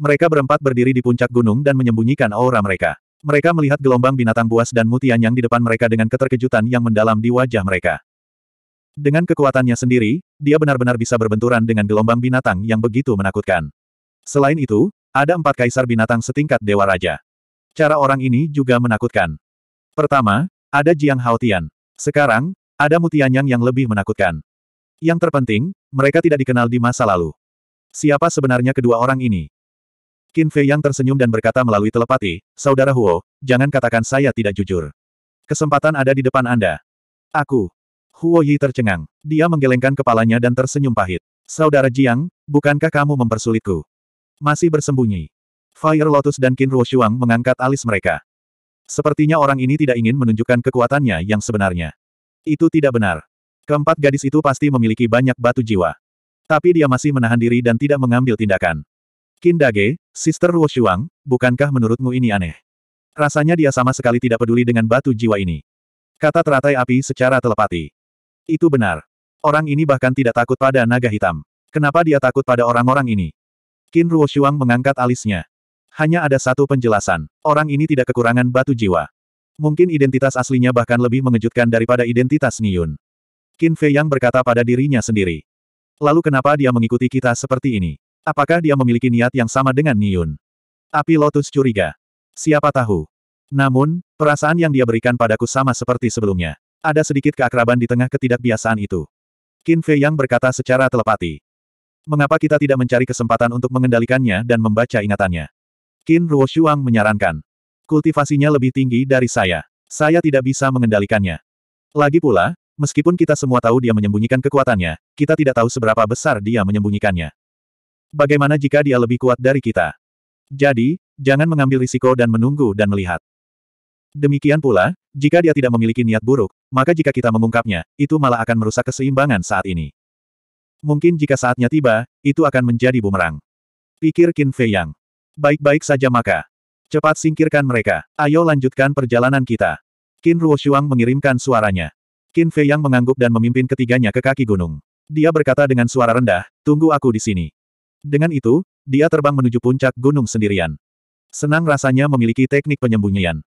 Mereka berempat berdiri di puncak gunung dan menyembunyikan aura mereka. Mereka melihat gelombang binatang buas dan mutian yang di depan mereka dengan keterkejutan yang mendalam di wajah mereka. Dengan kekuatannya sendiri, dia benar-benar bisa berbenturan dengan gelombang binatang yang begitu menakutkan. Selain itu, ada empat kaisar binatang setingkat Dewa Raja. Cara orang ini juga menakutkan. Pertama, ada Jiang Haotian. Sekarang, ada Yang yang lebih menakutkan. Yang terpenting, mereka tidak dikenal di masa lalu. Siapa sebenarnya kedua orang ini? Qin Fei Yang tersenyum dan berkata melalui telepati, Saudara Huo, jangan katakan saya tidak jujur. Kesempatan ada di depan Anda. Aku. Huo Yi tercengang. Dia menggelengkan kepalanya dan tersenyum pahit. Saudara Jiang, bukankah kamu mempersulitku? Masih bersembunyi. Fire Lotus dan Qin Ruo Shuang mengangkat alis mereka. Sepertinya orang ini tidak ingin menunjukkan kekuatannya yang sebenarnya. Itu tidak benar. Keempat gadis itu pasti memiliki banyak batu jiwa. Tapi dia masih menahan diri dan tidak mengambil tindakan. Kindage, Sister Wushuang, bukankah menurutmu ini aneh? Rasanya dia sama sekali tidak peduli dengan batu jiwa ini. Kata teratai api secara telepati. Itu benar. Orang ini bahkan tidak takut pada naga hitam. Kenapa dia takut pada orang-orang ini? Qin Ruoshuang mengangkat alisnya. Hanya ada satu penjelasan. Orang ini tidak kekurangan batu jiwa. Mungkin identitas aslinya bahkan lebih mengejutkan daripada identitas Niyun. Qin Fei Yang berkata pada dirinya sendiri. Lalu kenapa dia mengikuti kita seperti ini? Apakah dia memiliki niat yang sama dengan Niyun? Api Lotus curiga. Siapa tahu. Namun, perasaan yang dia berikan padaku sama seperti sebelumnya. Ada sedikit keakraban di tengah ketidakbiasaan itu. Qin Fei Yang berkata secara telepati. Mengapa kita tidak mencari kesempatan untuk mengendalikannya dan membaca ingatannya? Qin Ruo Shuang menyarankan. Kultivasinya lebih tinggi dari saya. Saya tidak bisa mengendalikannya. Lagi pula, meskipun kita semua tahu dia menyembunyikan kekuatannya, kita tidak tahu seberapa besar dia menyembunyikannya. Bagaimana jika dia lebih kuat dari kita? Jadi, jangan mengambil risiko dan menunggu dan melihat. Demikian pula, jika dia tidak memiliki niat buruk, maka jika kita mengungkapnya, itu malah akan merusak keseimbangan saat ini. Mungkin jika saatnya tiba, itu akan menjadi bumerang. Pikir Qin Fei Yang. Baik-baik saja maka. Cepat singkirkan mereka. Ayo lanjutkan perjalanan kita. Qin Ruo Shuang mengirimkan suaranya. Qin Fei Yang mengangguk dan memimpin ketiganya ke kaki gunung. Dia berkata dengan suara rendah, tunggu aku di sini. Dengan itu, dia terbang menuju puncak gunung sendirian. Senang rasanya memiliki teknik penyembunyian.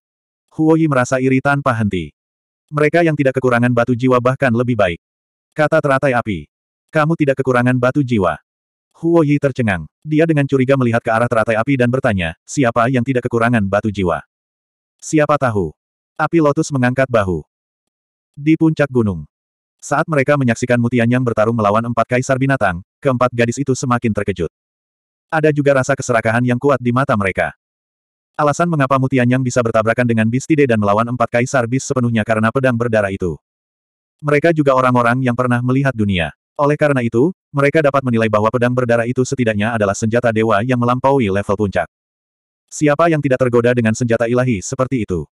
Huoyi merasa iri tanpa henti. Mereka yang tidak kekurangan batu jiwa bahkan lebih baik. Kata teratai api. Kamu tidak kekurangan batu jiwa. Huoyi tercengang. Dia dengan curiga melihat ke arah teratai api dan bertanya, siapa yang tidak kekurangan batu jiwa? Siapa tahu? Api lotus mengangkat bahu. Di puncak gunung, saat mereka menyaksikan Mutian yang bertarung melawan empat kaisar binatang, keempat gadis itu semakin terkejut. Ada juga rasa keserakahan yang kuat di mata mereka. Alasan mengapa Mutian yang bisa bertabrakan dengan bis Tide dan melawan empat kaisar bis sepenuhnya karena pedang berdarah itu. Mereka juga orang-orang yang pernah melihat dunia. Oleh karena itu, mereka dapat menilai bahwa pedang berdarah itu setidaknya adalah senjata dewa yang melampaui level puncak. Siapa yang tidak tergoda dengan senjata ilahi seperti itu?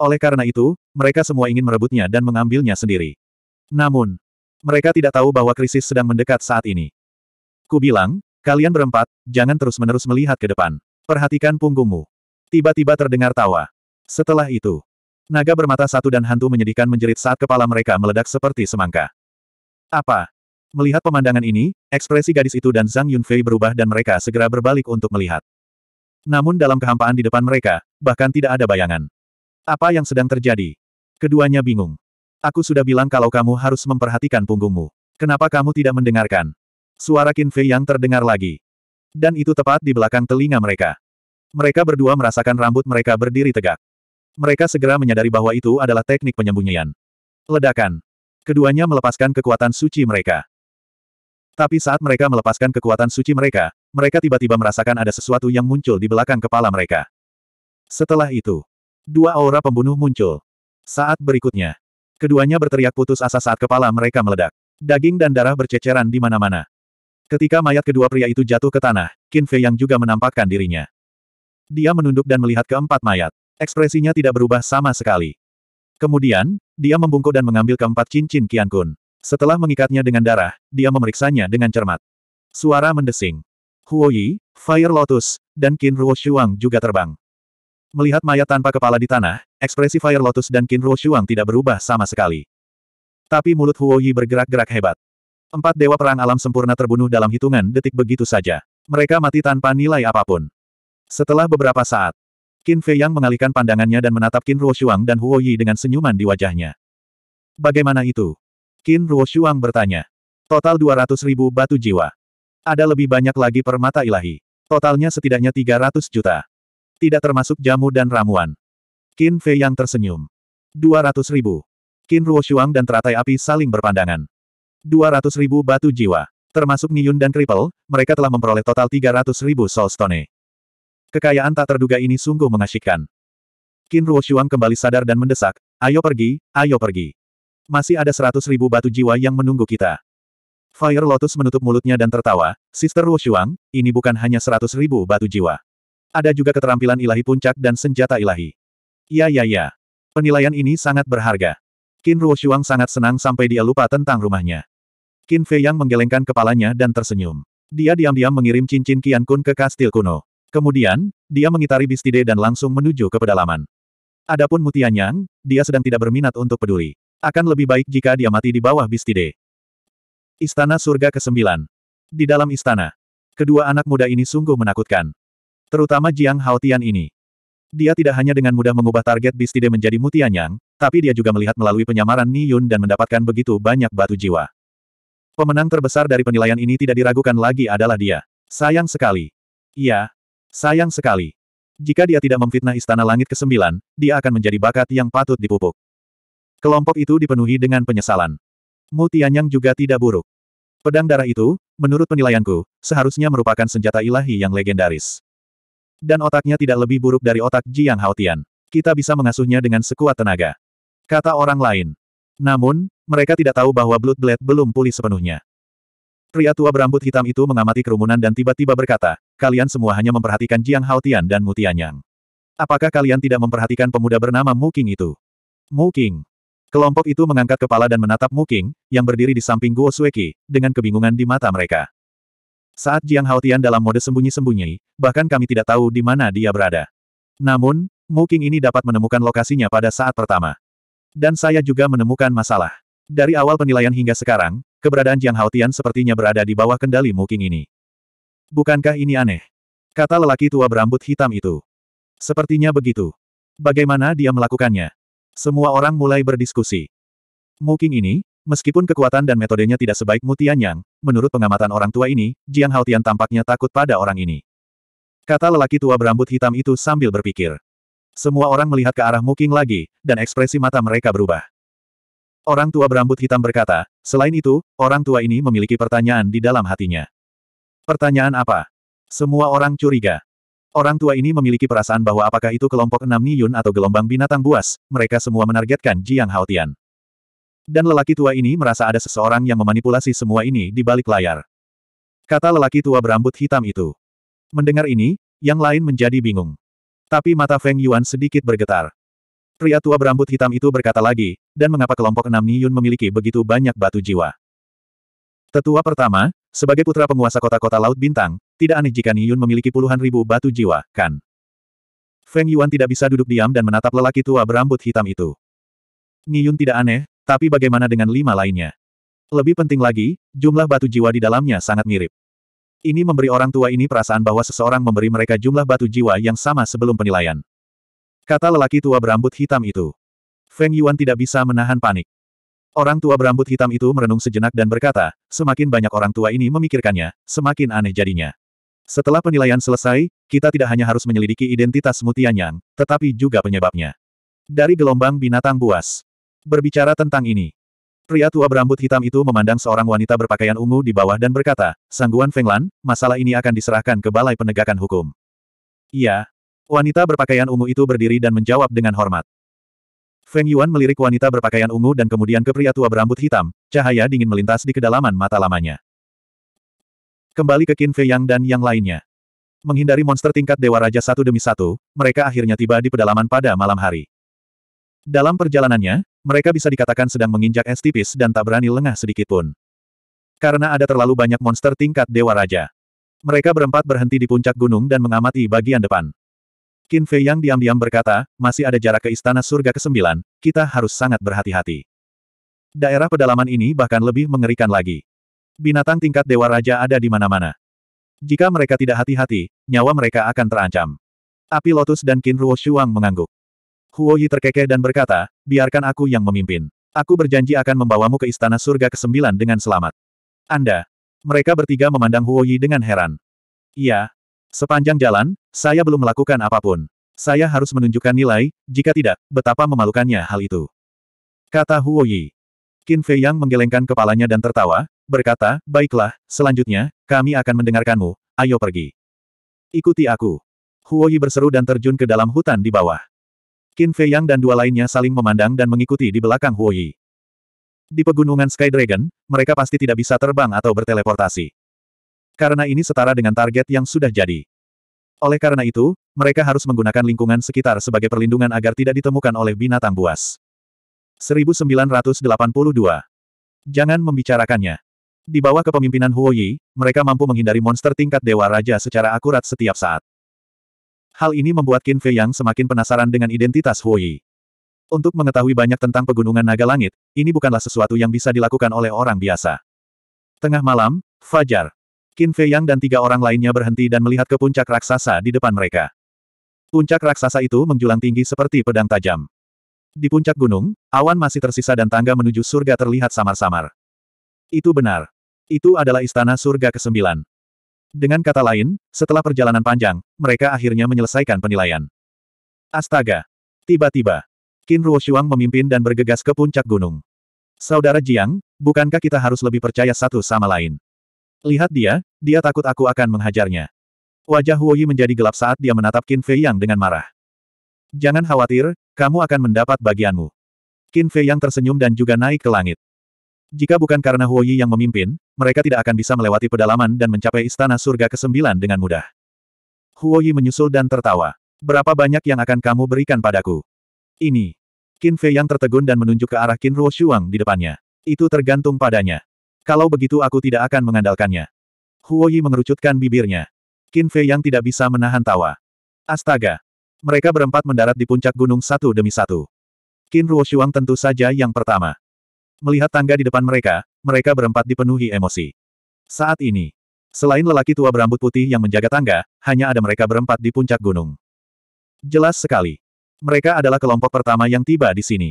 Oleh karena itu, mereka semua ingin merebutnya dan mengambilnya sendiri. Namun, mereka tidak tahu bahwa krisis sedang mendekat saat ini. Ku bilang, kalian berempat, jangan terus-menerus melihat ke depan. Perhatikan punggungmu. Tiba-tiba terdengar tawa. Setelah itu, naga bermata satu dan hantu menyedihkan menjerit saat kepala mereka meledak seperti semangka. Apa? Melihat pemandangan ini, ekspresi gadis itu dan Zhang Yunfei berubah dan mereka segera berbalik untuk melihat. Namun dalam kehampaan di depan mereka, bahkan tidak ada bayangan. Apa yang sedang terjadi? Keduanya bingung. Aku sudah bilang kalau kamu harus memperhatikan punggungmu. Kenapa kamu tidak mendengarkan? Suara Qin Fei yang terdengar lagi. Dan itu tepat di belakang telinga mereka. Mereka berdua merasakan rambut mereka berdiri tegak. Mereka segera menyadari bahwa itu adalah teknik penyembunyian. Ledakan. Keduanya melepaskan kekuatan suci mereka. Tapi saat mereka melepaskan kekuatan suci mereka, mereka tiba-tiba merasakan ada sesuatu yang muncul di belakang kepala mereka. Setelah itu, dua aura pembunuh muncul. Saat berikutnya, Keduanya berteriak putus asa saat kepala mereka meledak. Daging dan darah berceceran di mana-mana. Ketika mayat kedua pria itu jatuh ke tanah, Qin Fei yang juga menampakkan dirinya. Dia menunduk dan melihat keempat mayat. Ekspresinya tidak berubah sama sekali. Kemudian, dia membungkuk dan mengambil keempat cincin Qian Kun. Setelah mengikatnya dengan darah, dia memeriksanya dengan cermat. Suara mendesing. Huoyi, Fire Lotus, dan Qin Ruo Shuang juga terbang. Melihat mayat tanpa kepala di tanah, ekspresi Fire Lotus dan Qin Shuang tidak berubah sama sekali. Tapi mulut Huo Yi bergerak-gerak hebat. Empat dewa perang alam sempurna terbunuh dalam hitungan detik begitu saja. Mereka mati tanpa nilai apapun. Setelah beberapa saat, Qin Fei Yang mengalihkan pandangannya dan menatap Qin Shuang dan Huo Yi dengan senyuman di wajahnya. Bagaimana itu? Qin Shuang bertanya. Total 200 ribu batu jiwa. Ada lebih banyak lagi permata ilahi. Totalnya setidaknya 300 juta. Tidak termasuk jamu dan ramuan. Qin Fei yang tersenyum. 200 ribu. Qin Shuang dan teratai api saling berpandangan. 200 ribu batu jiwa. Termasuk Niyun dan Triple, mereka telah memperoleh total 300 ribu solstone. Kekayaan tak terduga ini sungguh mengasyikkan. Qin Shuang kembali sadar dan mendesak, ayo pergi, ayo pergi. Masih ada 100 ribu batu jiwa yang menunggu kita. Fire Lotus menutup mulutnya dan tertawa, Sister Shuang, ini bukan hanya 100 ribu batu jiwa. Ada juga keterampilan ilahi puncak dan senjata ilahi. Ya ya ya. Penilaian ini sangat berharga. Qin Ruoshuang sangat senang sampai dia lupa tentang rumahnya. Qin Fei Yang menggelengkan kepalanya dan tersenyum. Dia diam-diam mengirim cincin Qian Kun ke kastil kuno. Kemudian, dia mengitari Bistide dan langsung menuju ke pedalaman. Adapun Mutianyang, dia sedang tidak berminat untuk peduli. Akan lebih baik jika dia mati di bawah Bistide. Istana Surga ke-9 Di dalam istana, kedua anak muda ini sungguh menakutkan. Terutama Jiang Haotian ini. Dia tidak hanya dengan mudah mengubah target Bistide menjadi mutianyang, tapi dia juga melihat melalui penyamaran Ni Yun dan mendapatkan begitu banyak batu jiwa. Pemenang terbesar dari penilaian ini tidak diragukan lagi adalah dia. Sayang sekali. Iya. Sayang sekali. Jika dia tidak memfitnah Istana Langit ke-9, dia akan menjadi bakat yang patut dipupuk. Kelompok itu dipenuhi dengan penyesalan. Mutianyang juga tidak buruk. Pedang darah itu, menurut penilaianku, seharusnya merupakan senjata ilahi yang legendaris. Dan otaknya tidak lebih buruk dari otak Jiang Haotian. Kita bisa mengasuhnya dengan sekuat tenaga. Kata orang lain. Namun, mereka tidak tahu bahwa Blood Blade belum pulih sepenuhnya. Pria tua berambut hitam itu mengamati kerumunan dan tiba-tiba berkata, kalian semua hanya memperhatikan Jiang Haotian dan Mutianyang. Apakah kalian tidak memperhatikan pemuda bernama Muking itu? Muking. Kelompok itu mengangkat kepala dan menatap Muking, yang berdiri di samping Guo Sueki, dengan kebingungan di mata mereka. Saat Jiang Haotian dalam mode sembunyi-sembunyi, bahkan kami tidak tahu di mana dia berada. Namun, Mu ini dapat menemukan lokasinya pada saat pertama. Dan saya juga menemukan masalah. Dari awal penilaian hingga sekarang, keberadaan Jiang Haotian sepertinya berada di bawah kendali Mu ini. Bukankah ini aneh? Kata lelaki tua berambut hitam itu. Sepertinya begitu. Bagaimana dia melakukannya? Semua orang mulai berdiskusi. Mu ini, meskipun kekuatan dan metodenya tidak sebaik Mutian Yang menurut pengamatan orang tua ini, Jiang Haotian tampaknya takut pada orang ini. Kata lelaki tua berambut hitam itu sambil berpikir. Semua orang melihat ke arah Muking lagi, dan ekspresi mata mereka berubah. Orang tua berambut hitam berkata, selain itu, orang tua ini memiliki pertanyaan di dalam hatinya. Pertanyaan apa? Semua orang curiga. Orang tua ini memiliki perasaan bahwa apakah itu kelompok enam Niyun atau gelombang binatang buas, mereka semua menargetkan Jiang Haotian. Dan lelaki tua ini merasa ada seseorang yang memanipulasi semua ini di balik layar. Kata lelaki tua berambut hitam itu. Mendengar ini, yang lain menjadi bingung. Tapi mata Feng Yuan sedikit bergetar. Pria tua berambut hitam itu berkata lagi, dan mengapa kelompok enam Niyun memiliki begitu banyak batu jiwa? Tetua pertama, sebagai putra penguasa kota-kota Laut Bintang, tidak aneh jika Niyun memiliki puluhan ribu batu jiwa, kan? Feng Yuan tidak bisa duduk diam dan menatap lelaki tua berambut hitam itu. Niyun tidak aneh, tapi bagaimana dengan lima lainnya? Lebih penting lagi, jumlah batu jiwa di dalamnya sangat mirip. Ini memberi orang tua ini perasaan bahwa seseorang memberi mereka jumlah batu jiwa yang sama sebelum penilaian. Kata lelaki tua berambut hitam itu. Feng Yuan tidak bisa menahan panik. Orang tua berambut hitam itu merenung sejenak dan berkata, semakin banyak orang tua ini memikirkannya, semakin aneh jadinya. Setelah penilaian selesai, kita tidak hanya harus menyelidiki identitas Mutianyang, tetapi juga penyebabnya. Dari gelombang binatang buas, Berbicara tentang ini, pria tua berambut hitam itu memandang seorang wanita berpakaian ungu di bawah dan berkata, Sangguan Fenglan, masalah ini akan diserahkan ke Balai Penegakan Hukum. Iya. Wanita berpakaian ungu itu berdiri dan menjawab dengan hormat. Feng Yuan melirik wanita berpakaian ungu dan kemudian ke pria tua berambut hitam, cahaya dingin melintas di kedalaman mata lamanya. Kembali ke Qin Fei Yang dan yang lainnya. Menghindari monster tingkat Dewa Raja satu demi satu, mereka akhirnya tiba di pedalaman pada malam hari. Dalam perjalanannya, mereka bisa dikatakan sedang menginjak es tipis dan tak berani lengah sedikitpun. Karena ada terlalu banyak monster tingkat Dewa Raja. Mereka berempat berhenti di puncak gunung dan mengamati bagian depan. Qin Fei yang diam-diam berkata, masih ada jarak ke Istana Surga ke-9, kita harus sangat berhati-hati. Daerah pedalaman ini bahkan lebih mengerikan lagi. Binatang tingkat Dewa Raja ada di mana-mana. Jika mereka tidak hati-hati, nyawa mereka akan terancam. Api Lotus dan Qin Ruo Shuang mengangguk. Huo Yi terkekeh dan berkata, biarkan aku yang memimpin. Aku berjanji akan membawamu ke istana surga ke-9 dengan selamat. Anda. Mereka bertiga memandang Huo Yi dengan heran. Iya. Sepanjang jalan, saya belum melakukan apapun. Saya harus menunjukkan nilai, jika tidak, betapa memalukannya hal itu. Kata Huo Yi. Qin Fei Yang menggelengkan kepalanya dan tertawa, berkata, baiklah, selanjutnya, kami akan mendengarkanmu, ayo pergi. Ikuti aku. Huo Yi berseru dan terjun ke dalam hutan di bawah. Qin Fei Yang dan dua lainnya saling memandang dan mengikuti di belakang Huo Yi. Di pegunungan Sky Dragon, mereka pasti tidak bisa terbang atau berteleportasi. Karena ini setara dengan target yang sudah jadi. Oleh karena itu, mereka harus menggunakan lingkungan sekitar sebagai perlindungan agar tidak ditemukan oleh binatang buas. 1982. Jangan membicarakannya. Di bawah kepemimpinan Huoyi, mereka mampu menghindari monster tingkat Dewa Raja secara akurat setiap saat. Hal ini membuat Qin Fei Yang semakin penasaran dengan identitas Hui. Untuk mengetahui banyak tentang pegunungan naga langit, ini bukanlah sesuatu yang bisa dilakukan oleh orang biasa. Tengah malam, Fajar. Qin Fei Yang dan tiga orang lainnya berhenti dan melihat ke puncak raksasa di depan mereka. Puncak raksasa itu menjulang tinggi seperti pedang tajam. Di puncak gunung, awan masih tersisa dan tangga menuju surga terlihat samar-samar. Itu benar. Itu adalah istana surga ke-9. Dengan kata lain, setelah perjalanan panjang, mereka akhirnya menyelesaikan penilaian. Astaga! Tiba-tiba, Qin Ruoshuang memimpin dan bergegas ke puncak gunung. Saudara Jiang, bukankah kita harus lebih percaya satu sama lain? Lihat dia, dia takut aku akan menghajarnya. Wajah Huoyi menjadi gelap saat dia menatap Qin Fei Yang dengan marah. Jangan khawatir, kamu akan mendapat bagianmu. Qin Fei Yang tersenyum dan juga naik ke langit. Jika bukan karena Huoyi yang memimpin, mereka tidak akan bisa melewati pedalaman dan mencapai istana surga ke-9 dengan mudah. Huoyi menyusul dan tertawa. Berapa banyak yang akan kamu berikan padaku? Ini. Qin Fei yang tertegun dan menunjuk ke arah Qin Ruo Shuang di depannya. Itu tergantung padanya. Kalau begitu aku tidak akan mengandalkannya. Huoyi mengerucutkan bibirnya. Qin Fei yang tidak bisa menahan tawa. Astaga. Mereka berempat mendarat di puncak gunung satu demi satu. Qin Ruo Shuang tentu saja yang pertama. Melihat tangga di depan mereka, mereka berempat dipenuhi emosi. Saat ini, selain lelaki tua berambut putih yang menjaga tangga, hanya ada mereka berempat di puncak gunung. Jelas sekali. Mereka adalah kelompok pertama yang tiba di sini.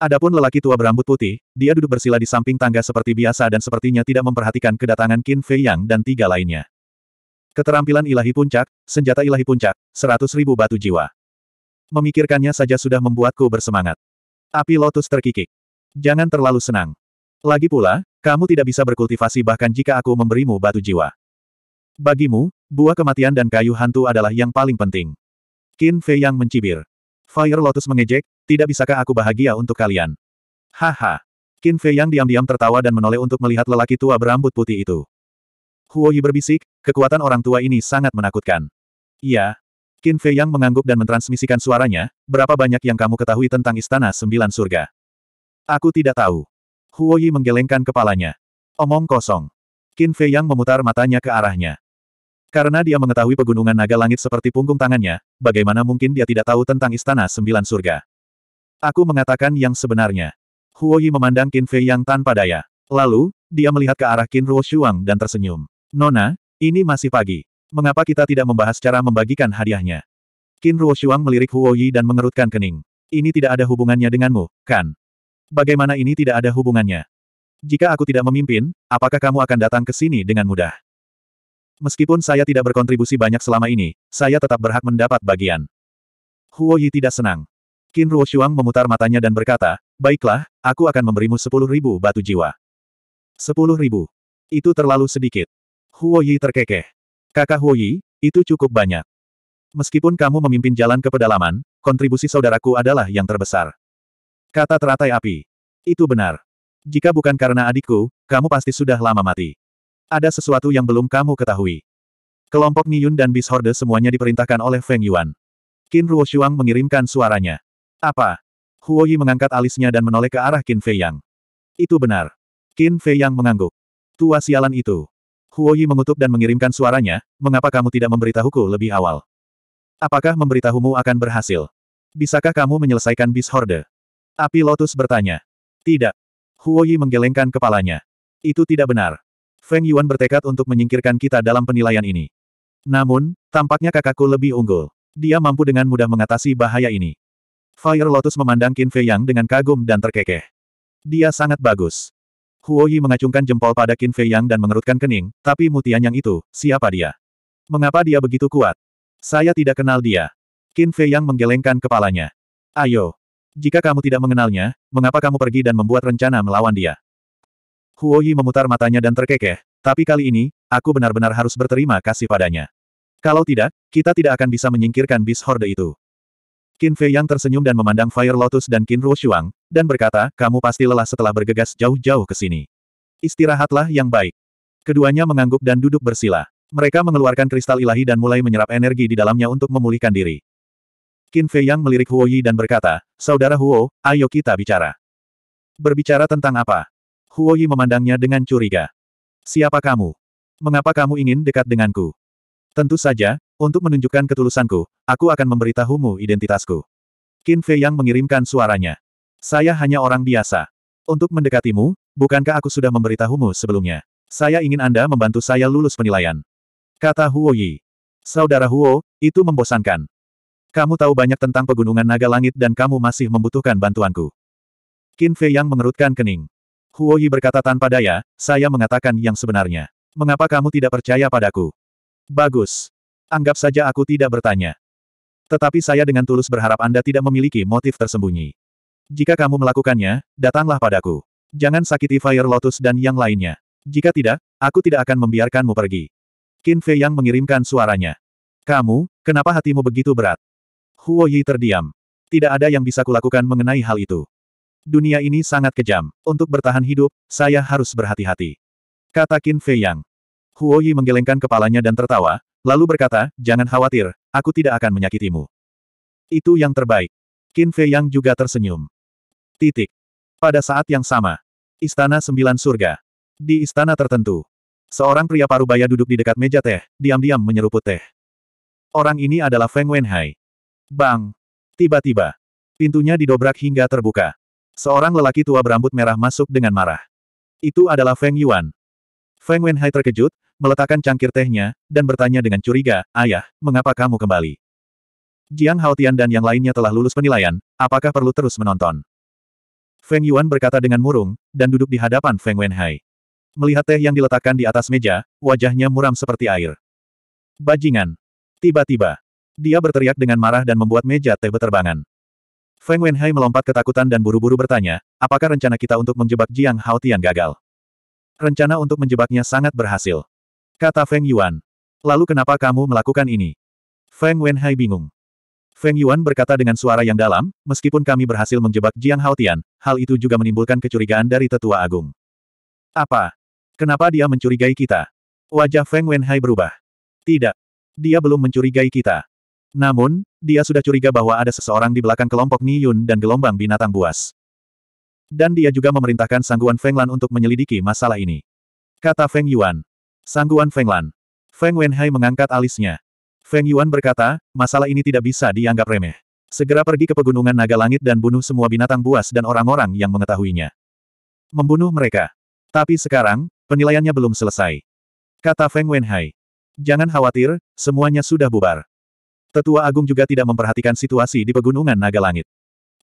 Adapun lelaki tua berambut putih, dia duduk bersila di samping tangga seperti biasa dan sepertinya tidak memperhatikan kedatangan Qin Fei Yang dan tiga lainnya. Keterampilan ilahi puncak, senjata ilahi puncak, seratus ribu batu jiwa. Memikirkannya saja sudah membuatku bersemangat. Api lotus terkikik. Jangan terlalu senang. Lagi pula, kamu tidak bisa berkultivasi bahkan jika aku memberimu batu jiwa. Bagimu, buah kematian dan kayu hantu adalah yang paling penting. Qin Fei yang mencibir. Fire Lotus mengejek, tidak bisakah aku bahagia untuk kalian? Haha. Qin Fei yang diam-diam tertawa dan menoleh untuk melihat lelaki tua berambut putih itu. Huo Yi berbisik, kekuatan orang tua ini sangat menakutkan. Iya. Qin Fei yang mengangguk dan mentransmisikan suaranya, berapa banyak yang kamu ketahui tentang Istana Sembilan Surga? Aku tidak tahu. Huoyi menggelengkan kepalanya. Omong kosong. Qin Fei Yang memutar matanya ke arahnya. Karena dia mengetahui pegunungan naga langit seperti punggung tangannya, bagaimana mungkin dia tidak tahu tentang Istana Sembilan Surga. Aku mengatakan yang sebenarnya. Huoyi memandang Qin Fei Yang tanpa daya. Lalu, dia melihat ke arah Qin Ruo Shuang dan tersenyum. Nona, ini masih pagi. Mengapa kita tidak membahas cara membagikan hadiahnya? Qin Ruo Shuang melirik Huoyi dan mengerutkan kening. Ini tidak ada hubungannya denganmu, kan? Bagaimana ini tidak ada hubungannya? Jika aku tidak memimpin, apakah kamu akan datang ke sini dengan mudah? Meskipun saya tidak berkontribusi banyak selama ini, saya tetap berhak mendapat bagian. Huo Yi tidak senang. Qin Ruo Shuang memutar matanya dan berkata, Baiklah, aku akan memberimu sepuluh ribu batu jiwa. Sepuluh ribu. Itu terlalu sedikit. Huo Yi terkekeh. Kakak Huo Yi, itu cukup banyak. Meskipun kamu memimpin jalan ke pedalaman, kontribusi saudaraku adalah yang terbesar. Kata teratai api. Itu benar. Jika bukan karena adikku, kamu pasti sudah lama mati. Ada sesuatu yang belum kamu ketahui. Kelompok Niyun dan Beast Horde semuanya diperintahkan oleh Feng Yuan. Qin Shuang mengirimkan suaranya. Apa? Huo Yi mengangkat alisnya dan menoleh ke arah Qin Fei Yang. Itu benar. Qin Fei Yang mengangguk. Tua sialan itu. Yi mengutuk dan mengirimkan suaranya, mengapa kamu tidak memberitahuku lebih awal? Apakah memberitahumu akan berhasil? Bisakah kamu menyelesaikan Beast Horde? Api Lotus bertanya. Tidak. Huoyi menggelengkan kepalanya. Itu tidak benar. Feng Yuan bertekad untuk menyingkirkan kita dalam penilaian ini. Namun, tampaknya kakakku lebih unggul. Dia mampu dengan mudah mengatasi bahaya ini. Fire Lotus memandang Qin Fei Yang dengan kagum dan terkekeh. Dia sangat bagus. Huoyi mengacungkan jempol pada Qin Fei Yang dan mengerutkan kening, tapi mutian Yang itu, siapa dia? Mengapa dia begitu kuat? Saya tidak kenal dia. Qin Fei Yang menggelengkan kepalanya. Ayo, jika kamu tidak mengenalnya, mengapa kamu pergi dan membuat rencana melawan dia? Huo Yi memutar matanya dan terkekeh, tapi kali ini, aku benar-benar harus berterima kasih padanya. Kalau tidak, kita tidak akan bisa menyingkirkan bis horde itu. Qin Fei yang tersenyum dan memandang Fire Lotus dan Qin Ruo Shuang, dan berkata, kamu pasti lelah setelah bergegas jauh-jauh ke sini. Istirahatlah yang baik. Keduanya mengangguk dan duduk bersila. Mereka mengeluarkan kristal ilahi dan mulai menyerap energi di dalamnya untuk memulihkan diri. Qin Fei Yang melirik Huo Yi dan berkata, Saudara Huo, ayo kita bicara. Berbicara tentang apa? Huo Yi memandangnya dengan curiga. Siapa kamu? Mengapa kamu ingin dekat denganku? Tentu saja, untuk menunjukkan ketulusanku, aku akan memberitahumu identitasku. Qin Fei Yang mengirimkan suaranya. Saya hanya orang biasa. Untuk mendekatimu, bukankah aku sudah memberitahumu sebelumnya? Saya ingin Anda membantu saya lulus penilaian. Kata Huo Yi. Saudara Huo, itu membosankan. Kamu tahu banyak tentang pegunungan naga langit dan kamu masih membutuhkan bantuanku. Qin Fei yang mengerutkan kening. Huo Yi berkata tanpa daya, saya mengatakan yang sebenarnya. Mengapa kamu tidak percaya padaku? Bagus. Anggap saja aku tidak bertanya. Tetapi saya dengan tulus berharap Anda tidak memiliki motif tersembunyi. Jika kamu melakukannya, datanglah padaku. Jangan sakiti Fire Lotus dan yang lainnya. Jika tidak, aku tidak akan membiarkanmu pergi. Qin Fei yang mengirimkan suaranya. Kamu, kenapa hatimu begitu berat? Huo Yi terdiam. Tidak ada yang bisa kulakukan mengenai hal itu. Dunia ini sangat kejam. Untuk bertahan hidup, saya harus berhati-hati. Kata Qin Fei Yang. Huo Yi menggelengkan kepalanya dan tertawa, lalu berkata, jangan khawatir, aku tidak akan menyakitimu. Itu yang terbaik. Qin Fei Yang juga tersenyum. Titik. Pada saat yang sama. Istana Sembilan Surga. Di istana tertentu. Seorang pria parubaya duduk di dekat meja teh, diam-diam menyeruput teh. Orang ini adalah Feng Wenhai. Bang! Tiba-tiba, pintunya didobrak hingga terbuka. Seorang lelaki tua berambut merah masuk dengan marah. Itu adalah Feng Yuan. Feng Wenhai terkejut, meletakkan cangkir tehnya, dan bertanya dengan curiga, Ayah, mengapa kamu kembali? Jiang Haotian dan yang lainnya telah lulus penilaian, apakah perlu terus menonton? Feng Yuan berkata dengan murung, dan duduk di hadapan Feng Wenhai. Melihat teh yang diletakkan di atas meja, wajahnya muram seperti air. Bajingan. Tiba-tiba, dia berteriak dengan marah dan membuat meja teh berterbangan. Feng Wenhai melompat ketakutan dan buru-buru bertanya, apakah rencana kita untuk menjebak Jiang Haotian gagal? Rencana untuk menjebaknya sangat berhasil. Kata Feng Yuan. Lalu kenapa kamu melakukan ini? Feng Wenhai bingung. Feng Yuan berkata dengan suara yang dalam, meskipun kami berhasil menjebak Jiang Haotian, hal itu juga menimbulkan kecurigaan dari tetua agung. Apa? Kenapa dia mencurigai kita? Wajah Feng Wenhai berubah. Tidak. Dia belum mencurigai kita. Namun, dia sudah curiga bahwa ada seseorang di belakang kelompok Niyun dan gelombang binatang buas. Dan dia juga memerintahkan Sangguan Fenglan untuk menyelidiki masalah ini. Kata Feng Yuan. Sangguan Fenglan. Feng Wenhai mengangkat alisnya. Feng Yuan berkata, masalah ini tidak bisa dianggap remeh. Segera pergi ke pegunungan naga langit dan bunuh semua binatang buas dan orang-orang yang mengetahuinya. Membunuh mereka. Tapi sekarang, penilaiannya belum selesai. Kata Feng Wenhai. Jangan khawatir, semuanya sudah bubar. Tetua Agung juga tidak memperhatikan situasi di pegunungan Naga Langit.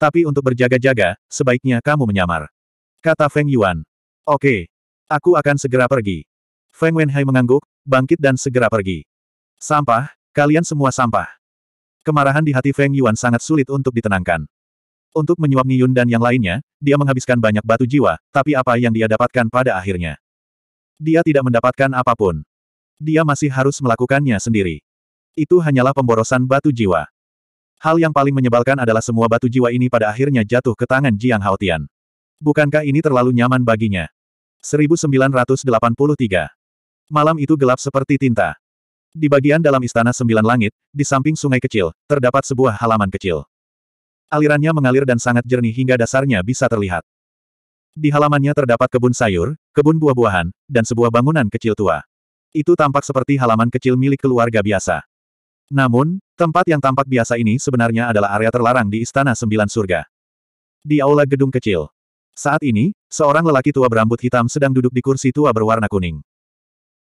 Tapi untuk berjaga-jaga, sebaiknya kamu menyamar. Kata Feng Yuan. Oke. Aku akan segera pergi. Feng Wenhai mengangguk, bangkit dan segera pergi. Sampah, kalian semua sampah. Kemarahan di hati Feng Yuan sangat sulit untuk ditenangkan. Untuk menyuap Yun dan yang lainnya, dia menghabiskan banyak batu jiwa, tapi apa yang dia dapatkan pada akhirnya? Dia tidak mendapatkan apapun. Dia masih harus melakukannya sendiri. Itu hanyalah pemborosan batu jiwa. Hal yang paling menyebalkan adalah semua batu jiwa ini pada akhirnya jatuh ke tangan Jiang Haotian. Bukankah ini terlalu nyaman baginya? 1983. Malam itu gelap seperti tinta. Di bagian dalam Istana Sembilan Langit, di samping sungai kecil, terdapat sebuah halaman kecil. Alirannya mengalir dan sangat jernih hingga dasarnya bisa terlihat. Di halamannya terdapat kebun sayur, kebun buah-buahan, dan sebuah bangunan kecil tua. Itu tampak seperti halaman kecil milik keluarga biasa. Namun, tempat yang tampak biasa ini sebenarnya adalah area terlarang di Istana Sembilan Surga. Di aula gedung kecil. Saat ini, seorang lelaki tua berambut hitam sedang duduk di kursi tua berwarna kuning.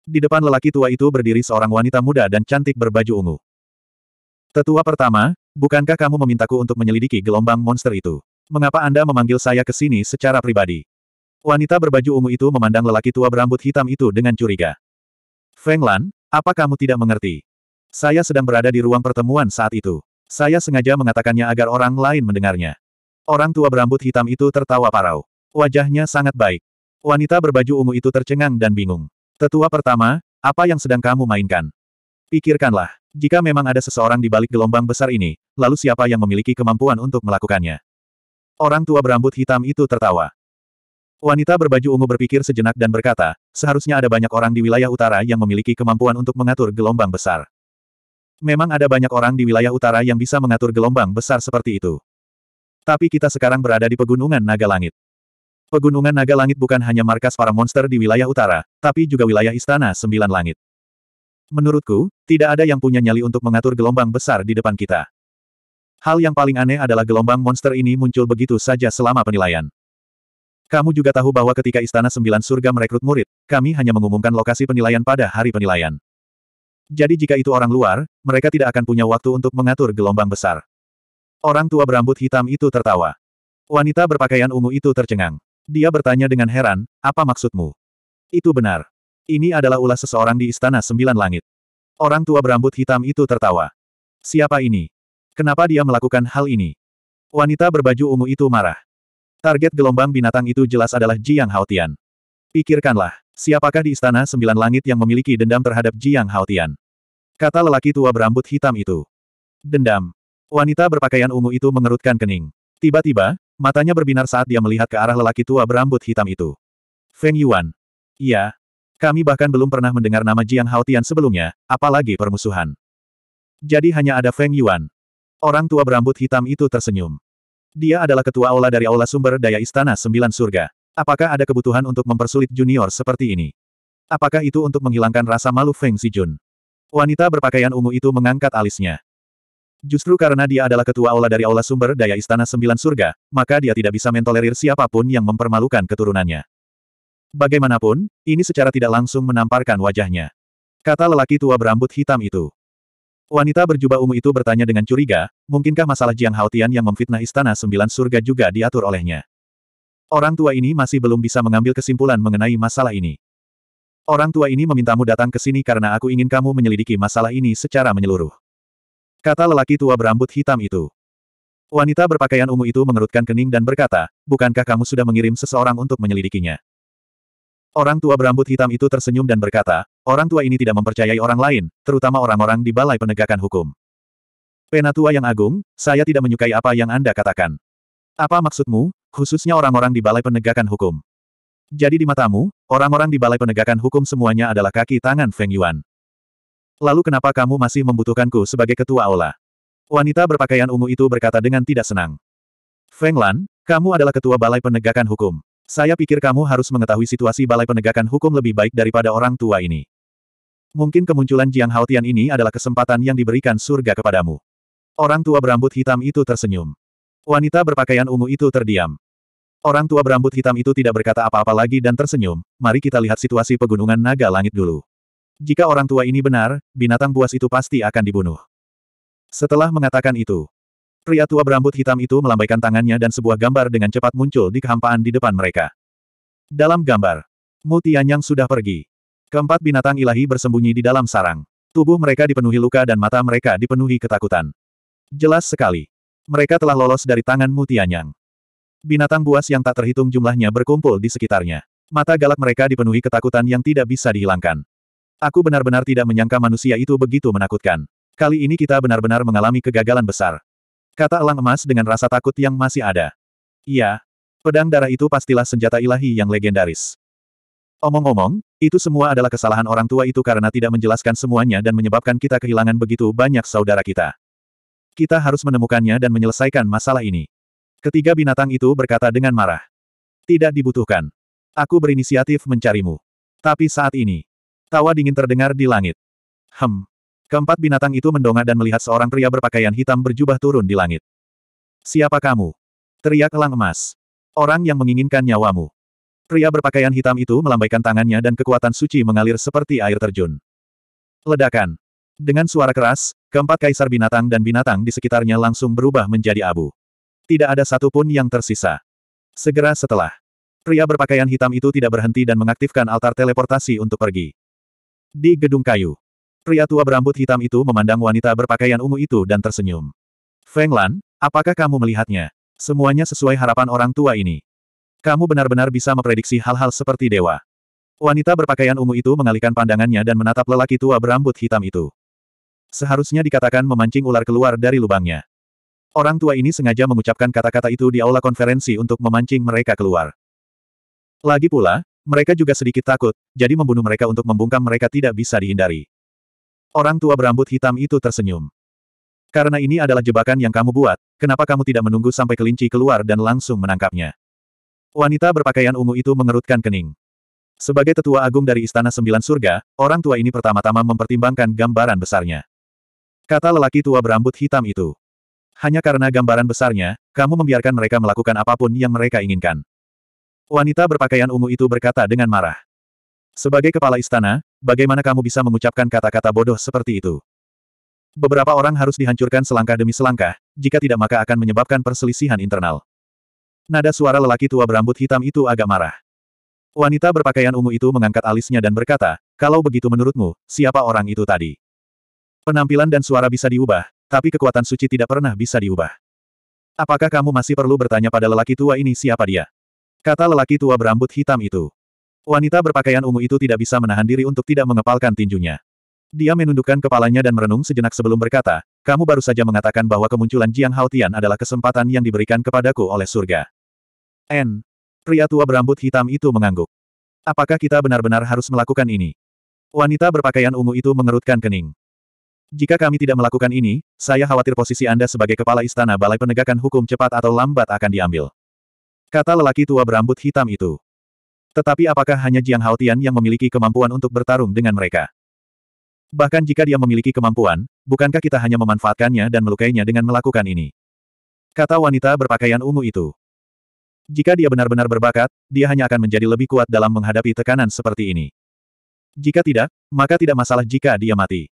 Di depan lelaki tua itu berdiri seorang wanita muda dan cantik berbaju ungu. Tetua pertama, bukankah kamu memintaku untuk menyelidiki gelombang monster itu? Mengapa Anda memanggil saya ke sini secara pribadi? Wanita berbaju ungu itu memandang lelaki tua berambut hitam itu dengan curiga. Feng Lan, apa kamu tidak mengerti? Saya sedang berada di ruang pertemuan saat itu. Saya sengaja mengatakannya agar orang lain mendengarnya. Orang tua berambut hitam itu tertawa parau. Wajahnya sangat baik. Wanita berbaju ungu itu tercengang dan bingung. Tetua pertama, apa yang sedang kamu mainkan? Pikirkanlah, jika memang ada seseorang di balik gelombang besar ini, lalu siapa yang memiliki kemampuan untuk melakukannya? Orang tua berambut hitam itu tertawa. Wanita berbaju ungu berpikir sejenak dan berkata, seharusnya ada banyak orang di wilayah utara yang memiliki kemampuan untuk mengatur gelombang besar. Memang ada banyak orang di wilayah utara yang bisa mengatur gelombang besar seperti itu. Tapi kita sekarang berada di Pegunungan Naga Langit. Pegunungan Naga Langit bukan hanya markas para monster di wilayah utara, tapi juga wilayah Istana Sembilan Langit. Menurutku, tidak ada yang punya nyali untuk mengatur gelombang besar di depan kita. Hal yang paling aneh adalah gelombang monster ini muncul begitu saja selama penilaian. Kamu juga tahu bahwa ketika Istana Sembilan Surga merekrut murid, kami hanya mengumumkan lokasi penilaian pada hari penilaian. Jadi jika itu orang luar, mereka tidak akan punya waktu untuk mengatur gelombang besar. Orang tua berambut hitam itu tertawa. Wanita berpakaian ungu itu tercengang. Dia bertanya dengan heran, apa maksudmu? Itu benar. Ini adalah ulah seseorang di Istana Sembilan Langit. Orang tua berambut hitam itu tertawa. Siapa ini? Kenapa dia melakukan hal ini? Wanita berbaju ungu itu marah. Target gelombang binatang itu jelas adalah Jiang Haotian. Pikirkanlah, siapakah di Istana Sembilan Langit yang memiliki dendam terhadap Jiang Haotian? Kata lelaki tua berambut hitam itu. Dendam. Wanita berpakaian ungu itu mengerutkan kening. Tiba-tiba, matanya berbinar saat dia melihat ke arah lelaki tua berambut hitam itu. Feng Yuan. Iya. Kami bahkan belum pernah mendengar nama Jiang Haotian sebelumnya, apalagi permusuhan. Jadi hanya ada Feng Yuan. Orang tua berambut hitam itu tersenyum. Dia adalah ketua aula dari aula sumber daya istana sembilan surga. Apakah ada kebutuhan untuk mempersulit junior seperti ini? Apakah itu untuk menghilangkan rasa malu Feng Sijun? Wanita berpakaian ungu itu mengangkat alisnya. Justru karena dia adalah ketua aula dari aula sumber daya Istana Sembilan Surga, maka dia tidak bisa mentolerir siapapun yang mempermalukan keturunannya. Bagaimanapun, ini secara tidak langsung menamparkan wajahnya. Kata lelaki tua berambut hitam itu. Wanita berjubah ungu itu bertanya dengan curiga, mungkinkah masalah Jiang Haotian yang memfitnah Istana Sembilan Surga juga diatur olehnya? Orang tua ini masih belum bisa mengambil kesimpulan mengenai masalah ini. Orang tua ini memintamu datang ke sini karena aku ingin kamu menyelidiki masalah ini secara menyeluruh. Kata lelaki tua berambut hitam itu. Wanita berpakaian ungu itu mengerutkan kening dan berkata, bukankah kamu sudah mengirim seseorang untuk menyelidikinya? Orang tua berambut hitam itu tersenyum dan berkata, orang tua ini tidak mempercayai orang lain, terutama orang-orang di Balai Penegakan Hukum. Penatua yang agung, saya tidak menyukai apa yang Anda katakan. Apa maksudmu, khususnya orang-orang di Balai Penegakan Hukum. Jadi di matamu, orang-orang di Balai Penegakan Hukum semuanya adalah kaki tangan Feng Yuan. Lalu kenapa kamu masih membutuhkanku sebagai ketua aula? Wanita berpakaian ungu itu berkata dengan tidak senang. Feng Lan, kamu adalah ketua Balai Penegakan Hukum. Saya pikir kamu harus mengetahui situasi Balai Penegakan Hukum lebih baik daripada orang tua ini. Mungkin kemunculan Jiang Haotian ini adalah kesempatan yang diberikan surga kepadamu. Orang tua berambut hitam itu tersenyum. Wanita berpakaian ungu itu terdiam. Orang tua berambut hitam itu tidak berkata apa-apa lagi dan tersenyum, mari kita lihat situasi pegunungan naga langit dulu. Jika orang tua ini benar, binatang buas itu pasti akan dibunuh. Setelah mengatakan itu, pria tua berambut hitam itu melambaikan tangannya dan sebuah gambar dengan cepat muncul di kehampaan di depan mereka. Dalam gambar, Mu Tianyang sudah pergi. Keempat binatang ilahi bersembunyi di dalam sarang. Tubuh mereka dipenuhi luka dan mata mereka dipenuhi ketakutan. Jelas sekali. Mereka telah lolos dari tangan Mutianyang. Binatang buas yang tak terhitung jumlahnya berkumpul di sekitarnya. Mata galak mereka dipenuhi ketakutan yang tidak bisa dihilangkan. Aku benar-benar tidak menyangka manusia itu begitu menakutkan. Kali ini kita benar-benar mengalami kegagalan besar. Kata elang emas dengan rasa takut yang masih ada. Iya, pedang darah itu pastilah senjata ilahi yang legendaris. Omong-omong, itu semua adalah kesalahan orang tua itu karena tidak menjelaskan semuanya dan menyebabkan kita kehilangan begitu banyak saudara kita. Kita harus menemukannya dan menyelesaikan masalah ini. Ketiga binatang itu berkata dengan marah. Tidak dibutuhkan. Aku berinisiatif mencarimu. Tapi saat ini, tawa dingin terdengar di langit. Hem. Keempat binatang itu mendongak dan melihat seorang pria berpakaian hitam berjubah turun di langit. Siapa kamu? Teriak elang emas. Orang yang menginginkan nyawamu. Pria berpakaian hitam itu melambaikan tangannya dan kekuatan suci mengalir seperti air terjun. Ledakan. Dengan suara keras, Keempat kaisar binatang dan binatang di sekitarnya langsung berubah menjadi abu. Tidak ada satupun yang tersisa. Segera setelah, pria berpakaian hitam itu tidak berhenti dan mengaktifkan altar teleportasi untuk pergi. Di gedung kayu, pria tua berambut hitam itu memandang wanita berpakaian ungu itu dan tersenyum. Feng Lan, apakah kamu melihatnya? Semuanya sesuai harapan orang tua ini. Kamu benar-benar bisa memprediksi hal-hal seperti dewa. Wanita berpakaian ungu itu mengalihkan pandangannya dan menatap lelaki tua berambut hitam itu. Seharusnya dikatakan memancing ular keluar dari lubangnya. Orang tua ini sengaja mengucapkan kata-kata itu di aula konferensi untuk memancing mereka keluar. Lagi pula, mereka juga sedikit takut, jadi membunuh mereka untuk membungkam mereka tidak bisa dihindari. Orang tua berambut hitam itu tersenyum. Karena ini adalah jebakan yang kamu buat, kenapa kamu tidak menunggu sampai kelinci keluar dan langsung menangkapnya? Wanita berpakaian ungu itu mengerutkan kening. Sebagai tetua agung dari Istana Sembilan Surga, orang tua ini pertama-tama mempertimbangkan gambaran besarnya. Kata lelaki tua berambut hitam itu. Hanya karena gambaran besarnya, kamu membiarkan mereka melakukan apapun yang mereka inginkan. Wanita berpakaian ungu itu berkata dengan marah. Sebagai kepala istana, bagaimana kamu bisa mengucapkan kata-kata bodoh seperti itu? Beberapa orang harus dihancurkan selangkah demi selangkah, jika tidak maka akan menyebabkan perselisihan internal. Nada suara lelaki tua berambut hitam itu agak marah. Wanita berpakaian ungu itu mengangkat alisnya dan berkata, kalau begitu menurutmu, siapa orang itu tadi? Penampilan dan suara bisa diubah, tapi kekuatan suci tidak pernah bisa diubah. Apakah kamu masih perlu bertanya pada lelaki tua ini siapa dia? Kata lelaki tua berambut hitam itu. Wanita berpakaian ungu itu tidak bisa menahan diri untuk tidak mengepalkan tinjunya. Dia menundukkan kepalanya dan merenung sejenak sebelum berkata, kamu baru saja mengatakan bahwa kemunculan Jiang Haotian adalah kesempatan yang diberikan kepadaku oleh surga. N. Pria tua berambut hitam itu mengangguk. Apakah kita benar-benar harus melakukan ini? Wanita berpakaian ungu itu mengerutkan kening. Jika kami tidak melakukan ini, saya khawatir posisi Anda sebagai kepala istana balai penegakan hukum cepat atau lambat akan diambil. Kata lelaki tua berambut hitam itu. Tetapi apakah hanya Jiang Haotian yang memiliki kemampuan untuk bertarung dengan mereka? Bahkan jika dia memiliki kemampuan, bukankah kita hanya memanfaatkannya dan melukainya dengan melakukan ini? Kata wanita berpakaian ungu itu. Jika dia benar-benar berbakat, dia hanya akan menjadi lebih kuat dalam menghadapi tekanan seperti ini. Jika tidak, maka tidak masalah jika dia mati.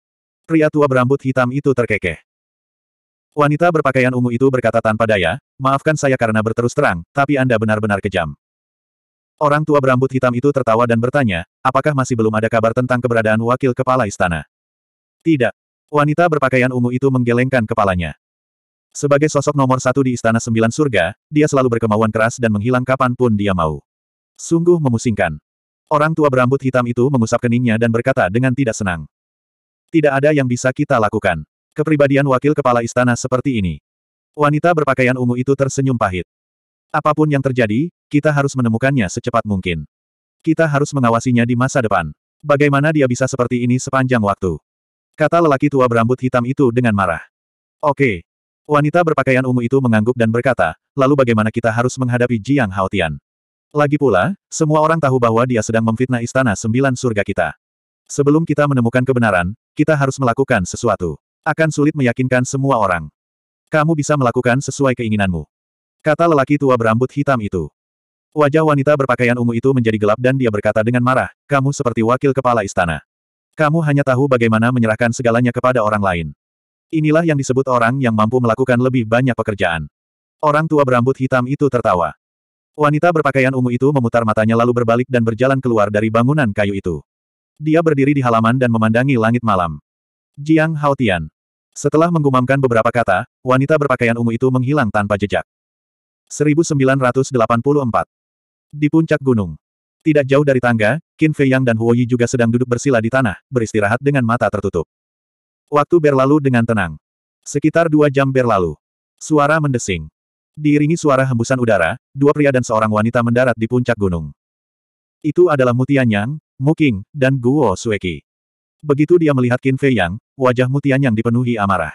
Pria tua berambut hitam itu terkekeh. Wanita berpakaian ungu itu berkata tanpa daya, maafkan saya karena berterus terang, tapi Anda benar-benar kejam. Orang tua berambut hitam itu tertawa dan bertanya, apakah masih belum ada kabar tentang keberadaan wakil kepala istana? Tidak. Wanita berpakaian ungu itu menggelengkan kepalanya. Sebagai sosok nomor satu di Istana Sembilan Surga, dia selalu berkemauan keras dan menghilang kapanpun dia mau. Sungguh memusingkan. Orang tua berambut hitam itu mengusap keningnya dan berkata dengan tidak senang. Tidak ada yang bisa kita lakukan. Kepribadian wakil kepala istana seperti ini. Wanita berpakaian ungu itu tersenyum pahit. Apapun yang terjadi, kita harus menemukannya secepat mungkin. Kita harus mengawasinya di masa depan. Bagaimana dia bisa seperti ini sepanjang waktu? Kata lelaki tua berambut hitam itu dengan marah. Oke. Wanita berpakaian ungu itu mengangguk dan berkata, lalu bagaimana kita harus menghadapi Jiang Haotian? Lagi pula, semua orang tahu bahwa dia sedang memfitnah istana sembilan surga kita. Sebelum kita menemukan kebenaran, kita harus melakukan sesuatu. Akan sulit meyakinkan semua orang. Kamu bisa melakukan sesuai keinginanmu. Kata lelaki tua berambut hitam itu. Wajah wanita berpakaian ungu itu menjadi gelap dan dia berkata dengan marah, kamu seperti wakil kepala istana. Kamu hanya tahu bagaimana menyerahkan segalanya kepada orang lain. Inilah yang disebut orang yang mampu melakukan lebih banyak pekerjaan. Orang tua berambut hitam itu tertawa. Wanita berpakaian ungu itu memutar matanya lalu berbalik dan berjalan keluar dari bangunan kayu itu. Dia berdiri di halaman dan memandangi langit malam. Jiang Haotian. Setelah menggumamkan beberapa kata, wanita berpakaian ungu itu menghilang tanpa jejak. 1984. Di puncak gunung. Tidak jauh dari tangga, Qin Fei dan Huoyi juga sedang duduk bersila di tanah, beristirahat dengan mata tertutup. Waktu berlalu dengan tenang. Sekitar dua jam berlalu. Suara mendesing. Diiringi suara hembusan udara, dua pria dan seorang wanita mendarat di puncak gunung. Itu adalah Mutianyang. Muking, dan Guo Sueki. Begitu dia melihat Qin Fei Yang, wajah yang dipenuhi amarah.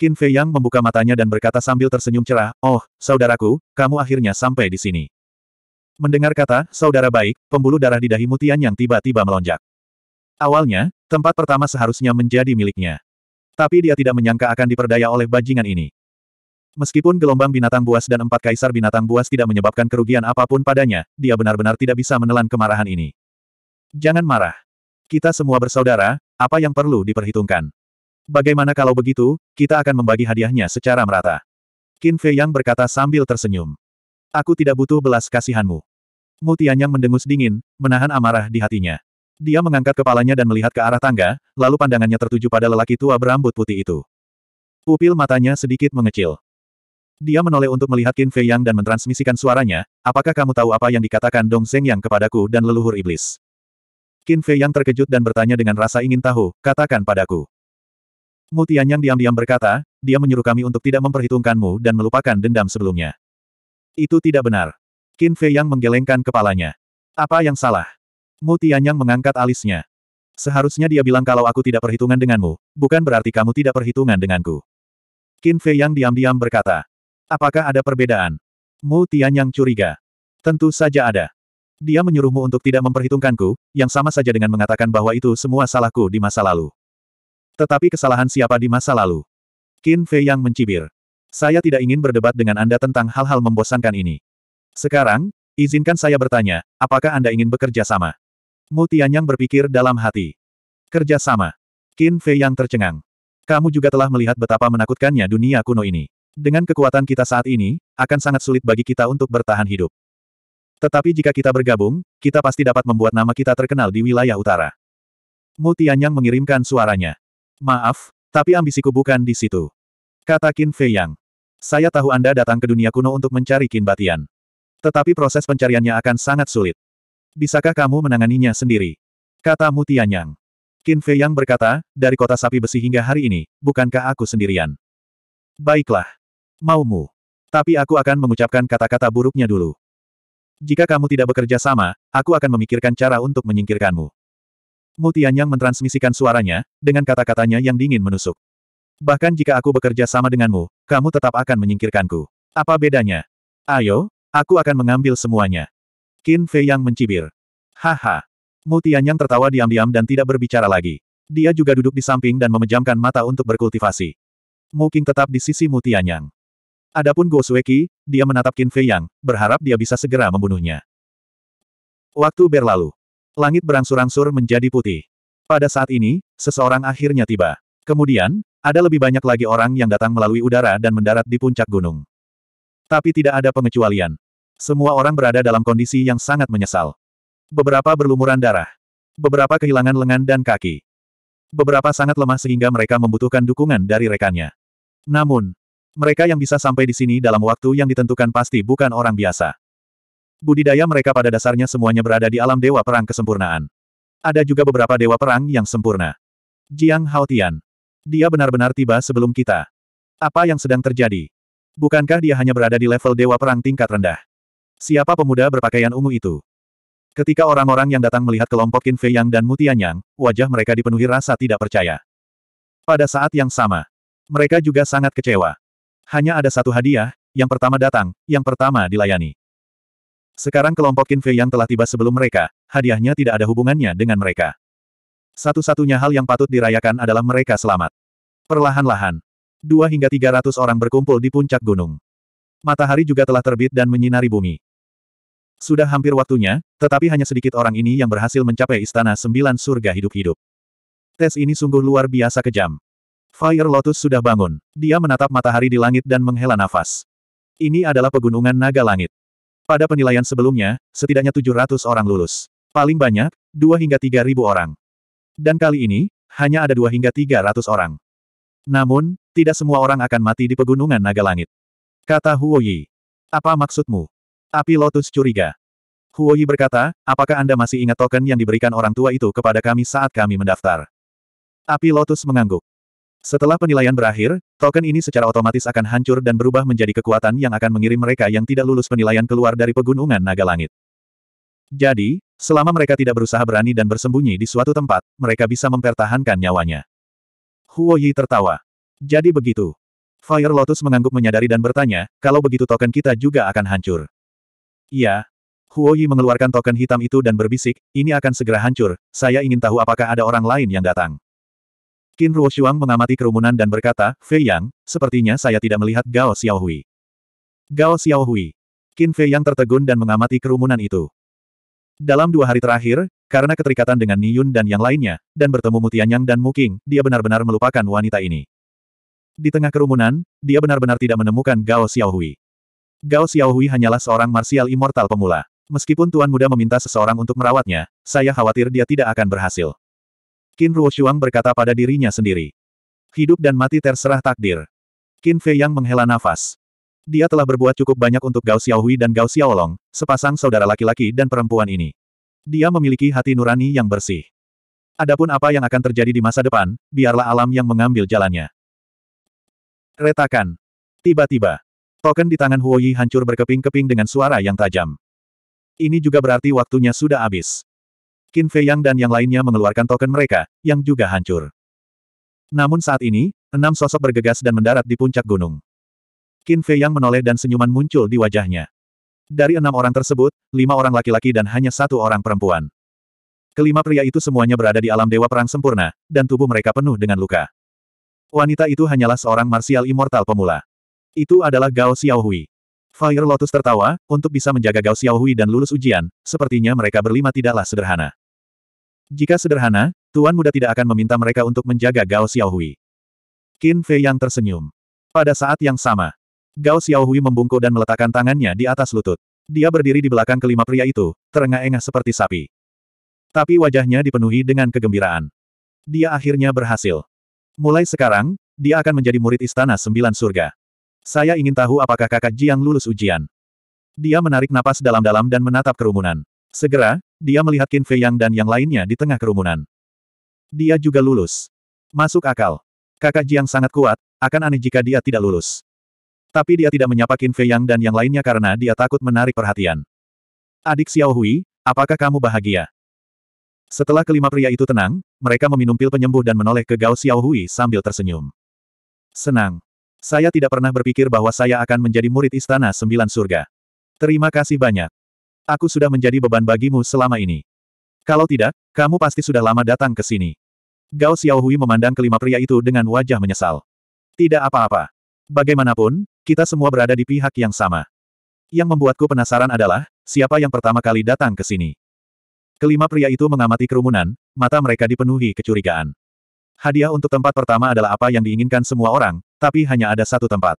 Qin Fei Yang membuka matanya dan berkata sambil tersenyum cerah, Oh, saudaraku, kamu akhirnya sampai di sini. Mendengar kata, saudara baik, pembuluh darah di dahi Mutian yang tiba-tiba melonjak. Awalnya, tempat pertama seharusnya menjadi miliknya. Tapi dia tidak menyangka akan diperdaya oleh bajingan ini. Meskipun gelombang binatang buas dan empat kaisar binatang buas tidak menyebabkan kerugian apapun padanya, dia benar-benar tidak bisa menelan kemarahan ini. Jangan marah. Kita semua bersaudara, apa yang perlu diperhitungkan? Bagaimana kalau begitu, kita akan membagi hadiahnya secara merata. Qin Fei Yang berkata sambil tersenyum. Aku tidak butuh belas kasihanmu. Mu Tianyang mendengus dingin, menahan amarah di hatinya. Dia mengangkat kepalanya dan melihat ke arah tangga, lalu pandangannya tertuju pada lelaki tua berambut putih itu. Pupil matanya sedikit mengecil. Dia menoleh untuk melihat Qin Fei Yang dan mentransmisikan suaranya, apakah kamu tahu apa yang dikatakan Dong Zeng Yang kepadaku dan leluhur iblis? Qin Fei yang terkejut dan bertanya dengan rasa ingin tahu, katakan padaku. Tian yang diam-diam berkata, dia menyuruh kami untuk tidak memperhitungkanmu dan melupakan dendam sebelumnya. Itu tidak benar. Qin Fei yang menggelengkan kepalanya. Apa yang salah? Tian yang mengangkat alisnya. Seharusnya dia bilang kalau aku tidak perhitungan denganmu, bukan berarti kamu tidak perhitungan denganku. Qin Fei yang diam-diam berkata. Apakah ada perbedaan? Mu Tian yang curiga. Tentu saja ada. Dia menyuruhmu untuk tidak memperhitungkanku, yang sama saja dengan mengatakan bahwa itu semua salahku di masa lalu. Tetapi kesalahan siapa di masa lalu? Qin Fei yang mencibir. Saya tidak ingin berdebat dengan Anda tentang hal-hal membosankan ini. Sekarang, izinkan saya bertanya, apakah Anda ingin bekerja sama? Mu Tianyang berpikir dalam hati. Kerja sama. Qin Fei yang tercengang. Kamu juga telah melihat betapa menakutkannya dunia kuno ini. Dengan kekuatan kita saat ini, akan sangat sulit bagi kita untuk bertahan hidup. Tetapi jika kita bergabung, kita pasti dapat membuat nama kita terkenal di wilayah utara. Mu Tianyang mengirimkan suaranya. Maaf, tapi ambisiku bukan di situ. Kata Qin Fei Yang. Saya tahu Anda datang ke dunia kuno untuk mencari Qin Batian. Tetapi proses pencariannya akan sangat sulit. Bisakah kamu menanganinya sendiri? Kata Mu Tianyang. Qin Fei Yang berkata, dari kota sapi besi hingga hari ini, bukankah aku sendirian? Baiklah. Maumu. Tapi aku akan mengucapkan kata-kata buruknya dulu. Jika kamu tidak bekerja sama, aku akan memikirkan cara untuk menyingkirkanmu. Mu Tianyang mentransmisikan suaranya, dengan kata-katanya yang dingin menusuk. Bahkan jika aku bekerja sama denganmu, kamu tetap akan menyingkirkanku. Apa bedanya? Ayo, aku akan mengambil semuanya. Qin Fei yang mencibir. Haha. Mu Tianyang tertawa diam-diam dan tidak berbicara lagi. Dia juga duduk di samping dan memejamkan mata untuk berkultivasi. Mu Qing tetap di sisi Mu Tianyang. Adapun Guo Sueki, dia menatap Qin Fei Yang, berharap dia bisa segera membunuhnya. Waktu berlalu. Langit berangsur-angsur menjadi putih. Pada saat ini, seseorang akhirnya tiba. Kemudian, ada lebih banyak lagi orang yang datang melalui udara dan mendarat di puncak gunung. Tapi tidak ada pengecualian. Semua orang berada dalam kondisi yang sangat menyesal. Beberapa berlumuran darah. Beberapa kehilangan lengan dan kaki. Beberapa sangat lemah sehingga mereka membutuhkan dukungan dari rekannya. Namun, mereka yang bisa sampai di sini dalam waktu yang ditentukan pasti bukan orang biasa. Budidaya mereka pada dasarnya semuanya berada di alam dewa perang kesempurnaan. Ada juga beberapa dewa perang yang sempurna. Jiang Haotian. Dia benar-benar tiba sebelum kita. Apa yang sedang terjadi? Bukankah dia hanya berada di level dewa perang tingkat rendah? Siapa pemuda berpakaian ungu itu? Ketika orang-orang yang datang melihat kelompok Qin Fei Yang dan Mu Mutianyang, wajah mereka dipenuhi rasa tidak percaya. Pada saat yang sama, mereka juga sangat kecewa. Hanya ada satu hadiah, yang pertama datang, yang pertama dilayani. Sekarang kelompok Kinfe yang telah tiba sebelum mereka, hadiahnya tidak ada hubungannya dengan mereka. Satu-satunya hal yang patut dirayakan adalah mereka selamat. Perlahan-lahan. Dua hingga tiga ratus orang berkumpul di puncak gunung. Matahari juga telah terbit dan menyinari bumi. Sudah hampir waktunya, tetapi hanya sedikit orang ini yang berhasil mencapai istana sembilan surga hidup-hidup. Tes ini sungguh luar biasa kejam. Fire Lotus sudah bangun. Dia menatap matahari di langit dan menghela nafas. Ini adalah pegunungan naga langit. Pada penilaian sebelumnya, setidaknya 700 orang lulus. Paling banyak, 2 hingga ribu orang. Dan kali ini, hanya ada 2 hingga 300 orang. Namun, tidak semua orang akan mati di pegunungan naga langit. Kata Huo Yi. Apa maksudmu? Api Lotus curiga. Huo Yi berkata, apakah Anda masih ingat token yang diberikan orang tua itu kepada kami saat kami mendaftar? Api Lotus mengangguk. Setelah penilaian berakhir, token ini secara otomatis akan hancur dan berubah menjadi kekuatan yang akan mengirim mereka yang tidak lulus penilaian keluar dari pegunungan naga langit. Jadi, selama mereka tidak berusaha berani dan bersembunyi di suatu tempat, mereka bisa mempertahankan nyawanya. Huo Yi tertawa. Jadi begitu. Fire Lotus mengangguk menyadari dan bertanya, kalau begitu token kita juga akan hancur. Iya. Huo Yi mengeluarkan token hitam itu dan berbisik, ini akan segera hancur, saya ingin tahu apakah ada orang lain yang datang. Qin Shuang mengamati kerumunan dan berkata, Fei Yang, sepertinya saya tidak melihat Gao Xiao Hui. Gao Xiao Hui. Qin Fei Yang tertegun dan mengamati kerumunan itu. Dalam dua hari terakhir, karena keterikatan dengan Niyun dan yang lainnya, dan bertemu Mutianyang dan Muking, dia benar-benar melupakan wanita ini. Di tengah kerumunan, dia benar-benar tidak menemukan Gao Xiao Hui. Gao Xiao Hui hanyalah seorang martial immortal pemula. Meskipun Tuan Muda meminta seseorang untuk merawatnya, saya khawatir dia tidak akan berhasil. Qin Shuang berkata pada dirinya sendiri. Hidup dan mati terserah takdir. Qin Fei Yang menghela nafas. Dia telah berbuat cukup banyak untuk Gao Xiaohui dan Gao Xiaolong, sepasang saudara laki-laki dan perempuan ini. Dia memiliki hati nurani yang bersih. Adapun apa yang akan terjadi di masa depan, biarlah alam yang mengambil jalannya. Retakan. Tiba-tiba, token di tangan Huoyi hancur berkeping-keping dengan suara yang tajam. Ini juga berarti waktunya sudah habis. Qin Fei Yang dan yang lainnya mengeluarkan token mereka, yang juga hancur. Namun saat ini, enam sosok bergegas dan mendarat di puncak gunung. Qin Fei Yang menoleh dan senyuman muncul di wajahnya. Dari enam orang tersebut, lima orang laki-laki dan hanya satu orang perempuan. Kelima pria itu semuanya berada di alam dewa perang sempurna, dan tubuh mereka penuh dengan luka. Wanita itu hanyalah seorang marsial immortal pemula. Itu adalah Gao Xiaohui. Fire Lotus tertawa, untuk bisa menjaga Gao Xiaohui dan lulus ujian, sepertinya mereka berlima tidaklah sederhana. Jika sederhana, Tuan Muda tidak akan meminta mereka untuk menjaga Gao Xiaohui. Qin Fei yang tersenyum. Pada saat yang sama, Gao Xiaohui membungkuk dan meletakkan tangannya di atas lutut. Dia berdiri di belakang kelima pria itu, terengah-engah seperti sapi. Tapi wajahnya dipenuhi dengan kegembiraan. Dia akhirnya berhasil. Mulai sekarang, dia akan menjadi murid Istana Sembilan Surga. Saya ingin tahu apakah kakak Jiang lulus ujian. Dia menarik napas dalam-dalam dan menatap kerumunan. Segera, dia melihat Qin Fei Yang dan yang lainnya di tengah kerumunan. Dia juga lulus. Masuk akal. Kakak Jiang sangat kuat, akan aneh jika dia tidak lulus. Tapi dia tidak menyapa Qin Fei Yang dan yang lainnya karena dia takut menarik perhatian. Adik Xiao Hui, apakah kamu bahagia? Setelah kelima pria itu tenang, mereka meminum pil penyembuh dan menoleh ke Gao Xiao Hui sambil tersenyum. Senang. Saya tidak pernah berpikir bahwa saya akan menjadi murid Istana Sembilan Surga. Terima kasih banyak. Aku sudah menjadi beban bagimu selama ini. Kalau tidak, kamu pasti sudah lama datang ke sini. Gao Xiaohui memandang kelima pria itu dengan wajah menyesal. Tidak apa-apa. Bagaimanapun, kita semua berada di pihak yang sama. Yang membuatku penasaran adalah, siapa yang pertama kali datang ke sini? Kelima pria itu mengamati kerumunan, mata mereka dipenuhi kecurigaan. Hadiah untuk tempat pertama adalah apa yang diinginkan semua orang, tapi hanya ada satu tempat.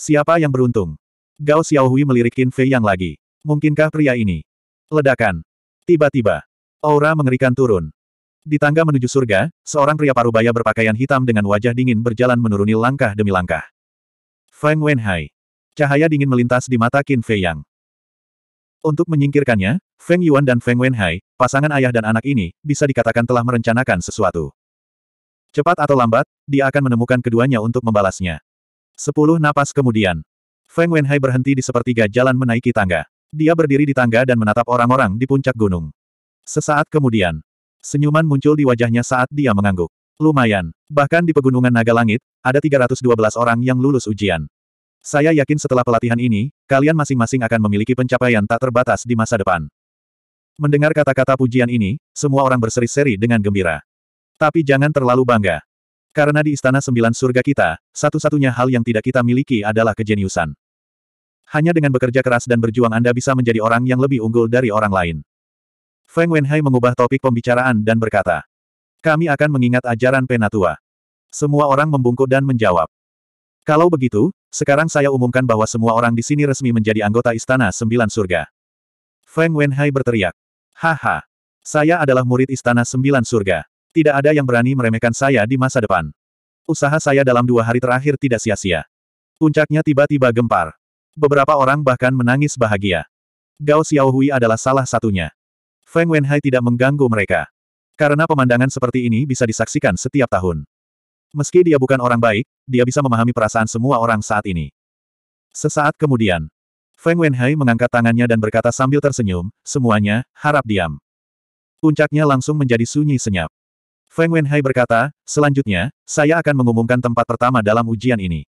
Siapa yang beruntung? Gao Xiaohui melirik Qin Fei Yang lagi. Mungkinkah pria ini? Ledakan. Tiba-tiba. Aura mengerikan turun. Di tangga menuju surga, seorang pria parubaya berpakaian hitam dengan wajah dingin berjalan menuruni langkah demi langkah. Feng Wenhai. Cahaya dingin melintas di mata Qin Fei Yang. Untuk menyingkirkannya, Feng Yuan dan Feng Wenhai, pasangan ayah dan anak ini, bisa dikatakan telah merencanakan sesuatu. Cepat atau lambat, dia akan menemukan keduanya untuk membalasnya. Sepuluh napas kemudian, Feng Wenhai berhenti di sepertiga jalan menaiki tangga. Dia berdiri di tangga dan menatap orang-orang di puncak gunung. Sesaat kemudian, senyuman muncul di wajahnya saat dia mengangguk. Lumayan, bahkan di pegunungan Naga Langit, ada 312 orang yang lulus ujian. Saya yakin setelah pelatihan ini, kalian masing-masing akan memiliki pencapaian tak terbatas di masa depan. Mendengar kata-kata pujian ini, semua orang berseri-seri dengan gembira. Tapi jangan terlalu bangga. Karena di Istana Sembilan Surga kita, satu-satunya hal yang tidak kita miliki adalah kejeniusan. Hanya dengan bekerja keras dan berjuang Anda bisa menjadi orang yang lebih unggul dari orang lain. Feng Wenhai mengubah topik pembicaraan dan berkata, Kami akan mengingat ajaran Penatua. Semua orang membungkuk dan menjawab. Kalau begitu, sekarang saya umumkan bahwa semua orang di sini resmi menjadi anggota Istana Sembilan Surga. Feng Wenhai berteriak. Haha. Saya adalah murid Istana Sembilan Surga. Tidak ada yang berani meremehkan saya di masa depan. Usaha saya dalam dua hari terakhir tidak sia-sia. Puncaknya tiba-tiba gempar. Beberapa orang bahkan menangis bahagia. Gao Xiaohui adalah salah satunya. Feng Wenhai tidak mengganggu mereka. Karena pemandangan seperti ini bisa disaksikan setiap tahun. Meski dia bukan orang baik, dia bisa memahami perasaan semua orang saat ini. Sesaat kemudian, Feng Wenhai mengangkat tangannya dan berkata sambil tersenyum, semuanya, harap diam. Puncaknya langsung menjadi sunyi senyap. Feng Wenhai berkata, selanjutnya, saya akan mengumumkan tempat pertama dalam ujian ini.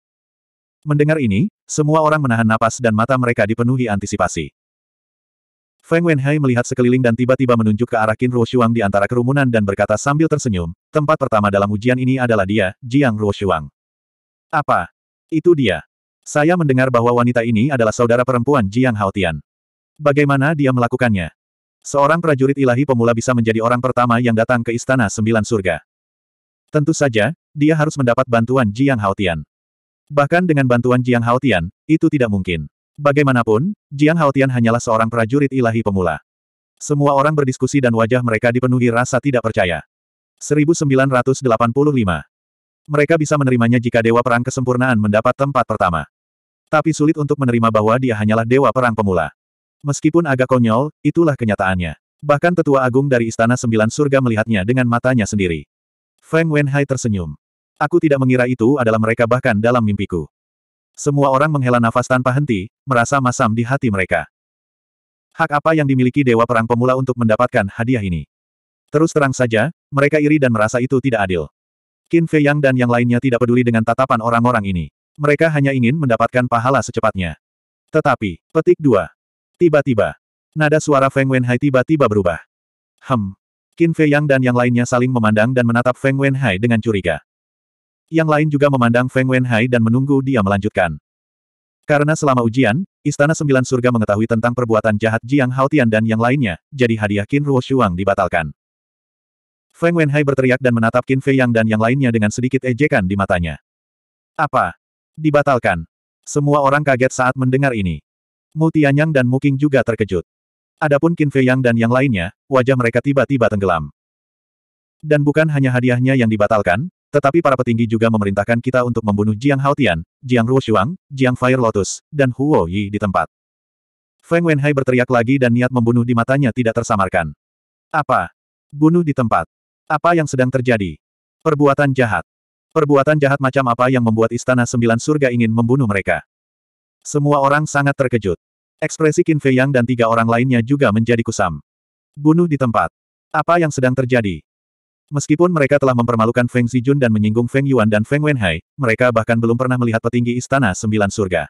Mendengar ini, semua orang menahan napas dan mata mereka dipenuhi antisipasi. Feng Wenhai melihat sekeliling dan tiba-tiba menunjuk ke arah Qin Ruoshuang di antara kerumunan dan berkata sambil tersenyum, tempat pertama dalam ujian ini adalah dia, Jiang Ruoshuang. Apa? Itu dia. Saya mendengar bahwa wanita ini adalah saudara perempuan Jiang Haotian. Bagaimana dia melakukannya? Seorang prajurit ilahi pemula bisa menjadi orang pertama yang datang ke Istana Sembilan Surga. Tentu saja, dia harus mendapat bantuan Jiang Haotian. Bahkan dengan bantuan Jiang Haotian, itu tidak mungkin. Bagaimanapun, Jiang Haotian hanyalah seorang prajurit ilahi pemula. Semua orang berdiskusi dan wajah mereka dipenuhi rasa tidak percaya. 1985. Mereka bisa menerimanya jika Dewa Perang Kesempurnaan mendapat tempat pertama. Tapi sulit untuk menerima bahwa dia hanyalah Dewa Perang Pemula. Meskipun agak konyol, itulah kenyataannya. Bahkan tetua agung dari Istana Sembilan Surga melihatnya dengan matanya sendiri. Feng Wenhai tersenyum. Aku tidak mengira itu adalah mereka bahkan dalam mimpiku. Semua orang menghela nafas tanpa henti, merasa masam di hati mereka. Hak apa yang dimiliki Dewa Perang Pemula untuk mendapatkan hadiah ini? Terus terang saja, mereka iri dan merasa itu tidak adil. Qin Fei Yang dan yang lainnya tidak peduli dengan tatapan orang-orang ini. Mereka hanya ingin mendapatkan pahala secepatnya. Tetapi, petik 2. Tiba-tiba, nada suara Feng Wenhai tiba-tiba berubah. Hem. Qin Fei Yang dan yang lainnya saling memandang dan menatap Feng Wenhai dengan curiga. Yang lain juga memandang Feng Wenhai dan menunggu dia melanjutkan. Karena selama ujian, Istana Sembilan Surga mengetahui tentang perbuatan jahat Jiang Haotian dan yang lainnya, jadi hadiah Qin Ruo Shuang dibatalkan. Feng Wenhai berteriak dan menatap Qin Fei Yang dan yang lainnya dengan sedikit ejekan di matanya. Apa? Dibatalkan. Semua orang kaget saat mendengar ini. Mu Tianyang dan Muking juga terkejut. Adapun Qin Fei dan yang lainnya, wajah mereka tiba-tiba tenggelam. Dan bukan hanya hadiahnya yang dibatalkan, tetapi para petinggi juga memerintahkan kita untuk membunuh Jiang Haotian, Jiang Ruoshuang, Jiang Fire Lotus, dan Huo Yi di tempat. Feng Wenhai berteriak lagi dan niat membunuh di matanya tidak tersamarkan. Apa? Bunuh di tempat. Apa yang sedang terjadi? Perbuatan jahat. Perbuatan jahat macam apa yang membuat Istana Sembilan Surga ingin membunuh mereka? Semua orang sangat terkejut. Ekspresi Qin Fei Yang dan tiga orang lainnya juga menjadi kusam. Bunuh di tempat. Apa yang sedang terjadi? Meskipun mereka telah mempermalukan Feng Zijun dan menyinggung Feng Yuan dan Feng Wenhai, mereka bahkan belum pernah melihat petinggi Istana Sembilan Surga.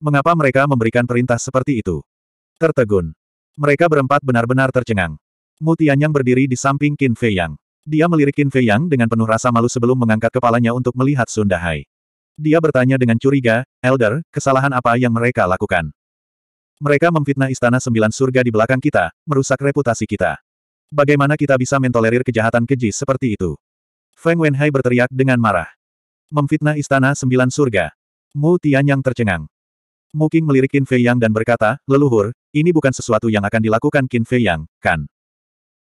Mengapa mereka memberikan perintah seperti itu? Tertegun. Mereka berempat benar-benar tercengang. Mu Tianyang berdiri di samping Qin Fei Yang. Dia melirik Qin Fei Yang dengan penuh rasa malu sebelum mengangkat kepalanya untuk melihat Sunda Hai. Dia bertanya dengan curiga, Elder, kesalahan apa yang mereka lakukan? Mereka memfitnah istana sembilan surga di belakang kita, merusak reputasi kita. Bagaimana kita bisa mentolerir kejahatan keji seperti itu? Feng Wenhai berteriak dengan marah. Memfitnah istana sembilan surga. Mu Tianyang tercengang. Mu Qing melirik Qin Fei Yang dan berkata, leluhur, ini bukan sesuatu yang akan dilakukan Qin Fei Yang, kan?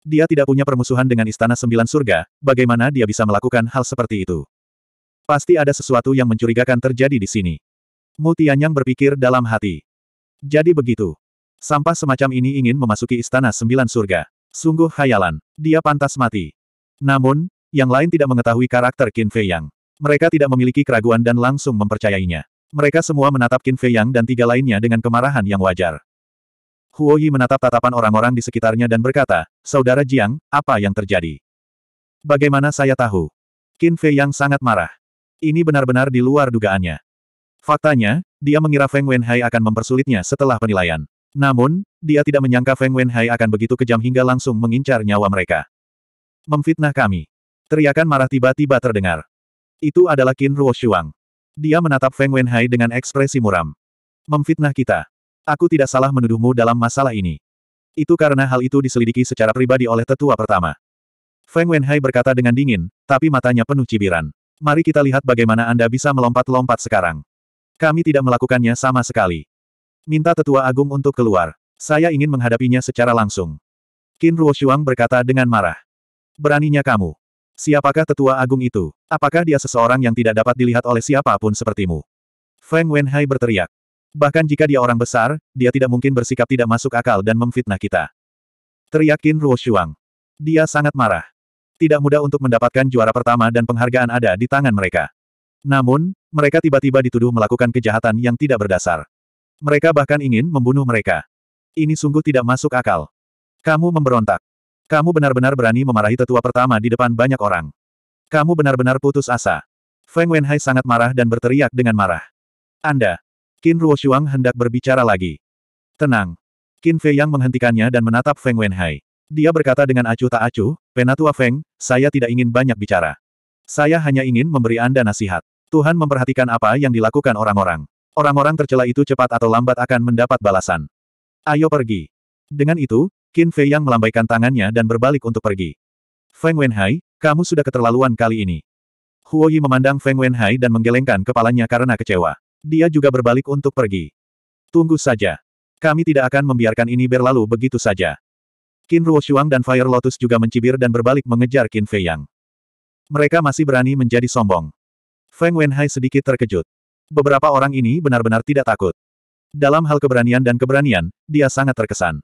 Dia tidak punya permusuhan dengan istana sembilan surga, bagaimana dia bisa melakukan hal seperti itu? Pasti ada sesuatu yang mencurigakan terjadi di sini. Mutianyang berpikir dalam hati. Jadi begitu. Sampah semacam ini ingin memasuki istana sembilan surga. Sungguh khayalan. Dia pantas mati. Namun, yang lain tidak mengetahui karakter Qin Fei Yang. Mereka tidak memiliki keraguan dan langsung mempercayainya. Mereka semua menatap Qin Fei Yang dan tiga lainnya dengan kemarahan yang wajar. Huo Yi menatap tatapan orang-orang di sekitarnya dan berkata, Saudara Jiang, apa yang terjadi? Bagaimana saya tahu? Qin Fei Yang sangat marah. Ini benar-benar di luar dugaannya. Faktanya, dia mengira Feng Wenhai akan mempersulitnya setelah penilaian. Namun, dia tidak menyangka Feng Wenhai akan begitu kejam hingga langsung mengincar nyawa mereka. Memfitnah kami. Teriakan marah tiba-tiba terdengar. Itu adalah Qin Ruo Shuang. Dia menatap Feng Wenhai dengan ekspresi muram. Memfitnah kita. Aku tidak salah menuduhmu dalam masalah ini. Itu karena hal itu diselidiki secara pribadi oleh tetua pertama. Feng Wenhai berkata dengan dingin, tapi matanya penuh cibiran. Mari kita lihat bagaimana Anda bisa melompat-lompat sekarang. Kami tidak melakukannya sama sekali. Minta tetua agung untuk keluar. Saya ingin menghadapinya secara langsung. Qin Ruoshuang berkata dengan marah. Beraninya kamu. Siapakah tetua agung itu? Apakah dia seseorang yang tidak dapat dilihat oleh siapapun sepertimu? Feng Wenhai berteriak. Bahkan jika dia orang besar, dia tidak mungkin bersikap tidak masuk akal dan memfitnah kita. Teriak Qin Ruoshuang. Dia sangat marah. Tidak mudah untuk mendapatkan juara pertama dan penghargaan ada di tangan mereka. Namun, mereka tiba-tiba dituduh melakukan kejahatan yang tidak berdasar. Mereka bahkan ingin membunuh mereka. Ini sungguh tidak masuk akal. Kamu memberontak. Kamu benar-benar berani memarahi tetua pertama di depan banyak orang. Kamu benar-benar putus asa. Feng Wenhai sangat marah dan berteriak dengan marah. Anda. Qin Ruoshuang hendak berbicara lagi. Tenang. Qin Fei Yang menghentikannya dan menatap Feng Wenhai. Dia berkata dengan acuh tak acuh, Penatua Feng, saya tidak ingin banyak bicara. Saya hanya ingin memberi Anda nasihat. Tuhan memperhatikan apa yang dilakukan orang-orang. Orang-orang tercela itu cepat atau lambat akan mendapat balasan. Ayo pergi. Dengan itu, Qin Fei yang melambaikan tangannya dan berbalik untuk pergi. Feng Wenhai, kamu sudah keterlaluan kali ini. Huo Yi memandang Feng Wenhai dan menggelengkan kepalanya karena kecewa. Dia juga berbalik untuk pergi. Tunggu saja. Kami tidak akan membiarkan ini berlalu begitu saja. Qin Ruoshuang dan Fire Lotus juga mencibir dan berbalik mengejar Qin Fei Yang. Mereka masih berani menjadi sombong. Feng Wenhai sedikit terkejut. Beberapa orang ini benar-benar tidak takut. Dalam hal keberanian dan keberanian, dia sangat terkesan.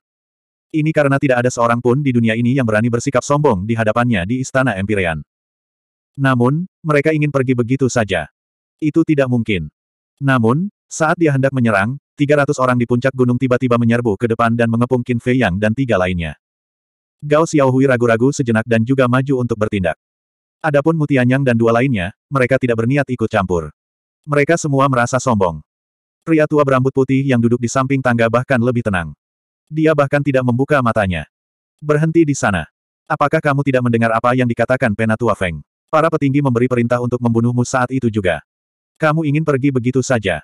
Ini karena tidak ada seorang pun di dunia ini yang berani bersikap sombong di hadapannya di Istana Empyrean. Namun, mereka ingin pergi begitu saja. Itu tidak mungkin. Namun, saat dia hendak menyerang, 300 orang di puncak gunung tiba-tiba menyerbu ke depan dan mengepung Qin Fei Yang dan tiga lainnya. Gao Xiaohui ragu-ragu sejenak dan juga maju untuk bertindak. Adapun Mutianyang dan dua lainnya, mereka tidak berniat ikut campur. Mereka semua merasa sombong. Pria tua berambut putih yang duduk di samping tangga bahkan lebih tenang. Dia bahkan tidak membuka matanya. Berhenti di sana. Apakah kamu tidak mendengar apa yang dikatakan Penatua Feng? Para petinggi memberi perintah untuk membunuhmu saat itu juga. Kamu ingin pergi begitu saja?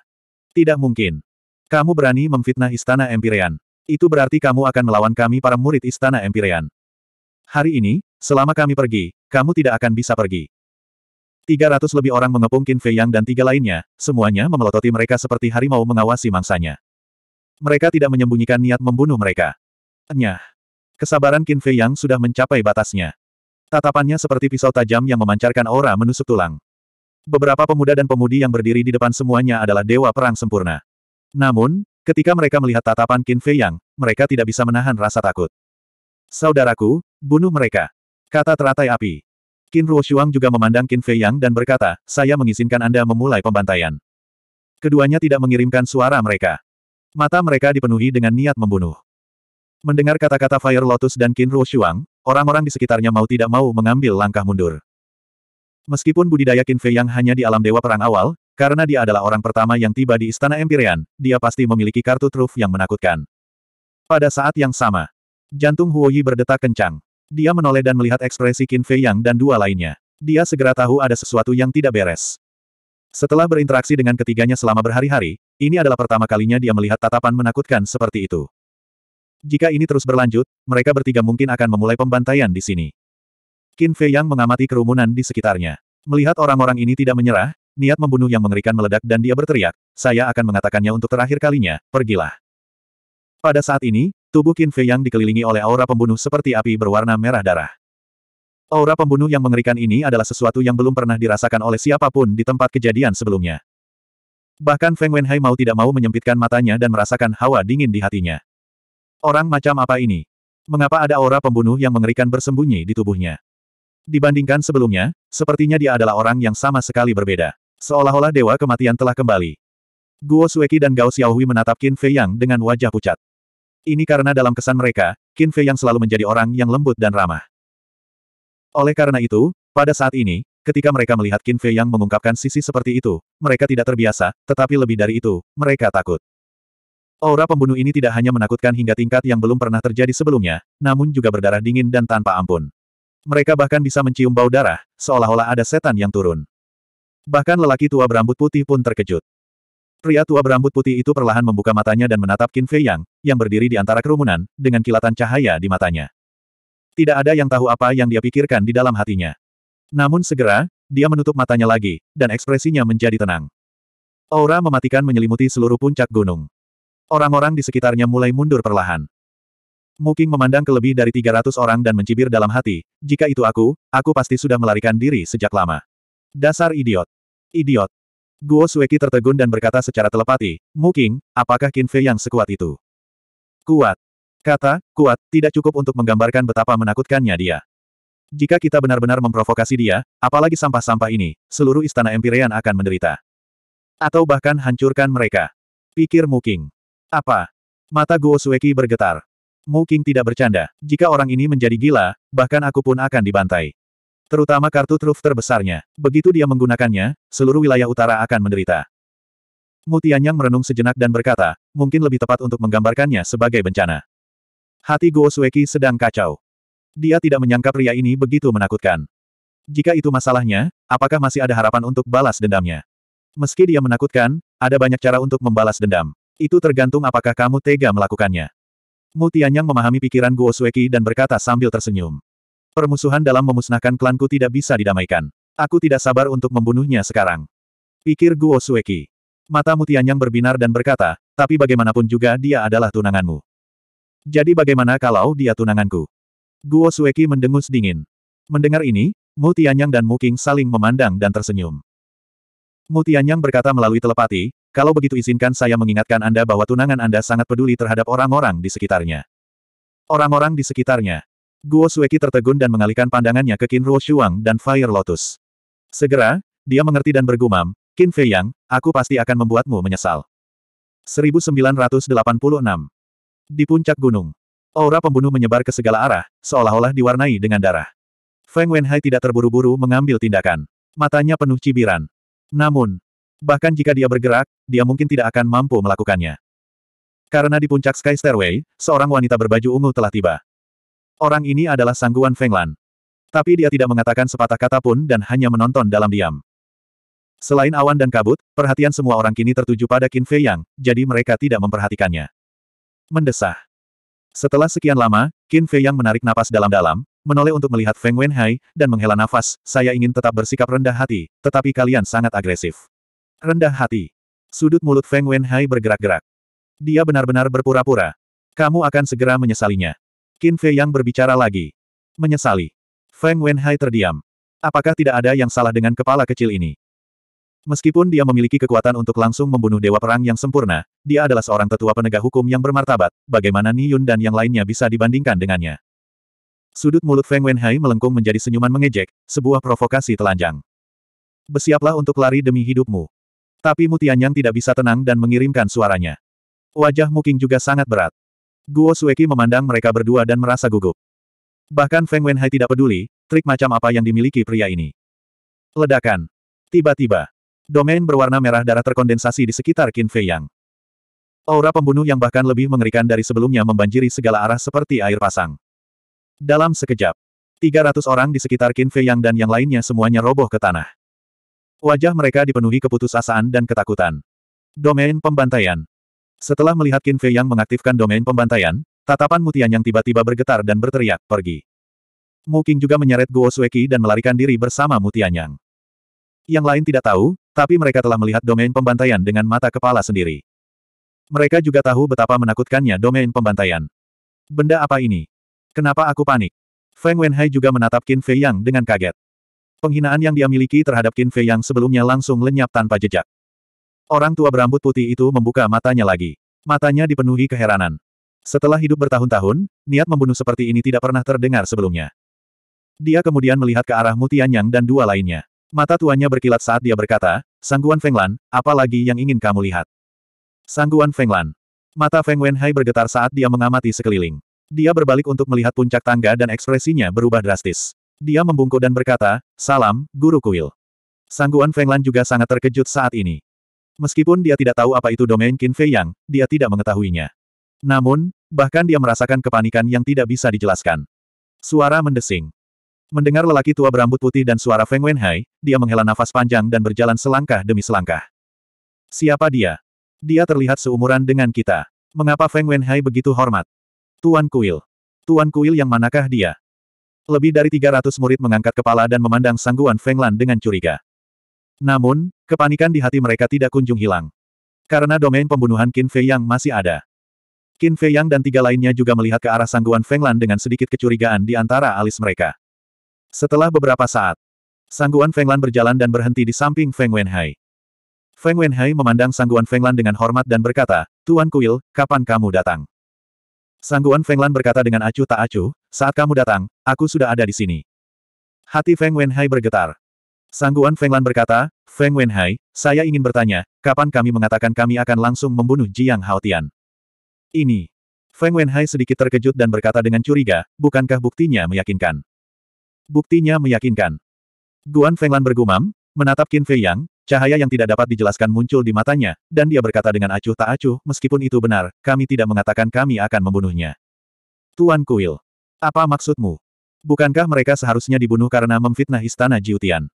Tidak mungkin. Kamu berani memfitnah istana Empirean. Itu berarti kamu akan melawan kami para murid Istana Empirean. Hari ini, selama kami pergi, kamu tidak akan bisa pergi. 300 lebih orang mengepung Qin Fei Yang dan tiga lainnya, semuanya memelototi mereka seperti harimau mengawasi mangsanya. Mereka tidak menyembunyikan niat membunuh mereka. Nyah. Kesabaran Qin Fei Yang sudah mencapai batasnya. Tatapannya seperti pisau tajam yang memancarkan aura menusuk tulang. Beberapa pemuda dan pemudi yang berdiri di depan semuanya adalah dewa perang sempurna. Namun, Ketika mereka melihat tatapan Qin Fei Yang, mereka tidak bisa menahan rasa takut. Saudaraku, bunuh mereka. Kata teratai api. Qin Ruoshuang juga memandang Qin Fei Yang dan berkata, saya mengizinkan Anda memulai pembantaian. Keduanya tidak mengirimkan suara mereka. Mata mereka dipenuhi dengan niat membunuh. Mendengar kata-kata Fire Lotus dan Qin Ruoshuang, orang-orang di sekitarnya mau tidak mau mengambil langkah mundur. Meskipun budidaya Qin Fei Yang hanya di alam dewa perang awal, karena dia adalah orang pertama yang tiba di Istana Empyrean, dia pasti memiliki kartu truf yang menakutkan. Pada saat yang sama, jantung Huoyi berdetak kencang. Dia menoleh dan melihat ekspresi Qin Fei Yang dan dua lainnya. Dia segera tahu ada sesuatu yang tidak beres. Setelah berinteraksi dengan ketiganya selama berhari-hari, ini adalah pertama kalinya dia melihat tatapan menakutkan seperti itu. Jika ini terus berlanjut, mereka bertiga mungkin akan memulai pembantaian di sini. Qin Fei Yang mengamati kerumunan di sekitarnya. Melihat orang-orang ini tidak menyerah, niat membunuh yang mengerikan meledak dan dia berteriak, saya akan mengatakannya untuk terakhir kalinya, pergilah. Pada saat ini, tubuh Qin Fei yang dikelilingi oleh aura pembunuh seperti api berwarna merah darah. Aura pembunuh yang mengerikan ini adalah sesuatu yang belum pernah dirasakan oleh siapapun di tempat kejadian sebelumnya. Bahkan Feng Wenhai mau tidak mau menyempitkan matanya dan merasakan hawa dingin di hatinya. Orang macam apa ini? Mengapa ada aura pembunuh yang mengerikan bersembunyi di tubuhnya? Dibandingkan sebelumnya, sepertinya dia adalah orang yang sama sekali berbeda. Seolah-olah dewa kematian telah kembali. Guo Sueki dan Gao Xiaohui menatap Qin Fei Yang dengan wajah pucat. Ini karena dalam kesan mereka, Qin Fei Yang selalu menjadi orang yang lembut dan ramah. Oleh karena itu, pada saat ini, ketika mereka melihat Qin Fei Yang mengungkapkan sisi seperti itu, mereka tidak terbiasa, tetapi lebih dari itu, mereka takut. Aura pembunuh ini tidak hanya menakutkan hingga tingkat yang belum pernah terjadi sebelumnya, namun juga berdarah dingin dan tanpa ampun. Mereka bahkan bisa mencium bau darah, seolah-olah ada setan yang turun. Bahkan lelaki tua berambut putih pun terkejut. Pria tua berambut putih itu perlahan membuka matanya dan menatap Qin Fei Yang, yang berdiri di antara kerumunan, dengan kilatan cahaya di matanya. Tidak ada yang tahu apa yang dia pikirkan di dalam hatinya. Namun segera, dia menutup matanya lagi, dan ekspresinya menjadi tenang. Aura mematikan menyelimuti seluruh puncak gunung. Orang-orang di sekitarnya mulai mundur perlahan. Muking memandang ke lebih dari 300 orang dan mencibir dalam hati, jika itu aku, aku pasti sudah melarikan diri sejak lama. Dasar idiot. Idiot. Guo Sueki tertegun dan berkata secara telepati, Muking, apakah Fei yang sekuat itu? Kuat. Kata, kuat, tidak cukup untuk menggambarkan betapa menakutkannya dia. Jika kita benar-benar memprovokasi dia, apalagi sampah-sampah ini, seluruh istana Empyrean akan menderita. Atau bahkan hancurkan mereka. Pikir Muking. Apa? Mata Guo Sueki bergetar. Mungkin King tidak bercanda. Jika orang ini menjadi gila, bahkan aku pun akan dibantai. Terutama kartu truf terbesarnya. Begitu dia menggunakannya, seluruh wilayah utara akan menderita. Mutianyang merenung sejenak dan berkata, mungkin lebih tepat untuk menggambarkannya sebagai bencana. Hati Guo Sueki sedang kacau. Dia tidak menyangka pria ini begitu menakutkan. Jika itu masalahnya, apakah masih ada harapan untuk balas dendamnya? Meski dia menakutkan, ada banyak cara untuk membalas dendam. Itu tergantung apakah kamu tega melakukannya. Mu Tianyang memahami pikiran Guo Sueki dan berkata sambil tersenyum. Permusuhan dalam memusnahkan klanku tidak bisa didamaikan. Aku tidak sabar untuk membunuhnya sekarang. Pikir Guo Sueki. Mata Mu Tianyang berbinar dan berkata, tapi bagaimanapun juga dia adalah tunanganmu. Jadi bagaimana kalau dia tunanganku? Guo Sueki mendengus dingin. Mendengar ini, Mu Tianyang dan Mu King saling memandang dan tersenyum. Mu Tianyang berkata melalui telepati, kalau begitu izinkan saya mengingatkan Anda bahwa tunangan Anda sangat peduli terhadap orang-orang di sekitarnya. Orang-orang di sekitarnya. Guo Sueki tertegun dan mengalihkan pandangannya ke Qin Ruo Shuang dan Fire Lotus. Segera, dia mengerti dan bergumam, Qin Fei Yang, aku pasti akan membuatmu menyesal. 1986 Di puncak gunung. Aura pembunuh menyebar ke segala arah, seolah-olah diwarnai dengan darah. Feng Wenhai tidak terburu-buru mengambil tindakan. Matanya penuh cibiran. Namun, Bahkan jika dia bergerak, dia mungkin tidak akan mampu melakukannya. Karena di puncak Sky Stairway, seorang wanita berbaju ungu telah tiba. Orang ini adalah Sangguan Fenglan. Tapi dia tidak mengatakan sepatah kata pun dan hanya menonton dalam diam. Selain awan dan kabut, perhatian semua orang kini tertuju pada Qin Fei Yang, jadi mereka tidak memperhatikannya. Mendesah. Setelah sekian lama, Qin Fei Yang menarik napas dalam-dalam, menoleh untuk melihat Feng Wenhai, dan menghela nafas, saya ingin tetap bersikap rendah hati, tetapi kalian sangat agresif. Rendah hati. Sudut mulut Feng Wenhai bergerak-gerak. Dia benar-benar berpura-pura. Kamu akan segera menyesalinya. Qin Fei yang berbicara lagi. Menyesali. Feng Wenhai terdiam. Apakah tidak ada yang salah dengan kepala kecil ini? Meskipun dia memiliki kekuatan untuk langsung membunuh dewa perang yang sempurna, dia adalah seorang tetua penegak hukum yang bermartabat, bagaimana Ni Yun dan yang lainnya bisa dibandingkan dengannya. Sudut mulut Feng Wenhai melengkung menjadi senyuman mengejek, sebuah provokasi telanjang. Bersiaplah untuk lari demi hidupmu. Tapi Mutianyang tidak bisa tenang dan mengirimkan suaranya. Wajah Muking juga sangat berat. Guo Sueki memandang mereka berdua dan merasa gugup. Bahkan Feng Wenhai tidak peduli, trik macam apa yang dimiliki pria ini. Ledakan. Tiba-tiba, domain berwarna merah darah terkondensasi di sekitar Qin Fei Yang. Aura pembunuh yang bahkan lebih mengerikan dari sebelumnya membanjiri segala arah seperti air pasang. Dalam sekejap, 300 orang di sekitar Qin Fei Yang dan yang lainnya semuanya roboh ke tanah. Wajah mereka dipenuhi keputusasaan dan ketakutan. Domain pembantaian. Setelah melihat Qin Fei yang mengaktifkan domain pembantaian, tatapan Mutian yang tiba-tiba bergetar dan berteriak, pergi. Mu Qing juga menyeret Guo Sueki dan melarikan diri bersama Mutian Yang. Yang lain tidak tahu, tapi mereka telah melihat domain pembantaian dengan mata kepala sendiri. Mereka juga tahu betapa menakutkannya domain pembantaian. Benda apa ini? Kenapa aku panik? Feng Wenhai juga menatap Qin Fei Yang dengan kaget. Penghinaan yang dia miliki terhadap Qin Fei yang sebelumnya langsung lenyap tanpa jejak. Orang tua berambut putih itu membuka matanya lagi. Matanya dipenuhi keheranan. Setelah hidup bertahun-tahun, niat membunuh seperti ini tidak pernah terdengar sebelumnya. Dia kemudian melihat ke arah Mutianyang dan dua lainnya. Mata tuanya berkilat saat dia berkata, Sangguan Fenglan, apa lagi yang ingin kamu lihat? Sangguan Fenglan. Mata Feng Wenhai bergetar saat dia mengamati sekeliling. Dia berbalik untuk melihat puncak tangga dan ekspresinya berubah drastis. Dia membungkuk dan berkata, Salam, Guru Kuil. Sangguan Fenglan juga sangat terkejut saat ini. Meskipun dia tidak tahu apa itu domain Qin Fei Yang, dia tidak mengetahuinya. Namun, bahkan dia merasakan kepanikan yang tidak bisa dijelaskan. Suara mendesing. Mendengar lelaki tua berambut putih dan suara Feng Wenhai, dia menghela nafas panjang dan berjalan selangkah demi selangkah. Siapa dia? Dia terlihat seumuran dengan kita. Mengapa Feng Wenhai begitu hormat? Tuan Kuil. Tuan Kuil yang manakah dia? Lebih dari 300 murid mengangkat kepala dan memandang sangguan Fenglan dengan curiga. Namun, kepanikan di hati mereka tidak kunjung hilang. Karena domain pembunuhan Qin Fei Yang masih ada. Qin Fei Yang dan tiga lainnya juga melihat ke arah sangguan Fenglan dengan sedikit kecurigaan di antara alis mereka. Setelah beberapa saat, sangguan Fenglan berjalan dan berhenti di samping Feng Wenhai. Feng Wenhai memandang sangguan Fenglan dengan hormat dan berkata, Tuan Kuil, kapan kamu datang? Sangguan Fenglan berkata dengan acuh tak acuh, saat kamu datang, aku sudah ada di sini. Hati Feng Wenhai bergetar. Sangguan Feng Lan berkata, Feng Wenhai, saya ingin bertanya, kapan kami mengatakan kami akan langsung membunuh Jiang Haotian? Ini. Feng Wenhai sedikit terkejut dan berkata dengan curiga, bukankah buktinya meyakinkan? Buktinya meyakinkan. Guan Feng Lan bergumam, menatap Qin Fei Yang, cahaya yang tidak dapat dijelaskan muncul di matanya, dan dia berkata dengan acuh tak acuh, meskipun itu benar, kami tidak mengatakan kami akan membunuhnya. Tuan Kuil. Apa maksudmu? Bukankah mereka seharusnya dibunuh karena memfitnah istana Jiutian?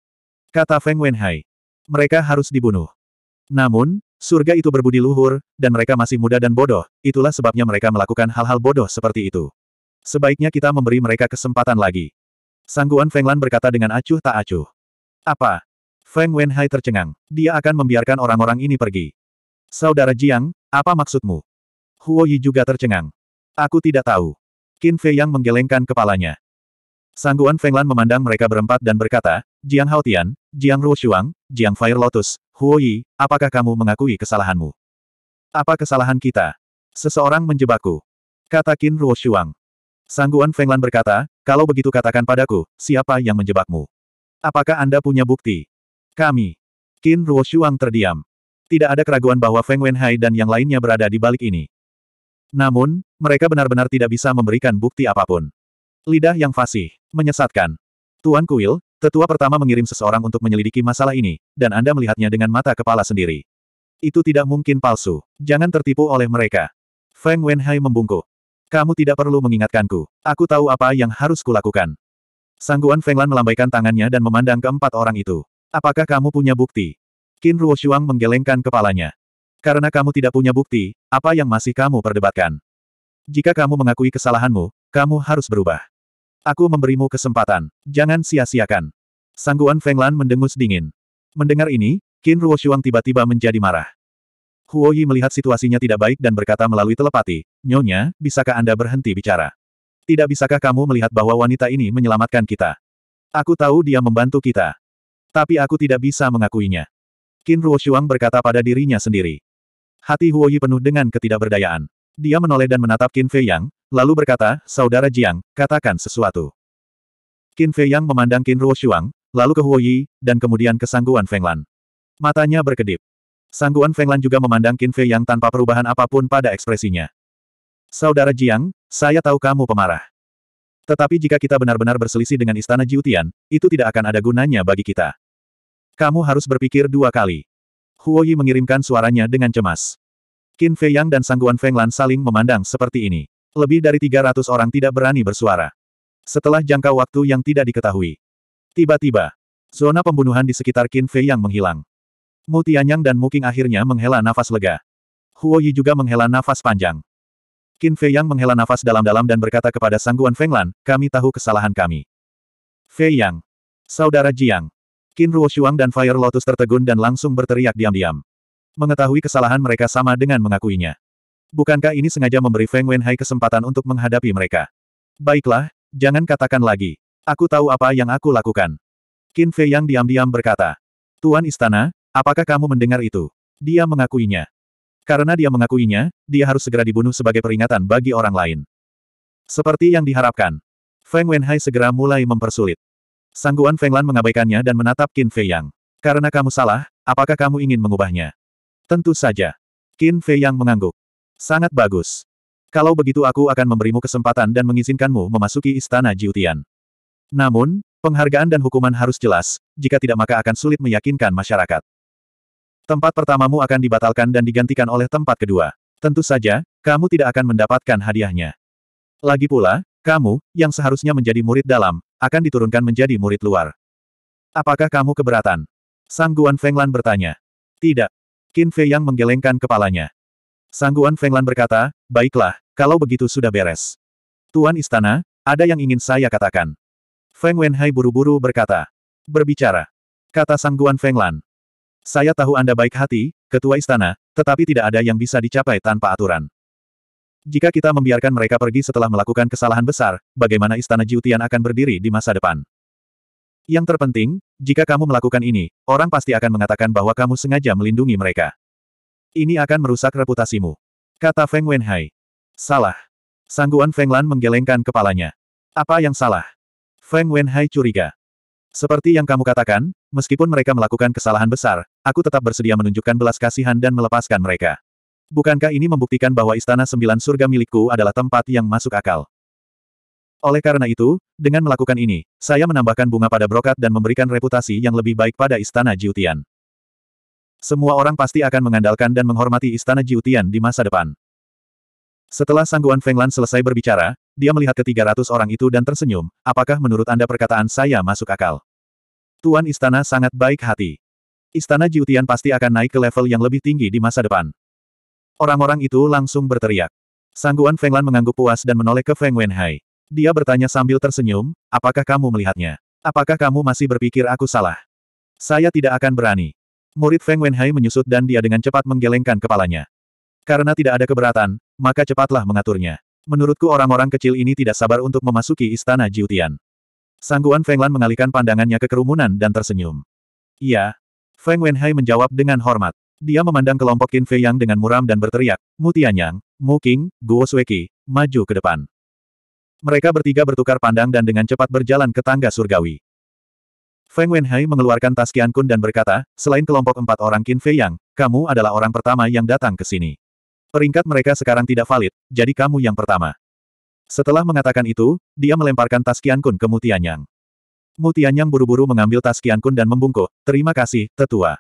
Kata Feng Wenhai. Mereka harus dibunuh. Namun, surga itu berbudi luhur, dan mereka masih muda dan bodoh, itulah sebabnya mereka melakukan hal-hal bodoh seperti itu. Sebaiknya kita memberi mereka kesempatan lagi. Sangguan Feng Lan berkata dengan acuh tak acuh. Apa? Feng Wenhai tercengang. Dia akan membiarkan orang-orang ini pergi. Saudara Jiang, apa maksudmu? Huo Yi juga tercengang. Aku tidak tahu. Qin Fei yang menggelengkan kepalanya. Sangguan Fenglan memandang mereka berempat dan berkata, Jiang Haotian, Jiang Ruoshuang, Jiang Fire Lotus, Huo Yi, apakah kamu mengakui kesalahanmu? Apa kesalahan kita? Seseorang menjebakku. Kata Qin Ruoshuang. Sangguan Fenglan berkata, kalau begitu katakan padaku, siapa yang menjebakmu? Apakah Anda punya bukti? Kami. Qin Ruoshuang terdiam. Tidak ada keraguan bahwa Feng Wenhai dan yang lainnya berada di balik ini. Namun, mereka benar-benar tidak bisa memberikan bukti apapun. Lidah yang fasih, menyesatkan. Tuan Kuil, tetua pertama mengirim seseorang untuk menyelidiki masalah ini, dan Anda melihatnya dengan mata kepala sendiri. Itu tidak mungkin palsu. Jangan tertipu oleh mereka. Feng Wenhai membungkuk. Kamu tidak perlu mengingatkanku. Aku tahu apa yang harus kulakukan. Sangguan Feng Lan melambaikan tangannya dan memandang keempat orang itu. Apakah kamu punya bukti? Qin Ruoshuang menggelengkan kepalanya. Karena kamu tidak punya bukti, apa yang masih kamu perdebatkan? Jika kamu mengakui kesalahanmu, kamu harus berubah. Aku memberimu kesempatan, jangan sia-siakan. Sangguan Fenglan mendengus dingin. Mendengar ini, Qin Ruoshuang tiba-tiba menjadi marah. Huo Yi melihat situasinya tidak baik dan berkata melalui telepati, Nyonya, bisakah Anda berhenti bicara? Tidak bisakah kamu melihat bahwa wanita ini menyelamatkan kita? Aku tahu dia membantu kita. Tapi aku tidak bisa mengakuinya. Qin Ruoshuang berkata pada dirinya sendiri. Hati Huoyi penuh dengan ketidakberdayaan. Dia menoleh dan menatap Qin Fei Yang, lalu berkata, Saudara Jiang, katakan sesuatu. Qin Fei Yang memandang Qin Ruo Shuang, lalu ke Huoyi, dan kemudian ke Sangguan Fenglan. Matanya berkedip. Sangguan Fenglan juga memandang Qin Fei Yang tanpa perubahan apapun pada ekspresinya. Saudara Jiang, saya tahu kamu pemarah. Tetapi jika kita benar-benar berselisih dengan Istana Jiutian, itu tidak akan ada gunanya bagi kita. Kamu harus berpikir dua kali. Huo Yi mengirimkan suaranya dengan cemas. Qin Fei Yang dan Sangguan Feng Lan saling memandang seperti ini. Lebih dari 300 orang tidak berani bersuara. Setelah jangka waktu yang tidak diketahui. Tiba-tiba, zona pembunuhan di sekitar Qin Fei Yang menghilang. Mu Tianyang dan Mu Qing akhirnya menghela nafas lega. Huo Yi juga menghela nafas panjang. Qin Fei Yang menghela nafas dalam-dalam dan berkata kepada Sangguan Feng Lan, kami tahu kesalahan kami. Fei Yang. Saudara Jiang. Qin Shuang dan Fire Lotus tertegun dan langsung berteriak diam-diam. Mengetahui kesalahan mereka sama dengan mengakuinya. Bukankah ini sengaja memberi Feng Wenhai kesempatan untuk menghadapi mereka? Baiklah, jangan katakan lagi. Aku tahu apa yang aku lakukan. Qin Fei yang diam-diam berkata. Tuan Istana, apakah kamu mendengar itu? Dia mengakuinya. Karena dia mengakuinya, dia harus segera dibunuh sebagai peringatan bagi orang lain. Seperti yang diharapkan. Feng Wenhai segera mulai mempersulit. Sangguan Fenglan mengabaikannya dan menatap Qin Fei Yang. Karena kamu salah, apakah kamu ingin mengubahnya? Tentu saja. Qin Fei Yang mengangguk. Sangat bagus. Kalau begitu aku akan memberimu kesempatan dan mengizinkanmu memasuki istana Jiutian. Namun, penghargaan dan hukuman harus jelas, jika tidak maka akan sulit meyakinkan masyarakat. Tempat pertamamu akan dibatalkan dan digantikan oleh tempat kedua. Tentu saja, kamu tidak akan mendapatkan hadiahnya. Lagi pula, kamu, yang seharusnya menjadi murid dalam, akan diturunkan menjadi murid luar. Apakah kamu keberatan? Sang Guan Fenglan bertanya. Tidak. Qin Fei yang menggelengkan kepalanya. Sang Guan Fenglan berkata, baiklah, kalau begitu sudah beres. Tuan Istana, ada yang ingin saya katakan. Feng Wenhai buru-buru berkata. Berbicara. Kata Sang Guan Fenglan. Saya tahu Anda baik hati, Ketua Istana, tetapi tidak ada yang bisa dicapai tanpa aturan. Jika kita membiarkan mereka pergi setelah melakukan kesalahan besar, bagaimana istana Jiutian akan berdiri di masa depan? Yang terpenting, jika kamu melakukan ini, orang pasti akan mengatakan bahwa kamu sengaja melindungi mereka. Ini akan merusak reputasimu. Kata Feng Wenhai. Salah. Sangguan Feng Lan menggelengkan kepalanya. Apa yang salah? Feng Wenhai curiga. Seperti yang kamu katakan, meskipun mereka melakukan kesalahan besar, aku tetap bersedia menunjukkan belas kasihan dan melepaskan mereka. Bukankah ini membuktikan bahwa Istana Sembilan Surga milikku adalah tempat yang masuk akal? Oleh karena itu, dengan melakukan ini, saya menambahkan bunga pada brokat dan memberikan reputasi yang lebih baik pada Istana Jiutian. Semua orang pasti akan mengandalkan dan menghormati Istana Jiutian di masa depan. Setelah Sangguan Fenglan selesai berbicara, dia melihat ketiga ratus orang itu dan tersenyum, apakah menurut Anda perkataan saya masuk akal? Tuan Istana sangat baik hati. Istana Jiutian pasti akan naik ke level yang lebih tinggi di masa depan. Orang-orang itu langsung berteriak. Sangguan Fenglan mengangguk puas dan menoleh ke Feng Wenhai. Dia bertanya sambil tersenyum, apakah kamu melihatnya? Apakah kamu masih berpikir aku salah? Saya tidak akan berani. Murid Feng Wenhai menyusut dan dia dengan cepat menggelengkan kepalanya. Karena tidak ada keberatan, maka cepatlah mengaturnya. Menurutku orang-orang kecil ini tidak sabar untuk memasuki istana Jiutian. Sangguan Fenglan mengalihkan pandangannya ke kerumunan dan tersenyum. Iya. Feng Wenhai menjawab dengan hormat. Dia memandang kelompok Qin Fei Yang dengan muram dan berteriak, Mu Tianyang, Mu King, Guo Sueki, maju ke depan. Mereka bertiga bertukar pandang dan dengan cepat berjalan ke tangga surgawi. Feng Wenhai mengeluarkan tas Kun dan berkata, selain kelompok empat orang Qin Fei Yang, kamu adalah orang pertama yang datang ke sini. Peringkat mereka sekarang tidak valid, jadi kamu yang pertama. Setelah mengatakan itu, dia melemparkan tas Kun ke Mu Tianyang. Mu Tianyang buru-buru mengambil tas Kun dan membungkuk, terima kasih, tetua.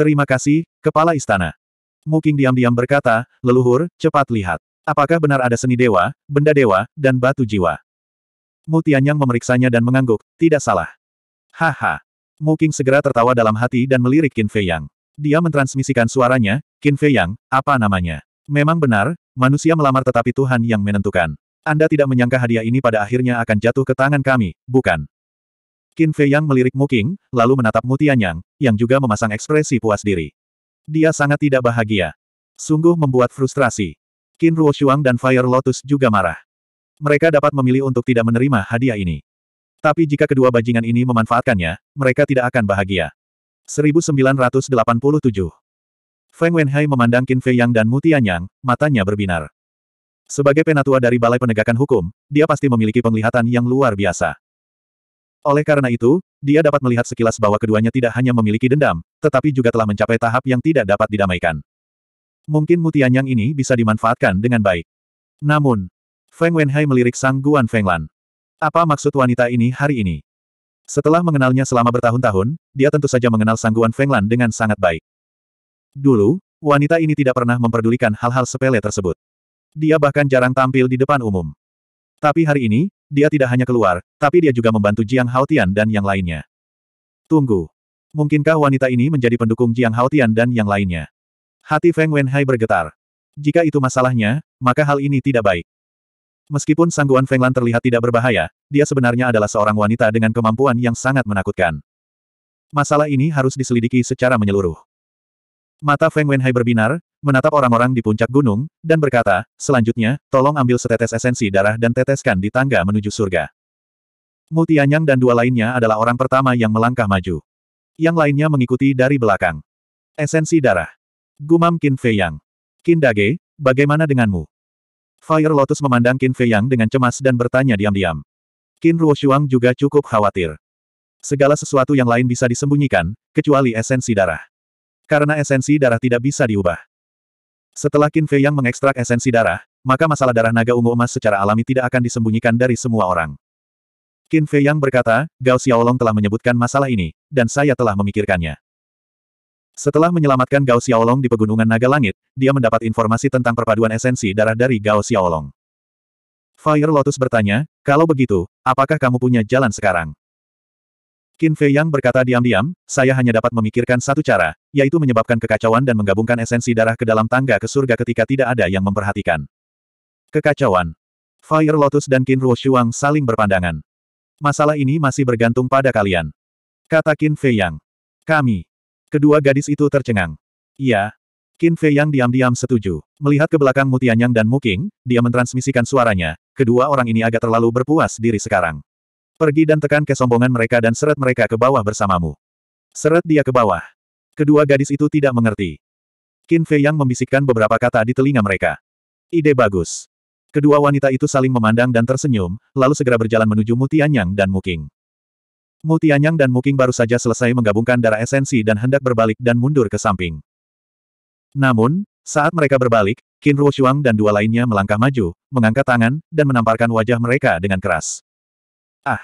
Terima kasih, Kepala Istana. Muking diam-diam berkata, leluhur, cepat lihat. Apakah benar ada seni dewa, benda dewa, dan batu jiwa? Mutianyang memeriksanya dan mengangguk, tidak salah. Haha. Muking segera tertawa dalam hati dan melirik Qin Fei Yang. Dia mentransmisikan suaranya, Qin Fei Yang, apa namanya? Memang benar, manusia melamar tetapi Tuhan yang menentukan. Anda tidak menyangka hadiah ini pada akhirnya akan jatuh ke tangan kami, bukan? Qin Fei Yang melirik Muking, lalu menatap Mu Tianyang, yang juga memasang ekspresi puas diri. Dia sangat tidak bahagia. Sungguh membuat frustrasi. Qin Shuang dan Fire Lotus juga marah. Mereka dapat memilih untuk tidak menerima hadiah ini. Tapi jika kedua bajingan ini memanfaatkannya, mereka tidak akan bahagia. 1987 Feng Wenhai memandang Qin Fei Yang dan Mu Tianyang, matanya berbinar. Sebagai penatua dari Balai Penegakan Hukum, dia pasti memiliki penglihatan yang luar biasa. Oleh karena itu, dia dapat melihat sekilas bahwa keduanya tidak hanya memiliki dendam, tetapi juga telah mencapai tahap yang tidak dapat didamaikan. Mungkin mutian yang ini bisa dimanfaatkan dengan baik. Namun, Feng Wenhai melirik Sang Guan Fenglan. Apa maksud wanita ini hari ini? Setelah mengenalnya selama bertahun-tahun, dia tentu saja mengenal Sang Guan Fenglan dengan sangat baik. Dulu, wanita ini tidak pernah memperdulikan hal-hal sepele tersebut. Dia bahkan jarang tampil di depan umum. Tapi hari ini, dia tidak hanya keluar, tapi dia juga membantu Jiang Haotian dan yang lainnya. Tunggu. Mungkinkah wanita ini menjadi pendukung Jiang Haotian dan yang lainnya? Hati Feng Wenhai bergetar. Jika itu masalahnya, maka hal ini tidak baik. Meskipun sangguan Feng Lan terlihat tidak berbahaya, dia sebenarnya adalah seorang wanita dengan kemampuan yang sangat menakutkan. Masalah ini harus diselidiki secara menyeluruh. Mata Feng Wenhai berbinar, menatap orang-orang di puncak gunung, dan berkata, selanjutnya, tolong ambil setetes esensi darah dan teteskan di tangga menuju surga. Mutianyang dan dua lainnya adalah orang pertama yang melangkah maju. Yang lainnya mengikuti dari belakang. Esensi darah. Gumam Qin Fei Yang. Qin Dage, bagaimana denganmu? Fire Lotus memandang Qin Fei dengan cemas dan bertanya diam-diam. Qin Ruoshuang juga cukup khawatir. Segala sesuatu yang lain bisa disembunyikan, kecuali esensi darah. Karena esensi darah tidak bisa diubah. Setelah Qin Fei yang mengekstrak esensi darah, maka masalah darah naga ungu emas secara alami tidak akan disembunyikan dari semua orang. Qin Fei yang berkata, Gao Xiaolong telah menyebutkan masalah ini, dan saya telah memikirkannya. Setelah menyelamatkan Gao Xiaolong di pegunungan Naga Langit, dia mendapat informasi tentang perpaduan esensi darah dari Gao Xiaolong. Fire Lotus bertanya, kalau begitu, apakah kamu punya jalan sekarang? Qin Fei Yang berkata diam-diam, saya hanya dapat memikirkan satu cara, yaitu menyebabkan kekacauan dan menggabungkan esensi darah ke dalam tangga ke surga ketika tidak ada yang memperhatikan. Kekacauan. Fire Lotus dan Qin Shuang saling berpandangan. Masalah ini masih bergantung pada kalian. Kata Qin Fei Yang. Kami. Kedua gadis itu tercengang. Iya. Qin Fei Yang diam-diam setuju. Melihat ke belakang Mutianyang dan Muking, dia mentransmisikan suaranya, kedua orang ini agak terlalu berpuas diri sekarang. Pergi dan tekan kesombongan mereka dan seret mereka ke bawah bersamamu. Seret dia ke bawah. Kedua gadis itu tidak mengerti. Qin Fei Yang membisikkan beberapa kata di telinga mereka. Ide bagus. Kedua wanita itu saling memandang dan tersenyum, lalu segera berjalan menuju Mutianyang dan Muking. Mutianyang dan Muking baru saja selesai menggabungkan darah esensi dan hendak berbalik dan mundur ke samping. Namun, saat mereka berbalik, Qin Ruo Shuang dan dua lainnya melangkah maju, mengangkat tangan, dan menamparkan wajah mereka dengan keras. Ah!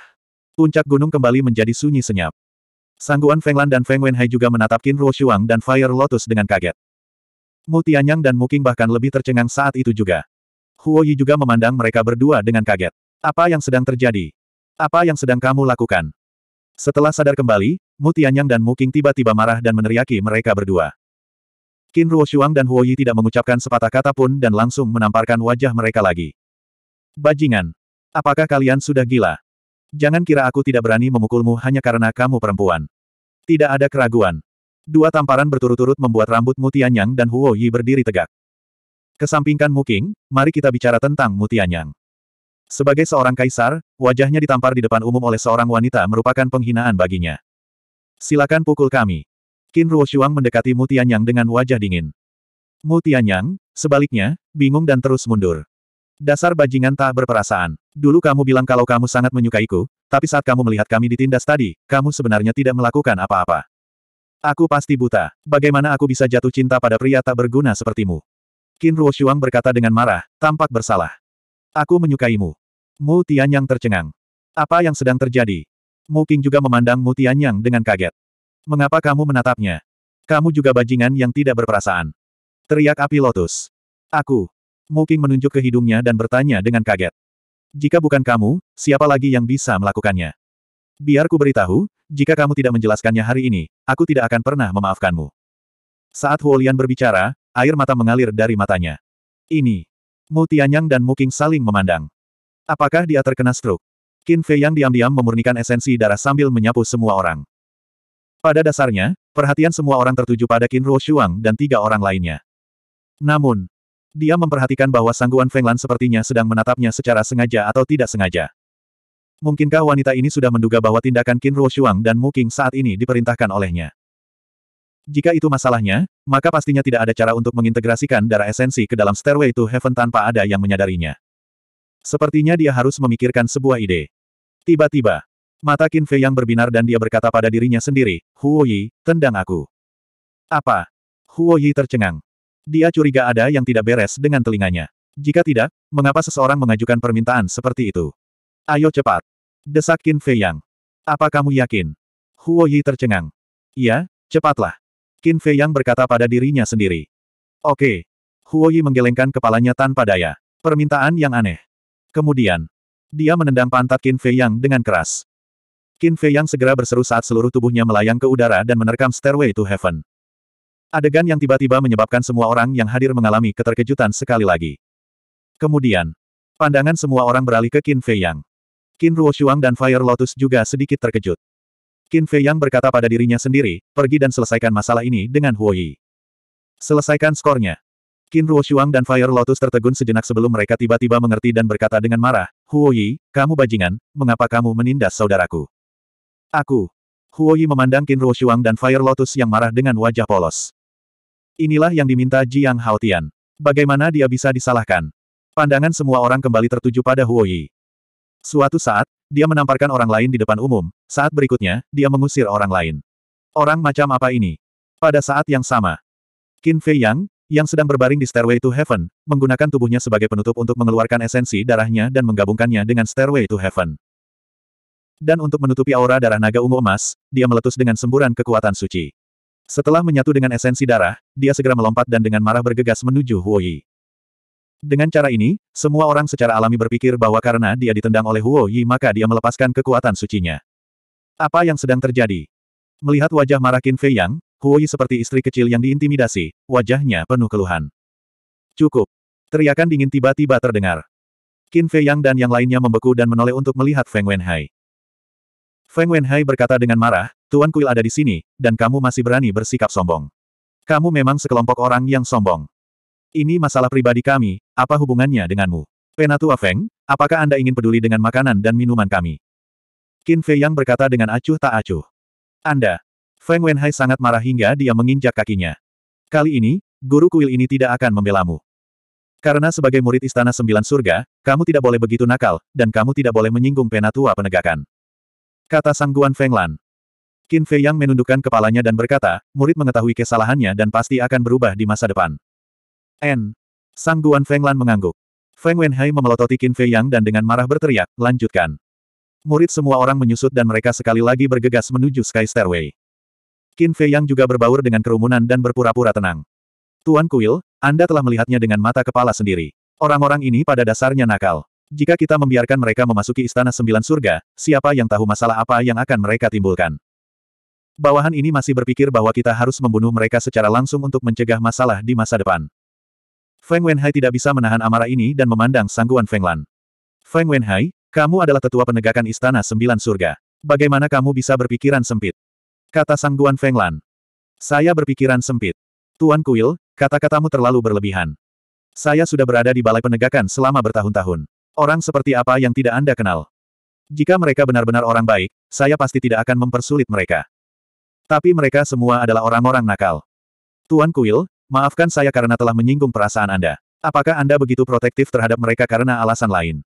Puncak gunung kembali menjadi sunyi senyap. Sangguan Fenglan dan Feng Wenhai juga menatap Qin Ruo Shuang dan Fire Lotus dengan kaget. Mu Tianyang dan Muking bahkan lebih tercengang saat itu juga. Huo Yi juga memandang mereka berdua dengan kaget. Apa yang sedang terjadi? Apa yang sedang kamu lakukan? Setelah sadar kembali, Mu Tianyang dan Muking tiba-tiba marah dan meneriaki mereka berdua. Qin Ruo Shuang dan Huo Yi tidak mengucapkan sepatah kata pun dan langsung menamparkan wajah mereka lagi. Bajingan! Apakah kalian sudah gila? Jangan kira aku tidak berani memukulmu hanya karena kamu perempuan. Tidak ada keraguan. Dua tamparan berturut-turut membuat rambut Mutianyang dan Huo Yi berdiri tegak. Kesampingkan Muking, mari kita bicara tentang Mutianyang. Sebagai seorang kaisar, wajahnya ditampar di depan umum oleh seorang wanita merupakan penghinaan baginya. Silakan pukul kami. Qin Ruoshuang mendekati Mutianyang dengan wajah dingin. Mutianyang, sebaliknya, bingung dan terus mundur. Dasar bajingan tak berperasaan. Dulu kamu bilang kalau kamu sangat menyukaiku, tapi saat kamu melihat kami ditindas tadi, kamu sebenarnya tidak melakukan apa-apa. Aku pasti buta. Bagaimana aku bisa jatuh cinta pada pria tak berguna sepertimu? Qin Shuang berkata dengan marah, tampak bersalah. Aku menyukaimu. Mu Tianyang tercengang. Apa yang sedang terjadi? Mu Qing juga memandang Mu Tianyang dengan kaget. Mengapa kamu menatapnya? Kamu juga bajingan yang tidak berperasaan. Teriak api lotus. Aku. Muking menunjuk ke hidungnya dan bertanya dengan kaget. Jika bukan kamu, siapa lagi yang bisa melakukannya? Biar ku beritahu, jika kamu tidak menjelaskannya hari ini, aku tidak akan pernah memaafkanmu. Saat Huolian berbicara, air mata mengalir dari matanya. Ini. Mu Tianyang dan Muking saling memandang. Apakah dia terkena stroke? Qin Fei yang diam-diam memurnikan esensi darah sambil menyapu semua orang. Pada dasarnya, perhatian semua orang tertuju pada Qin Ruo Shuang dan tiga orang lainnya. Namun, dia memperhatikan bahwa Sangguan Fenglan sepertinya sedang menatapnya secara sengaja atau tidak sengaja. Mungkinkah wanita ini sudah menduga bahwa tindakan Qin Ruo Shuang dan Mu Qing saat ini diperintahkan olehnya? Jika itu masalahnya, maka pastinya tidak ada cara untuk mengintegrasikan darah esensi ke dalam Stairway to Heaven tanpa ada yang menyadarinya. Sepertinya dia harus memikirkan sebuah ide. Tiba-tiba, mata Qin Fei yang berbinar dan dia berkata pada dirinya sendiri, Huo Yi, tendang aku. Apa? Huo Yi tercengang. Dia curiga ada yang tidak beres dengan telinganya. Jika tidak, mengapa seseorang mengajukan permintaan seperti itu? Ayo cepat. Desak Qin Fei Yang. Apa kamu yakin? Huo Yi tercengang. Iya, cepatlah. Qin Fei Yang berkata pada dirinya sendiri. Oke. Huo Yi menggelengkan kepalanya tanpa daya. Permintaan yang aneh. Kemudian, dia menendang pantat Qin Fei Yang dengan keras. Qin Fei Yang segera berseru saat seluruh tubuhnya melayang ke udara dan menerkam Stairway to Heaven. Adegan yang tiba-tiba menyebabkan semua orang yang hadir mengalami keterkejutan sekali lagi. Kemudian, pandangan semua orang beralih ke Qin Fei Yang. Qin Ruoshuang dan Fire Lotus juga sedikit terkejut. Qin Fei Yang berkata pada dirinya sendiri, pergi dan selesaikan masalah ini dengan Huo Yi. Selesaikan skornya. Qin Ruoshuang dan Fire Lotus tertegun sejenak sebelum mereka tiba-tiba mengerti dan berkata dengan marah, Huo Yi, kamu bajingan, mengapa kamu menindas saudaraku? Aku. Huo Yi memandang Qin Ruoshuang dan Fire Lotus yang marah dengan wajah polos. Inilah yang diminta Jiang Haotian. Bagaimana dia bisa disalahkan? Pandangan semua orang kembali tertuju pada Huo Yi. Suatu saat, dia menamparkan orang lain di depan umum, saat berikutnya, dia mengusir orang lain. Orang macam apa ini? Pada saat yang sama, Qin Fei Yang, yang sedang berbaring di Stairway to Heaven, menggunakan tubuhnya sebagai penutup untuk mengeluarkan esensi darahnya dan menggabungkannya dengan Stairway to Heaven. Dan untuk menutupi aura darah naga ungu emas, dia meletus dengan semburan kekuatan suci. Setelah menyatu dengan esensi darah, dia segera melompat dan dengan marah bergegas menuju Huo Yi. Dengan cara ini, semua orang secara alami berpikir bahwa karena dia ditendang oleh Huo Yi, maka dia melepaskan kekuatan sucinya. Apa yang sedang terjadi? Melihat wajah marah Qin Fei Yang, Huo Yi seperti istri kecil yang diintimidasi, wajahnya penuh keluhan. Cukup. Teriakan dingin tiba-tiba terdengar. Qin Fei Yang dan yang lainnya membeku dan menoleh untuk melihat Feng Wenhai. Feng Wenhai berkata dengan marah, Tuan Kuil ada di sini, dan kamu masih berani bersikap sombong. Kamu memang sekelompok orang yang sombong. Ini masalah pribadi kami, apa hubungannya denganmu? Penatua Feng, apakah Anda ingin peduli dengan makanan dan minuman kami? Qin Fei Yang berkata dengan acuh tak acuh. Anda. Feng Wenhai sangat marah hingga dia menginjak kakinya. Kali ini, guru kuil ini tidak akan membelamu. Karena sebagai murid Istana Sembilan Surga, kamu tidak boleh begitu nakal, dan kamu tidak boleh menyinggung penatua penegakan. Kata Sangguan Feng Lan. Qin Fei Yang menundukkan kepalanya dan berkata, murid mengetahui kesalahannya dan pasti akan berubah di masa depan. N. Sang Guan Feng Lan mengangguk. Feng Wenhai memelototi Qin Fei Yang dan dengan marah berteriak, lanjutkan. Murid semua orang menyusut dan mereka sekali lagi bergegas menuju Sky Stairway. Qin Fei Yang juga berbaur dengan kerumunan dan berpura-pura tenang. Tuan Kuil, Anda telah melihatnya dengan mata kepala sendiri. Orang-orang ini pada dasarnya nakal. Jika kita membiarkan mereka memasuki Istana Sembilan Surga, siapa yang tahu masalah apa yang akan mereka timbulkan? Bawahan ini masih berpikir bahwa kita harus membunuh mereka secara langsung untuk mencegah masalah di masa depan. Feng Wenhai tidak bisa menahan amarah ini dan memandang sangguan Feng Lan. Feng Wenhai, kamu adalah tetua penegakan Istana Sembilan Surga. Bagaimana kamu bisa berpikiran sempit? Kata sangguan Feng Lan. Saya berpikiran sempit. Tuan Kuil, kata-katamu terlalu berlebihan. Saya sudah berada di balai penegakan selama bertahun-tahun. Orang seperti apa yang tidak Anda kenal? Jika mereka benar-benar orang baik, saya pasti tidak akan mempersulit mereka. Tapi mereka semua adalah orang-orang nakal. Tuan Kuil, maafkan saya karena telah menyinggung perasaan Anda. Apakah Anda begitu protektif terhadap mereka karena alasan lain?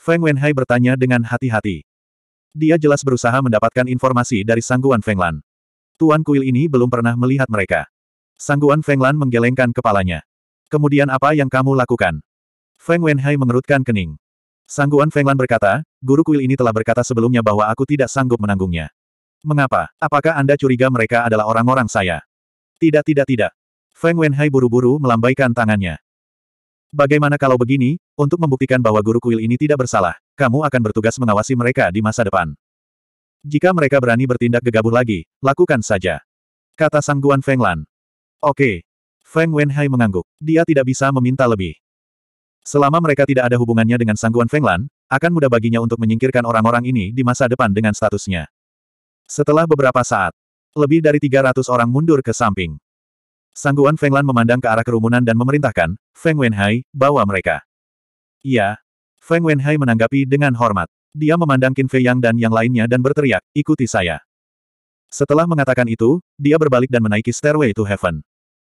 Feng Wenhai bertanya dengan hati-hati. Dia jelas berusaha mendapatkan informasi dari sangguan Fenglan. Tuan Kuil ini belum pernah melihat mereka. Sangguan Fenglan menggelengkan kepalanya. Kemudian apa yang kamu lakukan? Feng Wenhai mengerutkan kening. Sangguan Fenglan berkata, guru kuil ini telah berkata sebelumnya bahwa aku tidak sanggup menanggungnya. Mengapa? Apakah Anda curiga mereka adalah orang-orang saya? Tidak tidak tidak. Feng Wenhai buru-buru melambaikan tangannya. Bagaimana kalau begini, untuk membuktikan bahwa guru kuil ini tidak bersalah, kamu akan bertugas mengawasi mereka di masa depan. Jika mereka berani bertindak gegabah lagi, lakukan saja. Kata Sang Guan Feng Lan. Oke. Feng Wenhai mengangguk. Dia tidak bisa meminta lebih. Selama mereka tidak ada hubungannya dengan Sang Guan Feng Lan, akan mudah baginya untuk menyingkirkan orang-orang ini di masa depan dengan statusnya. Setelah beberapa saat, lebih dari 300 orang mundur ke samping. Sangguan Feng Lan memandang ke arah kerumunan dan memerintahkan, Feng Wenhai, bawa mereka. Iya. Feng Wenhai menanggapi dengan hormat. Dia memandang Qin Fei Yang dan yang lainnya dan berteriak, ikuti saya. Setelah mengatakan itu, dia berbalik dan menaiki Stairway to Heaven.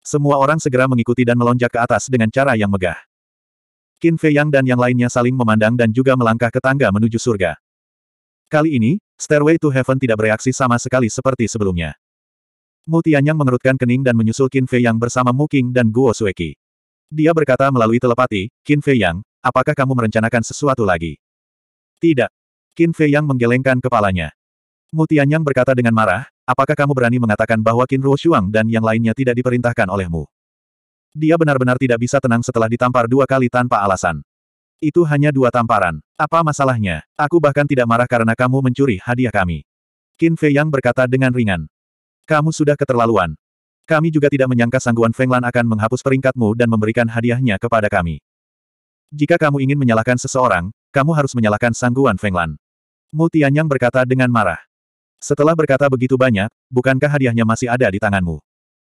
Semua orang segera mengikuti dan melonjak ke atas dengan cara yang megah. Qin Fei Yang dan yang lainnya saling memandang dan juga melangkah ke tangga menuju surga. Kali ini, Stairway to Heaven tidak bereaksi sama sekali seperti sebelumnya. Mu Tianyang mengerutkan kening dan menyusul Qin Fei Yang bersama Mu King dan Guo Sueki. Dia berkata melalui telepati, Qin Fei Yang, apakah kamu merencanakan sesuatu lagi? Tidak. Qin Fei Yang menggelengkan kepalanya. Mu Tianyang berkata dengan marah, apakah kamu berani mengatakan bahwa Qin Ruo Shuang dan yang lainnya tidak diperintahkan olehmu? Dia benar-benar tidak bisa tenang setelah ditampar dua kali tanpa alasan. Itu hanya dua tamparan. Apa masalahnya? Aku bahkan tidak marah karena kamu mencuri hadiah kami. Qin Fei Yang berkata dengan ringan. Kamu sudah keterlaluan. Kami juga tidak menyangka Sangguan Feng Lan akan menghapus peringkatmu dan memberikan hadiahnya kepada kami. Jika kamu ingin menyalahkan seseorang, kamu harus menyalahkan Sangguan Feng Lan. Mu Tianyang berkata dengan marah. Setelah berkata begitu banyak, bukankah hadiahnya masih ada di tanganmu?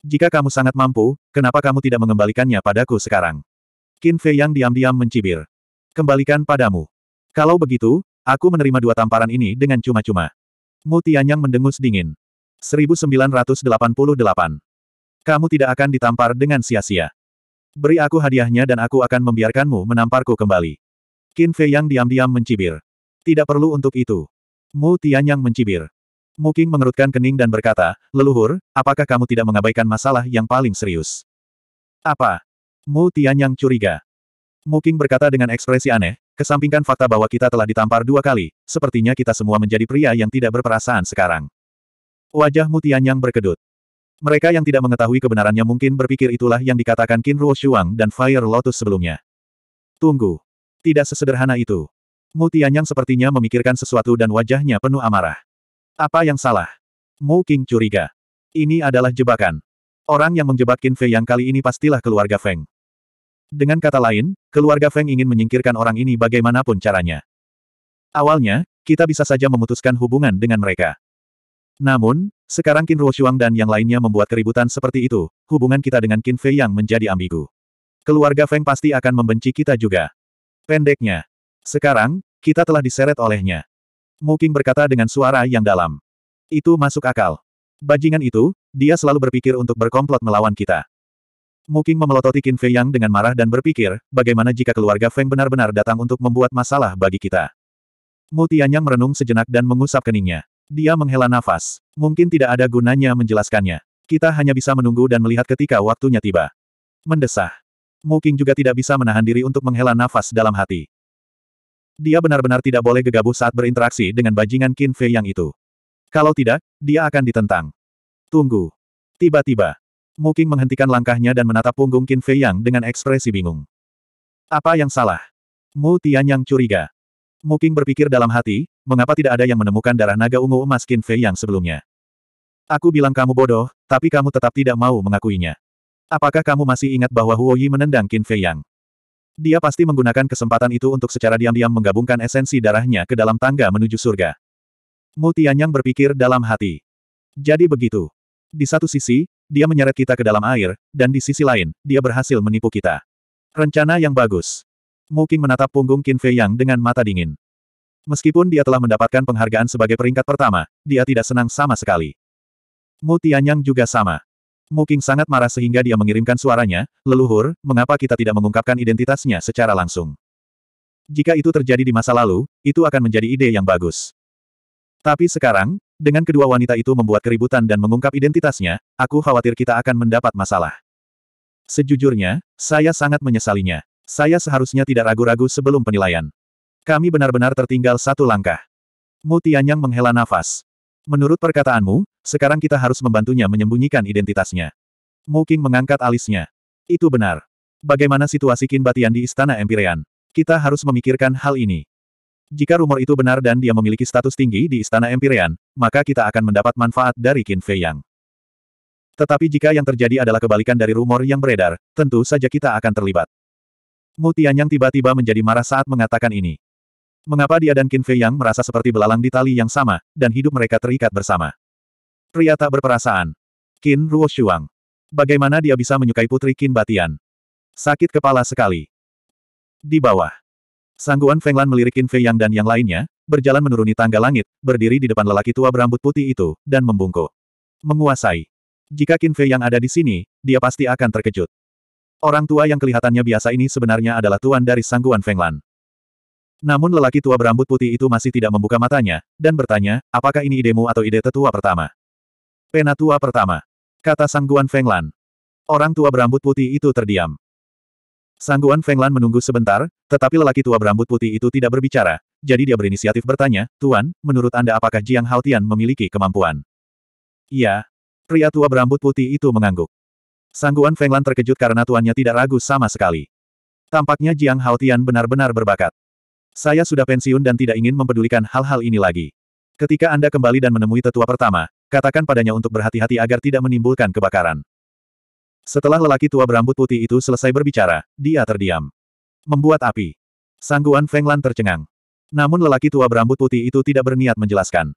Jika kamu sangat mampu, kenapa kamu tidak mengembalikannya padaku sekarang? Qin Fei Yang diam-diam mencibir. Kembalikan padamu. Kalau begitu, aku menerima dua tamparan ini dengan cuma-cuma. Mu Tianyang mendengus dingin. 1988. Kamu tidak akan ditampar dengan sia-sia. Beri aku hadiahnya dan aku akan membiarkanmu menamparku kembali. Qin Fei yang diam-diam mencibir. Tidak perlu untuk itu. Mu Tianyang mencibir. Muking mengerutkan kening dan berkata, Leluhur, apakah kamu tidak mengabaikan masalah yang paling serius? Apa? Mu Tianyang curiga. Muking berkata dengan ekspresi aneh, kesampingkan fakta bahwa kita telah ditampar dua kali, sepertinya kita semua menjadi pria yang tidak berperasaan sekarang. Wajah Mutianyang berkedut. Mereka yang tidak mengetahui kebenarannya mungkin berpikir itulah yang dikatakan Qin Ruo Shuang dan Fire Lotus sebelumnya. Tunggu. Tidak sesederhana itu. Mutianyang sepertinya memikirkan sesuatu dan wajahnya penuh amarah. Apa yang salah? Mu King curiga. Ini adalah jebakan. Orang yang menjebak Qin Fei yang kali ini pastilah keluarga Feng. Dengan kata lain, keluarga Feng ingin menyingkirkan orang ini bagaimanapun caranya. Awalnya, kita bisa saja memutuskan hubungan dengan mereka. Namun, sekarang Qin Ruoshuang dan yang lainnya membuat keributan seperti itu, hubungan kita dengan Qin Fei yang menjadi ambigu. Keluarga Feng pasti akan membenci kita juga. Pendeknya. Sekarang, kita telah diseret olehnya. Muking berkata dengan suara yang dalam. Itu masuk akal. Bajingan itu, dia selalu berpikir untuk berkomplot melawan kita. Muking memelototi Qin Fei Yang dengan marah dan berpikir, bagaimana jika keluarga Feng benar-benar datang untuk membuat masalah bagi kita. Mu Tianyang merenung sejenak dan mengusap keningnya. Dia menghela nafas. Mungkin tidak ada gunanya menjelaskannya. Kita hanya bisa menunggu dan melihat ketika waktunya tiba. Mendesah. Muking juga tidak bisa menahan diri untuk menghela nafas dalam hati. Dia benar-benar tidak boleh gegabah saat berinteraksi dengan bajingan Qin Fei Yang itu. Kalau tidak, dia akan ditentang. Tunggu. Tiba-tiba, Muking menghentikan langkahnya dan menatap punggung Qin Fei Yang dengan ekspresi bingung. Apa yang salah? Mu Tian Yang curiga. Muking berpikir dalam hati, mengapa tidak ada yang menemukan darah naga ungu emas Qin Fei Yang sebelumnya? Aku bilang kamu bodoh, tapi kamu tetap tidak mau mengakuinya. Apakah kamu masih ingat bahwa Huo Yi menendang Qin Fei Yang? Dia pasti menggunakan kesempatan itu untuk secara diam-diam menggabungkan esensi darahnya ke dalam tangga menuju surga. Mu Tianyang berpikir dalam hati. Jadi begitu. Di satu sisi, dia menyeret kita ke dalam air, dan di sisi lain, dia berhasil menipu kita. Rencana yang bagus. Muking menatap punggung Qin Fei Yang dengan mata dingin. Meskipun dia telah mendapatkan penghargaan sebagai peringkat pertama, dia tidak senang sama sekali. Mu Tianyang juga sama. Muking sangat marah sehingga dia mengirimkan suaranya, leluhur, mengapa kita tidak mengungkapkan identitasnya secara langsung. Jika itu terjadi di masa lalu, itu akan menjadi ide yang bagus. Tapi sekarang, dengan kedua wanita itu membuat keributan dan mengungkap identitasnya, aku khawatir kita akan mendapat masalah. Sejujurnya, saya sangat menyesalinya. Saya seharusnya tidak ragu-ragu sebelum penilaian. Kami benar-benar tertinggal satu langkah. Mutianyang menghela nafas. Menurut perkataanmu, sekarang kita harus membantunya menyembunyikan identitasnya. Mungkin mengangkat alisnya. Itu benar. Bagaimana situasi Kin Batian di Istana Empirean? Kita harus memikirkan hal ini. Jika rumor itu benar dan dia memiliki status tinggi di Istana Empyrean, maka kita akan mendapat manfaat dari Qin Fei Yang. Tetapi jika yang terjadi adalah kebalikan dari rumor yang beredar, tentu saja kita akan terlibat. Mu Tianyang tiba-tiba menjadi marah saat mengatakan ini. Mengapa dia dan Qin Fei Yang merasa seperti belalang di tali yang sama, dan hidup mereka terikat bersama? Pria tak berperasaan. Qin Ruo Shuang. Bagaimana dia bisa menyukai putri Qin Batian? Sakit kepala sekali. Di bawah. Sangguan Fenglan melirikin Fei Yang dan yang lainnya, berjalan menuruni tangga langit, berdiri di depan lelaki tua berambut putih itu, dan membungkuk. Menguasai. Jika Qin Fei yang ada di sini, dia pasti akan terkejut. Orang tua yang kelihatannya biasa ini sebenarnya adalah tuan dari Sangguan Fenglan. Namun lelaki tua berambut putih itu masih tidak membuka matanya, dan bertanya, apakah ini idemu atau ide tetua pertama? Penatua pertama. Kata Sangguan Fenglan. Orang tua berambut putih itu terdiam. Sangguan Fenglan menunggu sebentar, tetapi lelaki tua berambut putih itu tidak berbicara, jadi dia berinisiatif bertanya, Tuan, menurut Anda apakah Jiang Haotian memiliki kemampuan? Iya. Pria tua berambut putih itu mengangguk. Sangguan Fenglan terkejut karena tuannya tidak ragu sama sekali. Tampaknya Jiang Haotian benar-benar berbakat. Saya sudah pensiun dan tidak ingin mempedulikan hal-hal ini lagi. Ketika Anda kembali dan menemui tetua pertama, katakan padanya untuk berhati-hati agar tidak menimbulkan kebakaran. Setelah lelaki tua berambut putih itu selesai berbicara, dia terdiam. Membuat api. Sangguan Fenglan tercengang. Namun lelaki tua berambut putih itu tidak berniat menjelaskan.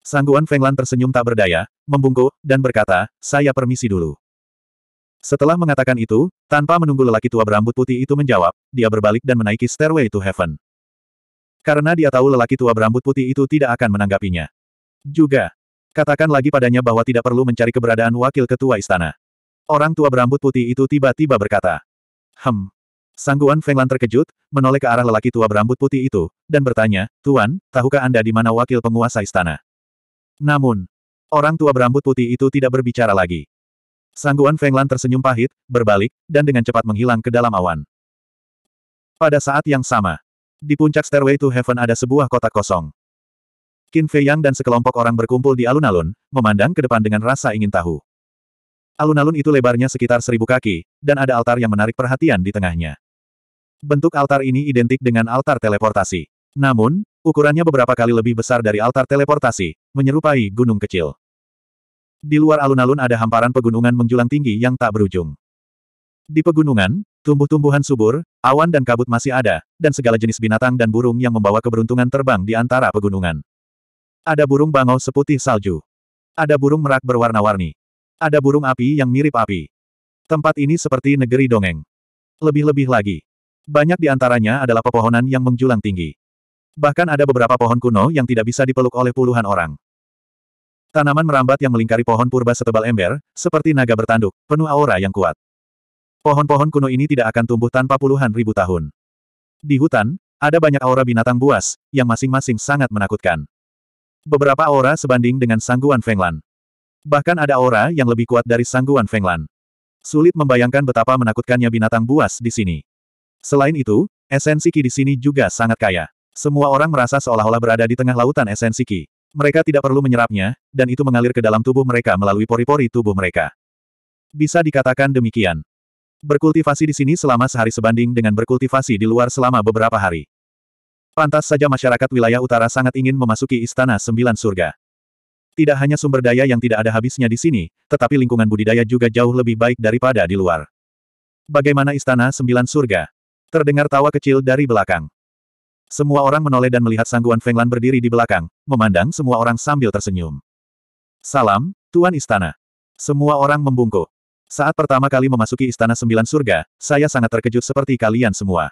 Sangguan Fenglan tersenyum tak berdaya, membungkuk, dan berkata, saya permisi dulu. Setelah mengatakan itu, tanpa menunggu lelaki tua berambut putih itu menjawab, dia berbalik dan menaiki Stairway to Heaven. Karena dia tahu lelaki tua berambut putih itu tidak akan menanggapinya. Juga, katakan lagi padanya bahwa tidak perlu mencari keberadaan wakil ketua istana. Orang tua berambut putih itu tiba-tiba berkata. Hem. Sangguan Fenglan terkejut, menoleh ke arah lelaki tua berambut putih itu, dan bertanya, Tuan, tahukah Anda di mana wakil penguasa istana? Namun, orang tua berambut putih itu tidak berbicara lagi. Sangguan Fenglan tersenyum pahit, berbalik, dan dengan cepat menghilang ke dalam awan. Pada saat yang sama, di puncak Stairway to Heaven ada sebuah kotak kosong. Qin Fei Yang dan sekelompok orang berkumpul di alun-alun, memandang ke depan dengan rasa ingin tahu. Alun-alun itu lebarnya sekitar seribu kaki, dan ada altar yang menarik perhatian di tengahnya. Bentuk altar ini identik dengan altar teleportasi. Namun, ukurannya beberapa kali lebih besar dari altar teleportasi, menyerupai gunung kecil. Di luar alun-alun ada hamparan pegunungan menjulang tinggi yang tak berujung. Di pegunungan, tumbuh-tumbuhan subur, awan dan kabut masih ada, dan segala jenis binatang dan burung yang membawa keberuntungan terbang di antara pegunungan. Ada burung bangau seputih salju. Ada burung merak berwarna-warni. Ada burung api yang mirip api. Tempat ini seperti negeri dongeng. Lebih-lebih lagi. Banyak di antaranya adalah pepohonan yang menjulang tinggi. Bahkan ada beberapa pohon kuno yang tidak bisa dipeluk oleh puluhan orang. Tanaman merambat yang melingkari pohon purba setebal ember, seperti naga bertanduk, penuh aura yang kuat. Pohon-pohon kuno ini tidak akan tumbuh tanpa puluhan ribu tahun. Di hutan, ada banyak aura binatang buas, yang masing-masing sangat menakutkan. Beberapa aura sebanding dengan sangguan Fenglan. Bahkan ada aura yang lebih kuat dari sangguan Fenglan. Sulit membayangkan betapa menakutkannya binatang buas di sini. Selain itu, esensi Ki di sini juga sangat kaya. Semua orang merasa seolah-olah berada di tengah lautan esensi Ki. Mereka tidak perlu menyerapnya, dan itu mengalir ke dalam tubuh mereka melalui pori-pori tubuh mereka. Bisa dikatakan demikian. Berkultivasi di sini selama sehari sebanding dengan berkultivasi di luar selama beberapa hari. Pantas saja masyarakat wilayah utara sangat ingin memasuki Istana Sembilan Surga. Tidak hanya sumber daya yang tidak ada habisnya di sini, tetapi lingkungan budidaya juga jauh lebih baik daripada di luar. Bagaimana istana sembilan surga? Terdengar tawa kecil dari belakang. Semua orang menoleh dan melihat sangguan Fenglan berdiri di belakang, memandang semua orang sambil tersenyum. Salam, Tuan Istana. Semua orang membungkuk. Saat pertama kali memasuki Istana Sembilan Surga, saya sangat terkejut seperti kalian semua.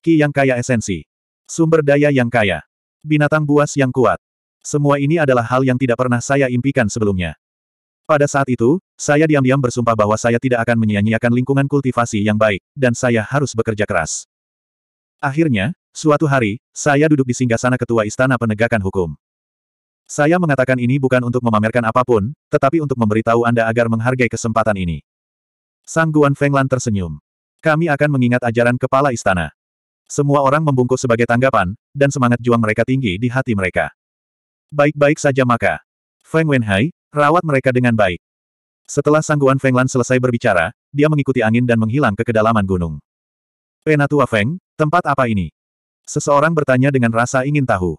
Ki yang kaya esensi. Sumber daya yang kaya. Binatang buas yang kuat. Semua ini adalah hal yang tidak pernah saya impikan sebelumnya. Pada saat itu, saya diam-diam bersumpah bahwa saya tidak akan menyia-nyiakan lingkungan kultivasi yang baik, dan saya harus bekerja keras. Akhirnya, suatu hari, saya duduk di singgah sana ketua istana penegakan hukum. Saya mengatakan ini bukan untuk memamerkan apapun, tetapi untuk memberitahu Anda agar menghargai kesempatan ini. Sang Guan Fenglan tersenyum. Kami akan mengingat ajaran kepala istana. Semua orang membungkuk sebagai tanggapan, dan semangat juang mereka tinggi di hati mereka. Baik-baik saja maka. Feng Wenhai, rawat mereka dengan baik. Setelah sangguan Feng Lan selesai berbicara, dia mengikuti angin dan menghilang ke kedalaman gunung. Penatua Feng, tempat apa ini? Seseorang bertanya dengan rasa ingin tahu.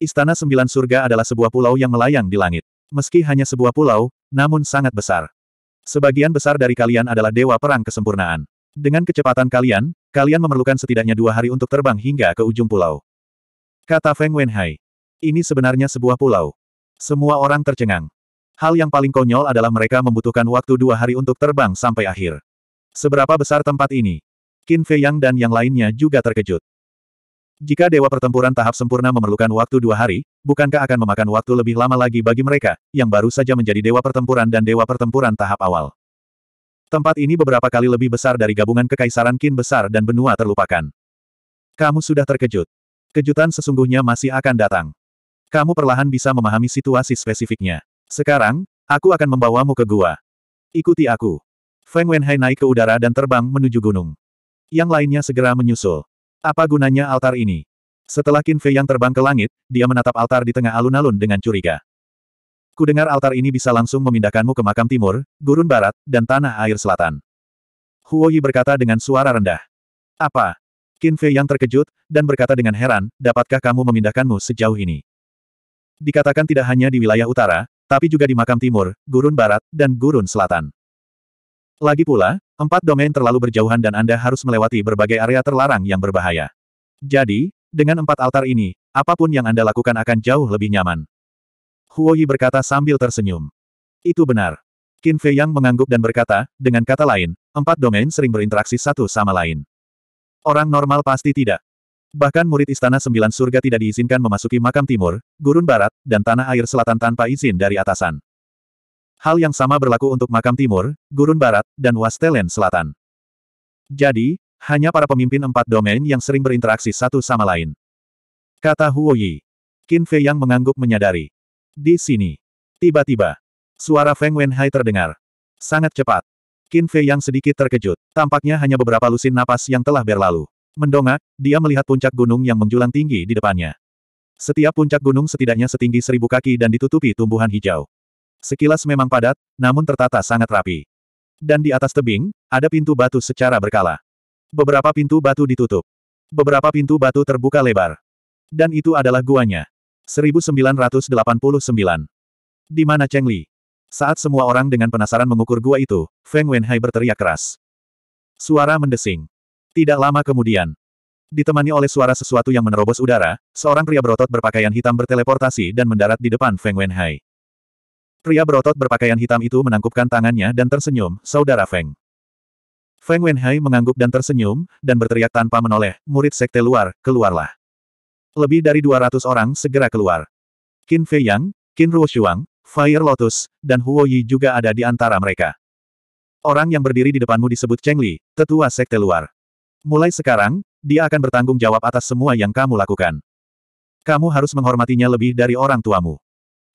Istana Sembilan Surga adalah sebuah pulau yang melayang di langit. Meski hanya sebuah pulau, namun sangat besar. Sebagian besar dari kalian adalah dewa perang kesempurnaan. Dengan kecepatan kalian, kalian memerlukan setidaknya dua hari untuk terbang hingga ke ujung pulau. Kata Feng Wenhai. Ini sebenarnya sebuah pulau. Semua orang tercengang. Hal yang paling konyol adalah mereka membutuhkan waktu dua hari untuk terbang sampai akhir. Seberapa besar tempat ini? Qin Fei Yang dan yang lainnya juga terkejut. Jika Dewa Pertempuran tahap sempurna memerlukan waktu dua hari, bukankah akan memakan waktu lebih lama lagi bagi mereka, yang baru saja menjadi Dewa Pertempuran dan Dewa Pertempuran tahap awal? Tempat ini beberapa kali lebih besar dari gabungan Kekaisaran Qin besar dan benua terlupakan. Kamu sudah terkejut. Kejutan sesungguhnya masih akan datang. Kamu perlahan bisa memahami situasi spesifiknya. Sekarang, aku akan membawamu ke gua. Ikuti aku. Feng Wenhai naik ke udara dan terbang menuju gunung. Yang lainnya segera menyusul. Apa gunanya altar ini? Setelah Qin Fei yang terbang ke langit, dia menatap altar di tengah alun-alun dengan curiga. Ku dengar altar ini bisa langsung memindahkanmu ke makam timur, gurun barat, dan tanah air selatan. Huo Yi berkata dengan suara rendah. Apa? Qin Fei yang terkejut, dan berkata dengan heran, dapatkah kamu memindahkanmu sejauh ini? dikatakan tidak hanya di wilayah utara, tapi juga di makam timur, gurun barat, dan gurun selatan. Lagi pula, empat domain terlalu berjauhan dan Anda harus melewati berbagai area terlarang yang berbahaya. Jadi, dengan empat altar ini, apapun yang Anda lakukan akan jauh lebih nyaman. Huoyi berkata sambil tersenyum. Itu benar. Qin Fei Yang mengangguk dan berkata, dengan kata lain, empat domain sering berinteraksi satu sama lain. Orang normal pasti tidak. Bahkan murid Istana Sembilan Surga tidak diizinkan memasuki makam timur, gurun barat, dan tanah air selatan tanpa izin dari atasan. Hal yang sama berlaku untuk makam timur, gurun barat, dan wastelen selatan. Jadi, hanya para pemimpin empat domain yang sering berinteraksi satu sama lain. Kata Huo Yi. Qin Fei yang mengangguk menyadari. Di sini. Tiba-tiba. Suara Feng Wenhai terdengar. Sangat cepat. Qin Fei yang sedikit terkejut. Tampaknya hanya beberapa lusin napas yang telah berlalu. Mendongak, dia melihat puncak gunung yang menjulang tinggi di depannya. Setiap puncak gunung setidaknya setinggi seribu kaki dan ditutupi tumbuhan hijau. Sekilas memang padat, namun tertata sangat rapi. Dan di atas tebing, ada pintu batu secara berkala. Beberapa pintu batu ditutup. Beberapa pintu batu terbuka lebar. Dan itu adalah guanya. 1989. Di mana Cheng Li? Saat semua orang dengan penasaran mengukur gua itu, Feng Wenhai berteriak keras. Suara mendesing. Tidak lama kemudian, ditemani oleh suara sesuatu yang menerobos udara, seorang pria berotot berpakaian hitam berteleportasi dan mendarat di depan Feng Wenhai. Pria berotot berpakaian hitam itu menangkupkan tangannya dan tersenyum, saudara Feng. Feng Wenhai mengangguk dan tersenyum, dan berteriak tanpa menoleh, murid sekte luar, keluarlah. Lebih dari 200 orang segera keluar. Qin Fei Yang, Qin Shuang, Fire Lotus, dan Huo Yi juga ada di antara mereka. Orang yang berdiri di depanmu disebut Cheng Li, tetua sekte luar. Mulai sekarang, dia akan bertanggung jawab atas semua yang kamu lakukan. Kamu harus menghormatinya lebih dari orang tuamu.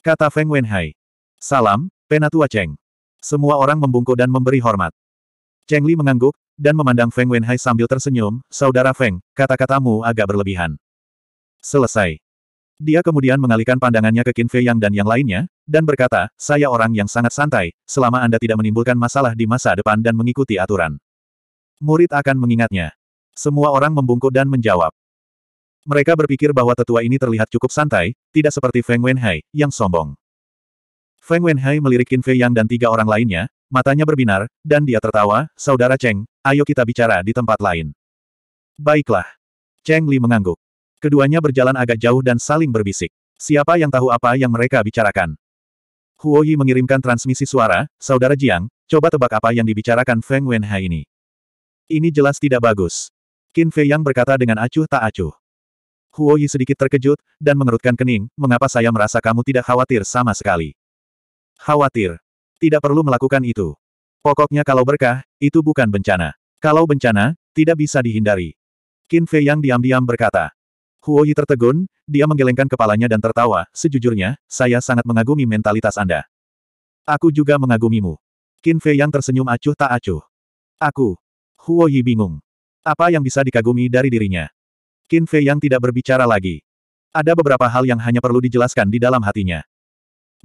Kata Feng Wenhai. Salam, Penatua Cheng. Semua orang membungkuk dan memberi hormat. Cheng Li mengangguk, dan memandang Feng Wenhai sambil tersenyum, Saudara Feng, kata-katamu agak berlebihan. Selesai. Dia kemudian mengalihkan pandangannya ke Qin Fei Yang dan yang lainnya, dan berkata, saya orang yang sangat santai, selama Anda tidak menimbulkan masalah di masa depan dan mengikuti aturan. Murid akan mengingatnya. Semua orang membungkuk dan menjawab. Mereka berpikir bahwa tetua ini terlihat cukup santai, tidak seperti Feng Wenhai, yang sombong. Feng Wenhai melirik Qin Fei Yang dan tiga orang lainnya, matanya berbinar, dan dia tertawa, Saudara Cheng, ayo kita bicara di tempat lain. Baiklah. Cheng Li mengangguk. Keduanya berjalan agak jauh dan saling berbisik. Siapa yang tahu apa yang mereka bicarakan? Huo Yi mengirimkan transmisi suara, Saudara Jiang, coba tebak apa yang dibicarakan Feng Wenhai ini. Ini jelas tidak bagus. Qin Fei Yang berkata dengan acuh tak acuh. Huo Yi sedikit terkejut, dan mengerutkan kening, mengapa saya merasa kamu tidak khawatir sama sekali. Khawatir. Tidak perlu melakukan itu. Pokoknya kalau berkah, itu bukan bencana. Kalau bencana, tidak bisa dihindari. Qin Fei Yang diam-diam berkata. Huo Yi tertegun, dia menggelengkan kepalanya dan tertawa, sejujurnya, saya sangat mengagumi mentalitas Anda. Aku juga mengagumimu. Qin Fei Yang tersenyum acuh tak acuh. Aku, Huo Yi bingung. Apa yang bisa dikagumi dari dirinya? Qin Fei yang tidak berbicara lagi. Ada beberapa hal yang hanya perlu dijelaskan di dalam hatinya.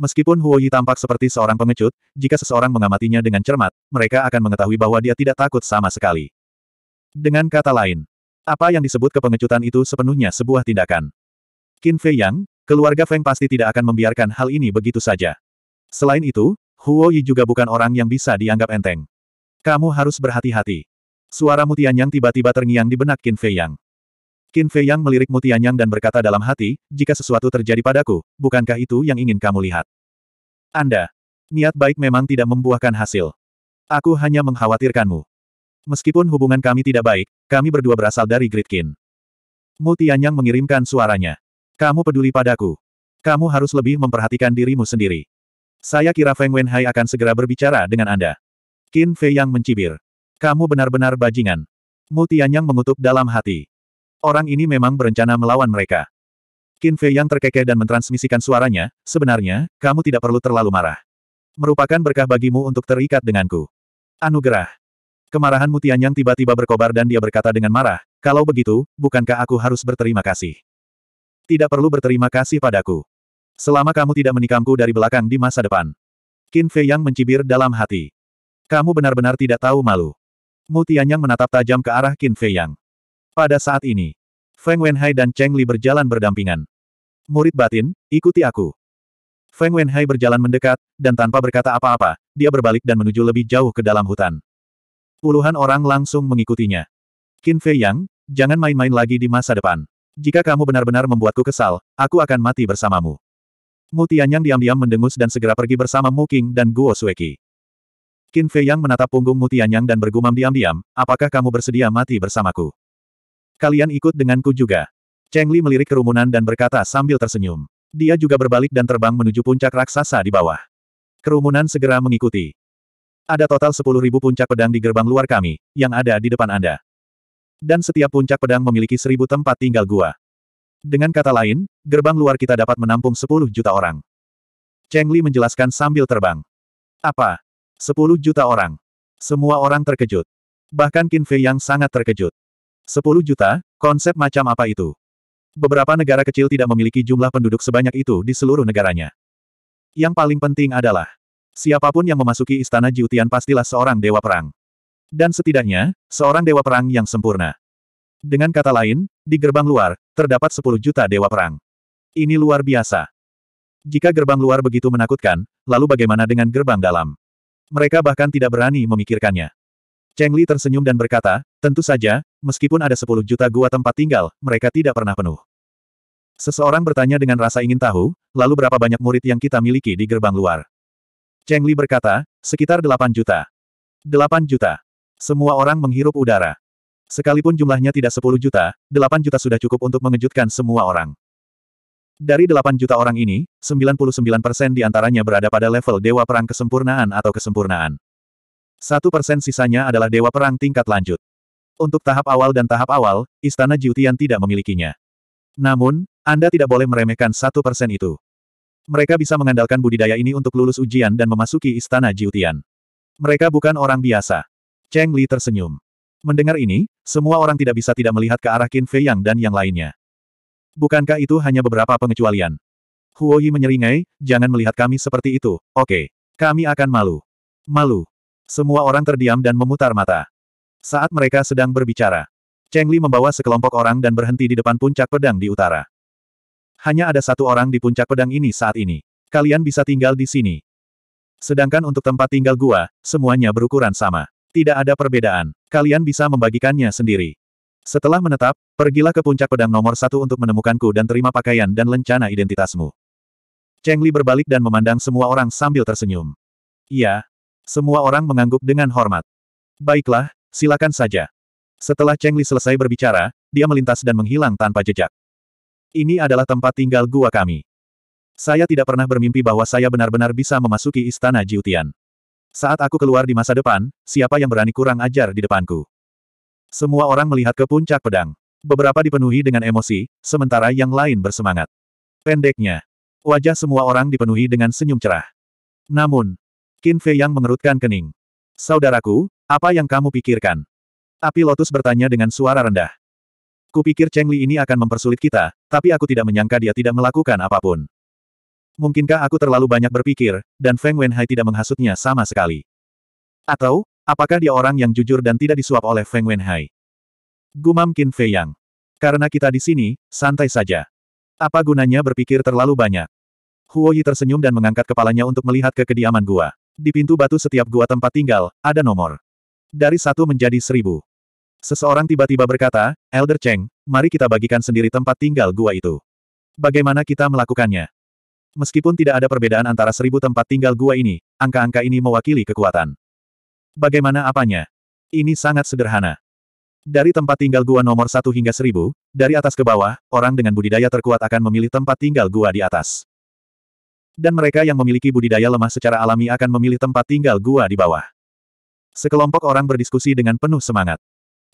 Meskipun Huo Yi tampak seperti seorang pengecut, jika seseorang mengamatinya dengan cermat, mereka akan mengetahui bahwa dia tidak takut sama sekali. Dengan kata lain, apa yang disebut kepengecutan itu sepenuhnya sebuah tindakan. Qin Fei Yang, keluarga Feng pasti tidak akan membiarkan hal ini begitu saja. Selain itu, Huo Yi juga bukan orang yang bisa dianggap enteng. Kamu harus berhati-hati. Suara Mutianyang tiba-tiba terngiang di benak Qin Fei Yang. Qin Fei Yang melirik Mutianyang dan berkata dalam hati, jika sesuatu terjadi padaku, bukankah itu yang ingin kamu lihat? Anda. Niat baik memang tidak membuahkan hasil. Aku hanya mengkhawatirkanmu. Meskipun hubungan kami tidak baik, kami berdua berasal dari Great Qin. Mutianyang mengirimkan suaranya. Kamu peduli padaku. Kamu harus lebih memperhatikan dirimu sendiri. Saya kira Feng Wenhai akan segera berbicara dengan Anda. Qin Fei Yang mencibir. Kamu benar-benar bajingan. Mu Tianyang mengutuk dalam hati. Orang ini memang berencana melawan mereka. Qin Fei yang terkekeh dan mentransmisikan suaranya, sebenarnya, kamu tidak perlu terlalu marah. Merupakan berkah bagimu untuk terikat denganku. Anugerah. Kemarahan Mutianyang yang tiba-tiba berkobar dan dia berkata dengan marah, kalau begitu, bukankah aku harus berterima kasih? Tidak perlu berterima kasih padaku. Selama kamu tidak menikamku dari belakang di masa depan. Qin Fei yang mencibir dalam hati. Kamu benar-benar tidak tahu malu. Mu Tianyang menatap tajam ke arah Qin Fei Yang. Pada saat ini, Feng Wenhai dan Cheng Li berjalan berdampingan. Murid batin, ikuti aku. Feng Wenhai berjalan mendekat, dan tanpa berkata apa-apa, dia berbalik dan menuju lebih jauh ke dalam hutan. Puluhan orang langsung mengikutinya. Qin Fei Yang, jangan main-main lagi di masa depan. Jika kamu benar-benar membuatku kesal, aku akan mati bersamamu. Mu Tianyang diam-diam mendengus dan segera pergi bersama Mu King dan Guo Sueki. Qin Fei Yang menatap punggung Mutianyang dan bergumam diam-diam, apakah kamu bersedia mati bersamaku? Kalian ikut denganku juga. Cheng Li melirik kerumunan dan berkata sambil tersenyum. Dia juga berbalik dan terbang menuju puncak raksasa di bawah. Kerumunan segera mengikuti. Ada total 10.000 puncak pedang di gerbang luar kami, yang ada di depan Anda. Dan setiap puncak pedang memiliki seribu tempat tinggal gua. Dengan kata lain, gerbang luar kita dapat menampung 10 juta orang. Cheng Li menjelaskan sambil terbang. Apa? Sepuluh juta orang. Semua orang terkejut. Bahkan Qin Fei yang sangat terkejut. Sepuluh juta, konsep macam apa itu? Beberapa negara kecil tidak memiliki jumlah penduduk sebanyak itu di seluruh negaranya. Yang paling penting adalah, siapapun yang memasuki istana Jiutian pastilah seorang dewa perang. Dan setidaknya, seorang dewa perang yang sempurna. Dengan kata lain, di gerbang luar, terdapat 10 juta dewa perang. Ini luar biasa. Jika gerbang luar begitu menakutkan, lalu bagaimana dengan gerbang dalam? Mereka bahkan tidak berani memikirkannya. Cheng Li tersenyum dan berkata, tentu saja, meskipun ada 10 juta gua tempat tinggal, mereka tidak pernah penuh. Seseorang bertanya dengan rasa ingin tahu, lalu berapa banyak murid yang kita miliki di gerbang luar? Cheng Li berkata, sekitar 8 juta. 8 juta. Semua orang menghirup udara. Sekalipun jumlahnya tidak 10 juta, 8 juta sudah cukup untuk mengejutkan semua orang. Dari 8 juta orang ini, 99% antaranya berada pada level Dewa Perang Kesempurnaan atau Kesempurnaan. 1% sisanya adalah Dewa Perang tingkat lanjut. Untuk tahap awal dan tahap awal, Istana Jiutian tidak memilikinya. Namun, Anda tidak boleh meremehkan satu persen itu. Mereka bisa mengandalkan budidaya ini untuk lulus ujian dan memasuki Istana Jiutian. Mereka bukan orang biasa. Cheng Li tersenyum. Mendengar ini, semua orang tidak bisa tidak melihat ke arah Qin Fei Yang dan yang lainnya. Bukankah itu hanya beberapa pengecualian? Huoyi menyeringai, jangan melihat kami seperti itu, oke. Okay. Kami akan malu. Malu. Semua orang terdiam dan memutar mata. Saat mereka sedang berbicara, Cheng Li membawa sekelompok orang dan berhenti di depan puncak pedang di utara. Hanya ada satu orang di puncak pedang ini saat ini. Kalian bisa tinggal di sini. Sedangkan untuk tempat tinggal gua, semuanya berukuran sama. Tidak ada perbedaan. Kalian bisa membagikannya sendiri. Setelah menetap, pergilah ke puncak pedang nomor satu untuk menemukanku dan terima pakaian dan lencana identitasmu. Cheng Li berbalik dan memandang semua orang sambil tersenyum. Iya. Semua orang mengangguk dengan hormat. Baiklah, silakan saja. Setelah Cheng Li selesai berbicara, dia melintas dan menghilang tanpa jejak. Ini adalah tempat tinggal gua kami. Saya tidak pernah bermimpi bahwa saya benar-benar bisa memasuki istana Jiutian. Saat aku keluar di masa depan, siapa yang berani kurang ajar di depanku? Semua orang melihat ke puncak pedang. Beberapa dipenuhi dengan emosi, sementara yang lain bersemangat. Pendeknya, wajah semua orang dipenuhi dengan senyum cerah. Namun, Qin Fei yang mengerutkan kening. Saudaraku, apa yang kamu pikirkan? Api Lotus bertanya dengan suara rendah. Kupikir Cheng Li ini akan mempersulit kita, tapi aku tidak menyangka dia tidak melakukan apapun. Mungkinkah aku terlalu banyak berpikir, dan Feng Wenhai tidak menghasutnya sama sekali? Atau, Apakah dia orang yang jujur dan tidak disuap oleh Feng Wenhai? Gumam Qin Fei Yang. Karena kita di sini, santai saja. Apa gunanya berpikir terlalu banyak? Huo Yi tersenyum dan mengangkat kepalanya untuk melihat ke kediaman gua. Di pintu batu setiap gua tempat tinggal, ada nomor. Dari satu menjadi seribu. Seseorang tiba-tiba berkata, Elder Cheng, mari kita bagikan sendiri tempat tinggal gua itu. Bagaimana kita melakukannya? Meskipun tidak ada perbedaan antara seribu tempat tinggal gua ini, angka-angka ini mewakili kekuatan. Bagaimana apanya? Ini sangat sederhana. Dari tempat tinggal gua nomor satu hingga seribu, dari atas ke bawah, orang dengan budidaya terkuat akan memilih tempat tinggal gua di atas. Dan mereka yang memiliki budidaya lemah secara alami akan memilih tempat tinggal gua di bawah. Sekelompok orang berdiskusi dengan penuh semangat.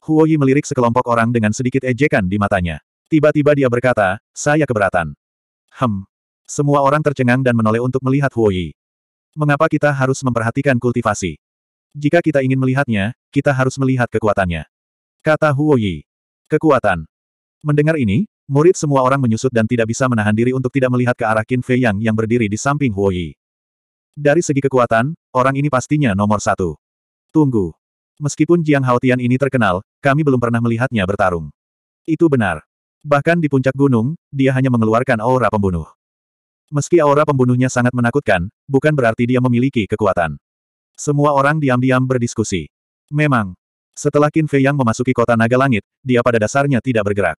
Huo Yi melirik sekelompok orang dengan sedikit ejekan di matanya. Tiba-tiba dia berkata, saya keberatan. Hem. Semua orang tercengang dan menoleh untuk melihat Huo Yi. Mengapa kita harus memperhatikan kultivasi? Jika kita ingin melihatnya, kita harus melihat kekuatannya. Kata Huo Yi. Kekuatan. Mendengar ini, murid semua orang menyusut dan tidak bisa menahan diri untuk tidak melihat ke arah Qin Fei Yang yang berdiri di samping Huo Yi. Dari segi kekuatan, orang ini pastinya nomor satu. Tunggu. Meskipun Jiang Haotian ini terkenal, kami belum pernah melihatnya bertarung. Itu benar. Bahkan di puncak gunung, dia hanya mengeluarkan aura pembunuh. Meski aura pembunuhnya sangat menakutkan, bukan berarti dia memiliki kekuatan. Semua orang diam-diam berdiskusi. Memang. Setelah Qin Fei Yang memasuki kota naga langit, dia pada dasarnya tidak bergerak.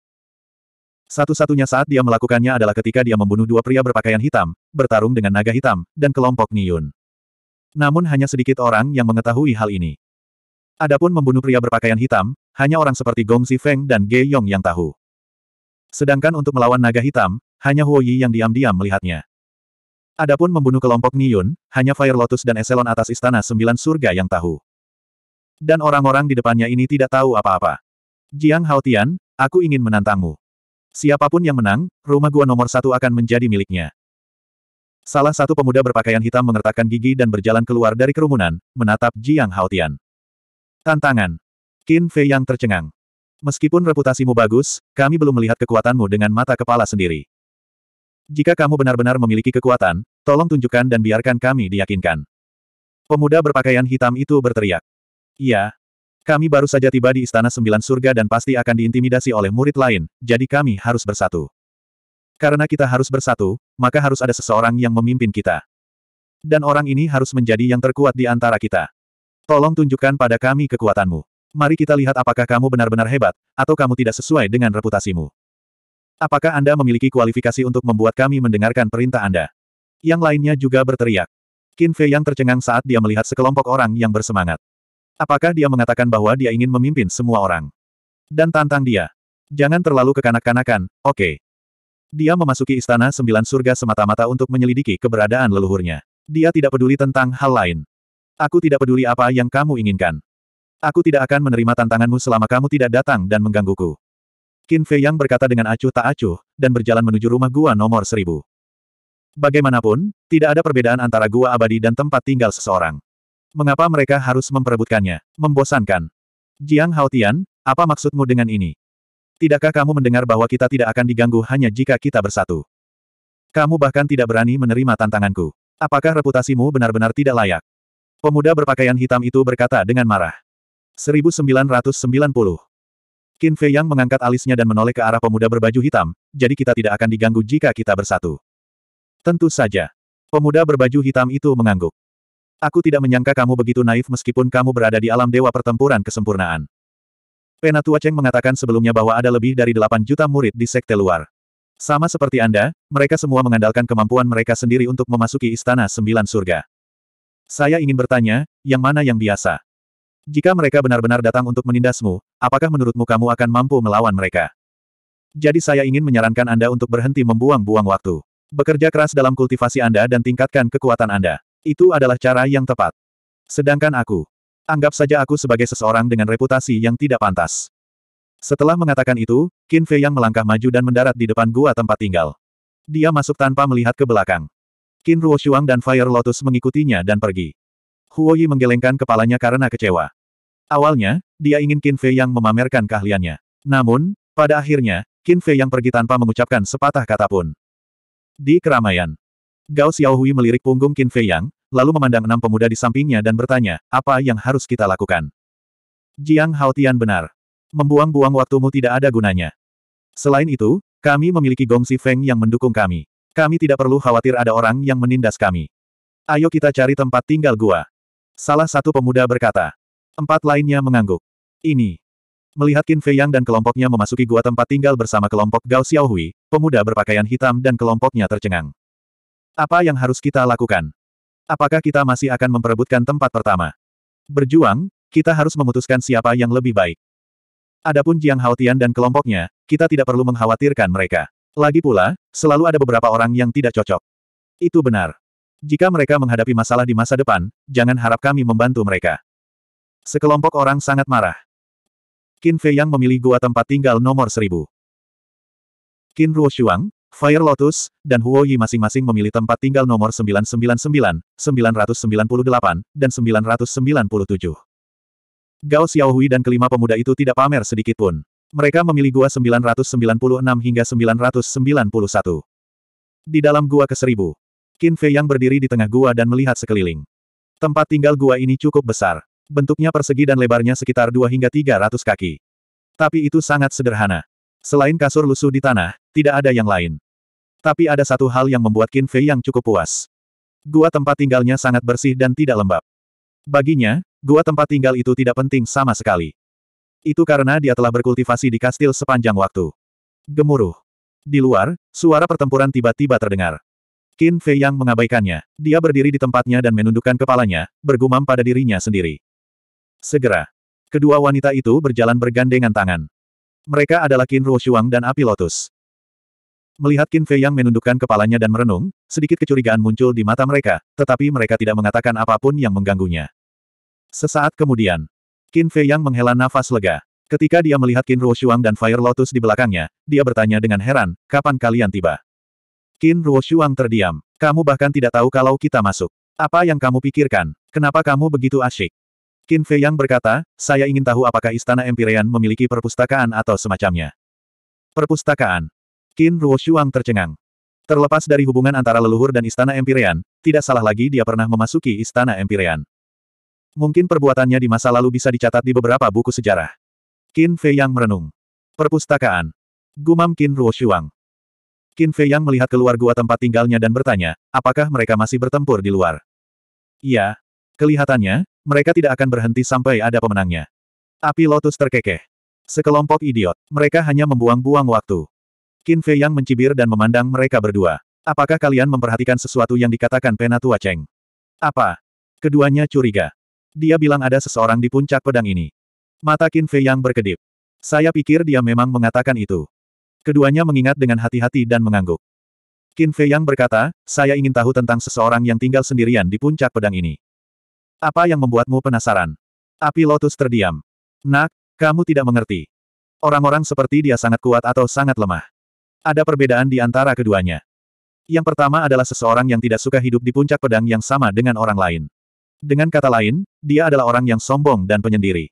Satu-satunya saat dia melakukannya adalah ketika dia membunuh dua pria berpakaian hitam, bertarung dengan naga hitam, dan kelompok Niyun. Namun hanya sedikit orang yang mengetahui hal ini. Adapun membunuh pria berpakaian hitam, hanya orang seperti Gong Feng dan Ge Yong yang tahu. Sedangkan untuk melawan naga hitam, hanya Huo Yi yang diam-diam melihatnya. Adapun membunuh kelompok Niyun, hanya Fire Lotus dan Eselon atas Istana Sembilan Surga yang tahu. Dan orang-orang di depannya ini tidak tahu apa-apa. Jiang Haotian, aku ingin menantangmu. Siapapun yang menang, rumah gua nomor satu akan menjadi miliknya. Salah satu pemuda berpakaian hitam mengertakkan gigi dan berjalan keluar dari kerumunan, menatap Jiang Haotian. Tantangan. Qin Fei yang tercengang. Meskipun reputasimu bagus, kami belum melihat kekuatanmu dengan mata kepala sendiri. Jika kamu benar-benar memiliki kekuatan, tolong tunjukkan dan biarkan kami diyakinkan. Pemuda berpakaian hitam itu berteriak. Iya. Kami baru saja tiba di Istana Sembilan Surga dan pasti akan diintimidasi oleh murid lain, jadi kami harus bersatu. Karena kita harus bersatu, maka harus ada seseorang yang memimpin kita. Dan orang ini harus menjadi yang terkuat di antara kita. Tolong tunjukkan pada kami kekuatanmu. Mari kita lihat apakah kamu benar-benar hebat, atau kamu tidak sesuai dengan reputasimu. Apakah Anda memiliki kualifikasi untuk membuat kami mendengarkan perintah Anda? Yang lainnya juga berteriak. Qin Fei yang tercengang saat dia melihat sekelompok orang yang bersemangat. Apakah dia mengatakan bahwa dia ingin memimpin semua orang? Dan tantang dia. Jangan terlalu kekanak-kanakan, oke. Okay. Dia memasuki istana sembilan surga semata-mata untuk menyelidiki keberadaan leluhurnya. Dia tidak peduli tentang hal lain. Aku tidak peduli apa yang kamu inginkan. Aku tidak akan menerima tantanganmu selama kamu tidak datang dan menggangguku. Qin Fei Yang berkata dengan acuh tak acuh, dan berjalan menuju rumah gua nomor seribu. Bagaimanapun, tidak ada perbedaan antara gua abadi dan tempat tinggal seseorang. Mengapa mereka harus memperebutkannya? Membosankan. Jiang Haotian, apa maksudmu dengan ini? Tidakkah kamu mendengar bahwa kita tidak akan diganggu hanya jika kita bersatu? Kamu bahkan tidak berani menerima tantanganku. Apakah reputasimu benar-benar tidak layak? Pemuda berpakaian hitam itu berkata dengan marah. 1990 Qin Fei Yang mengangkat alisnya dan menoleh ke arah pemuda berbaju hitam, jadi kita tidak akan diganggu jika kita bersatu. Tentu saja. Pemuda berbaju hitam itu mengangguk. Aku tidak menyangka kamu begitu naif meskipun kamu berada di alam dewa pertempuran kesempurnaan. Penatua Cheng mengatakan sebelumnya bahwa ada lebih dari 8 juta murid di sekte luar. Sama seperti Anda, mereka semua mengandalkan kemampuan mereka sendiri untuk memasuki istana sembilan surga. Saya ingin bertanya, yang mana yang biasa? Jika mereka benar-benar datang untuk menindasmu, apakah menurutmu kamu akan mampu melawan mereka? Jadi saya ingin menyarankan Anda untuk berhenti membuang-buang waktu. Bekerja keras dalam kultivasi Anda dan tingkatkan kekuatan Anda. Itu adalah cara yang tepat. Sedangkan aku. Anggap saja aku sebagai seseorang dengan reputasi yang tidak pantas. Setelah mengatakan itu, Qin Fei yang melangkah maju dan mendarat di depan gua tempat tinggal. Dia masuk tanpa melihat ke belakang. Qin Ruoshuang dan Fire Lotus mengikutinya dan pergi. Huoyi menggelengkan kepalanya karena kecewa. Awalnya, dia ingin Qin Fei yang memamerkan keahliannya. Namun, pada akhirnya, Qin Fei yang pergi tanpa mengucapkan sepatah kata pun. Di keramaian, Gao Xiaohui melirik punggung Qin Fei yang, lalu memandang enam pemuda di sampingnya dan bertanya, apa yang harus kita lakukan? Jiang Haotian benar. Membuang-buang waktumu tidak ada gunanya. Selain itu, kami memiliki Gong Si Feng yang mendukung kami. Kami tidak perlu khawatir ada orang yang menindas kami. Ayo kita cari tempat tinggal gua. Salah satu pemuda berkata. Empat lainnya mengangguk. Ini. Melihat Qin Fei Yang dan kelompoknya memasuki gua tempat tinggal bersama kelompok Gao Xiaohui, pemuda berpakaian hitam dan kelompoknya tercengang. Apa yang harus kita lakukan? Apakah kita masih akan memperebutkan tempat pertama? Berjuang, kita harus memutuskan siapa yang lebih baik. Adapun Jiang Haotian dan kelompoknya, kita tidak perlu mengkhawatirkan mereka. Lagi pula, selalu ada beberapa orang yang tidak cocok. Itu benar. Jika mereka menghadapi masalah di masa depan, jangan harap kami membantu mereka. Sekelompok orang sangat marah. Qin Fei Yang memilih gua tempat tinggal nomor seribu. Qin Ruo Shuang, Fire Lotus, dan Huo Yi masing-masing memilih tempat tinggal nomor 999, 998, dan 997. Gao Xiaohui dan kelima pemuda itu tidak pamer sedikitpun. Mereka memilih gua 996 hingga 991. Di dalam gua ke seribu, Qin Fei Yang berdiri di tengah gua dan melihat sekeliling. Tempat tinggal gua ini cukup besar. Bentuknya persegi dan lebarnya sekitar 2 hingga 300 kaki. Tapi itu sangat sederhana. Selain kasur lusuh di tanah, tidak ada yang lain. Tapi ada satu hal yang membuat Qin Fei yang cukup puas. Gua tempat tinggalnya sangat bersih dan tidak lembab. Baginya, gua tempat tinggal itu tidak penting sama sekali. Itu karena dia telah berkultivasi di kastil sepanjang waktu. Gemuruh. Di luar, suara pertempuran tiba-tiba terdengar. Qin Fei yang mengabaikannya. Dia berdiri di tempatnya dan menundukkan kepalanya, bergumam pada dirinya sendiri. Segera. Kedua wanita itu berjalan bergandengan tangan. Mereka adalah Qin Ruoshuang dan Api Lotus. Melihat Qin Fei yang menundukkan kepalanya dan merenung, sedikit kecurigaan muncul di mata mereka, tetapi mereka tidak mengatakan apapun yang mengganggunya. Sesaat kemudian, Qin Fei yang menghela nafas lega. Ketika dia melihat Qin Ruoshuang dan Fire Lotus di belakangnya, dia bertanya dengan heran, kapan kalian tiba? Qin Ruoshuang terdiam. Kamu bahkan tidak tahu kalau kita masuk. Apa yang kamu pikirkan? Kenapa kamu begitu asyik? Qin Fei Yang berkata, saya ingin tahu apakah Istana Empyrean memiliki perpustakaan atau semacamnya. Perpustakaan. Qin Ruoshuang tercengang. Terlepas dari hubungan antara leluhur dan Istana Empyrean, tidak salah lagi dia pernah memasuki Istana Empyrean. Mungkin perbuatannya di masa lalu bisa dicatat di beberapa buku sejarah. Qin Fei Yang merenung. Perpustakaan. Gumam Qin Ruoshuang. Qin Fei Yang melihat keluar gua tempat tinggalnya dan bertanya, apakah mereka masih bertempur di luar? Iya, Kelihatannya, mereka tidak akan berhenti sampai ada pemenangnya. Api lotus terkekeh. Sekelompok idiot. Mereka hanya membuang-buang waktu. Qin Fei Yang mencibir dan memandang mereka berdua. Apakah kalian memperhatikan sesuatu yang dikatakan Penatua Cheng? Apa? Keduanya curiga. Dia bilang ada seseorang di puncak pedang ini. Mata Qin Fei Yang berkedip. Saya pikir dia memang mengatakan itu. Keduanya mengingat dengan hati-hati dan mengangguk. Qin Fei Yang berkata, saya ingin tahu tentang seseorang yang tinggal sendirian di puncak pedang ini. Apa yang membuatmu penasaran? Api Lotus terdiam. Nak, kamu tidak mengerti. Orang-orang seperti dia sangat kuat atau sangat lemah. Ada perbedaan di antara keduanya. Yang pertama adalah seseorang yang tidak suka hidup di puncak pedang yang sama dengan orang lain. Dengan kata lain, dia adalah orang yang sombong dan penyendiri.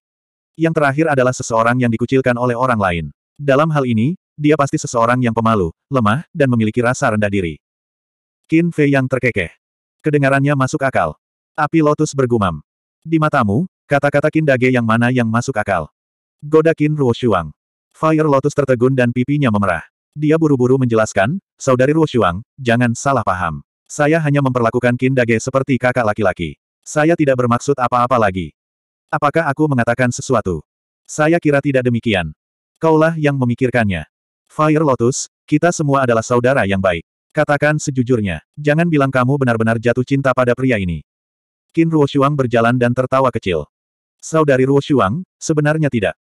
Yang terakhir adalah seseorang yang dikucilkan oleh orang lain. Dalam hal ini, dia pasti seseorang yang pemalu, lemah, dan memiliki rasa rendah diri. Qin Fei yang terkekeh. Kedengarannya masuk akal. Api lotus bergumam. Di matamu, kata-kata Kindage yang mana yang masuk akal. Godakin Ruo Fire Lotus tertegun dan pipinya memerah. Dia buru-buru menjelaskan, Saudari Ruo jangan salah paham. Saya hanya memperlakukan Kindage seperti kakak laki-laki. Saya tidak bermaksud apa-apa lagi. Apakah aku mengatakan sesuatu? Saya kira tidak demikian. Kaulah yang memikirkannya. Fire Lotus, kita semua adalah saudara yang baik. Katakan sejujurnya, jangan bilang kamu benar-benar jatuh cinta pada pria ini. Qin Ruoshuang berjalan dan tertawa kecil. Saudari Ruoshuang, sebenarnya tidak.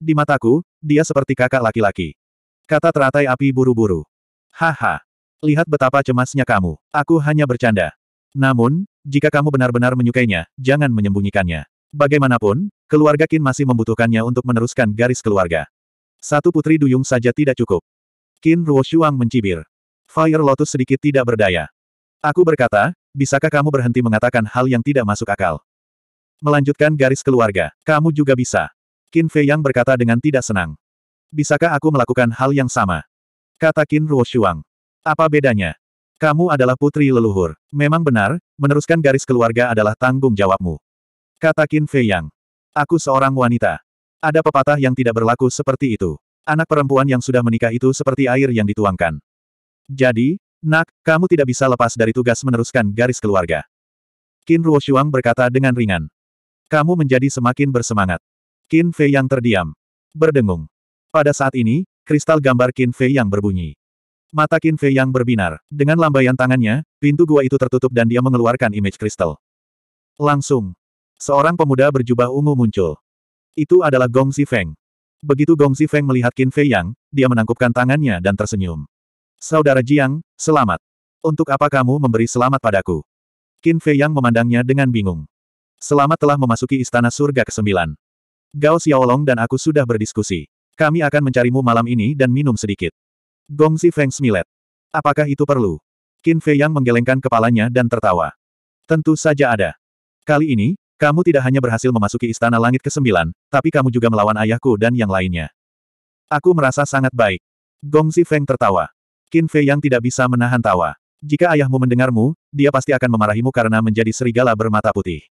Di mataku, dia seperti kakak laki-laki. Kata teratai api buru-buru. Haha. Lihat betapa cemasnya kamu. Aku hanya bercanda. Namun, jika kamu benar-benar menyukainya, jangan menyembunyikannya. Bagaimanapun, keluarga Qin masih membutuhkannya untuk meneruskan garis keluarga. Satu putri duyung saja tidak cukup. Qin Ruoshuang mencibir. Fire Lotus sedikit tidak berdaya. Aku berkata, bisakah kamu berhenti mengatakan hal yang tidak masuk akal? Melanjutkan garis keluarga, kamu juga bisa. Qin Fei Yang berkata dengan tidak senang. Bisakah aku melakukan hal yang sama? Kata Qin Ruo Shuang. Apa bedanya? Kamu adalah putri leluhur. Memang benar, meneruskan garis keluarga adalah tanggung jawabmu. Kata Qin Fei Yang. Aku seorang wanita. Ada pepatah yang tidak berlaku seperti itu. Anak perempuan yang sudah menikah itu seperti air yang dituangkan. Jadi, Nak, kamu tidak bisa lepas dari tugas meneruskan garis keluarga. Qin Ruoshuang berkata dengan ringan. Kamu menjadi semakin bersemangat. Qin Fei yang terdiam. Berdengung. Pada saat ini, kristal gambar Qin Fei yang berbunyi. Mata Qin Fei yang berbinar. Dengan lambaian tangannya, pintu gua itu tertutup dan dia mengeluarkan image kristal. Langsung. Seorang pemuda berjubah ungu muncul. Itu adalah Gong Zifeng. Begitu Gong Zifeng melihat Qin Fei Yang, dia menangkupkan tangannya dan tersenyum. Saudara Jiang, selamat. Untuk apa kamu memberi selamat padaku? Qin Fei Yang memandangnya dengan bingung. Selamat telah memasuki istana surga ke-9. Gao Xiaolong dan aku sudah berdiskusi. Kami akan mencarimu malam ini dan minum sedikit. Gongzi Feng Smilet. Apakah itu perlu? Qin Fei Yang menggelengkan kepalanya dan tertawa. Tentu saja ada. Kali ini, kamu tidak hanya berhasil memasuki istana langit ke-9, tapi kamu juga melawan ayahku dan yang lainnya. Aku merasa sangat baik. Gongzi Feng tertawa. Qin Fei yang tidak bisa menahan tawa. Jika ayahmu mendengarmu, dia pasti akan memarahimu karena menjadi serigala bermata putih.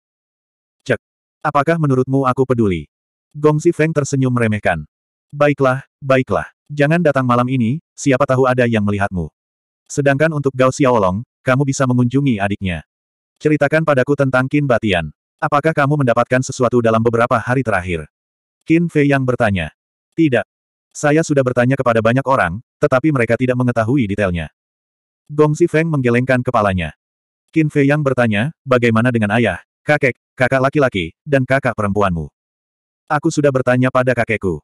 Cek. Apakah menurutmu aku peduli? Gong Feng tersenyum meremehkan. Baiklah, baiklah. Jangan datang malam ini, siapa tahu ada yang melihatmu. Sedangkan untuk Gao Xiaolong, kamu bisa mengunjungi adiknya. Ceritakan padaku tentang Qin Batian. Apakah kamu mendapatkan sesuatu dalam beberapa hari terakhir? Qin Fei yang bertanya. Tidak, saya sudah bertanya kepada banyak orang, tetapi mereka tidak mengetahui detailnya. Gong Si Feng menggelengkan kepalanya. Qin Fei yang bertanya, bagaimana dengan ayah, kakek, kakak laki-laki, dan kakak perempuanmu? Aku sudah bertanya pada kakekku.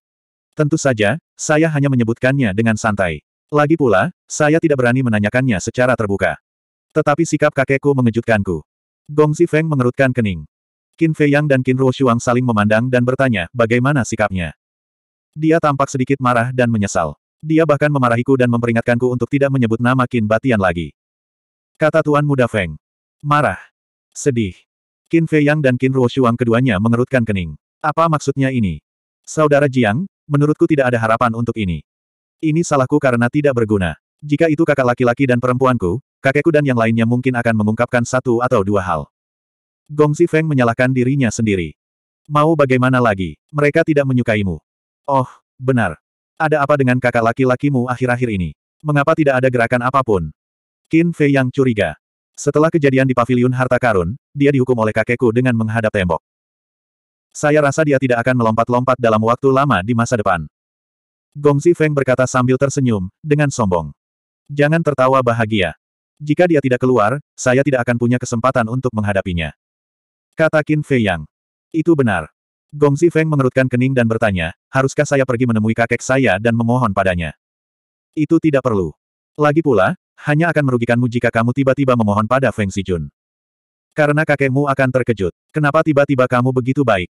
Tentu saja, saya hanya menyebutkannya dengan santai. Lagi pula, saya tidak berani menanyakannya secara terbuka. Tetapi sikap kakekku mengejutkanku. Gong Si Feng mengerutkan kening. Qin Fei Yang dan Qin Ruo Shuang saling memandang dan bertanya, bagaimana sikapnya. Dia tampak sedikit marah dan menyesal. Dia bahkan memarahiku dan memperingatkanku untuk tidak menyebut nama Qin Batian lagi. Kata Tuan Muda Feng. Marah. Sedih. Qin Fei Yang dan Qin Ruo Shuang keduanya mengerutkan kening. Apa maksudnya ini? Saudara Jiang, menurutku tidak ada harapan untuk ini. Ini salahku karena tidak berguna. Jika itu kakak laki-laki dan perempuanku, kakekku dan yang lainnya mungkin akan mengungkapkan satu atau dua hal. Gongzi Feng menyalahkan dirinya sendiri. Mau bagaimana lagi, mereka tidak menyukaimu. Oh, benar. Ada apa dengan kakak laki-lakimu akhir-akhir ini? Mengapa tidak ada gerakan apapun? Qin Fei yang curiga. Setelah kejadian di paviliun harta karun, dia dihukum oleh kakekku dengan menghadap tembok. Saya rasa dia tidak akan melompat-lompat dalam waktu lama di masa depan. Gongzi Feng berkata sambil tersenyum, dengan sombong. Jangan tertawa bahagia. Jika dia tidak keluar, saya tidak akan punya kesempatan untuk menghadapinya. Kata Qin Fei Yang. Itu benar. Gong Zifeng mengerutkan kening dan bertanya, haruskah saya pergi menemui kakek saya dan memohon padanya? Itu tidak perlu. Lagi pula, hanya akan merugikanmu jika kamu tiba-tiba memohon pada Feng Sijun. Karena kakekmu akan terkejut. Kenapa tiba-tiba kamu begitu baik?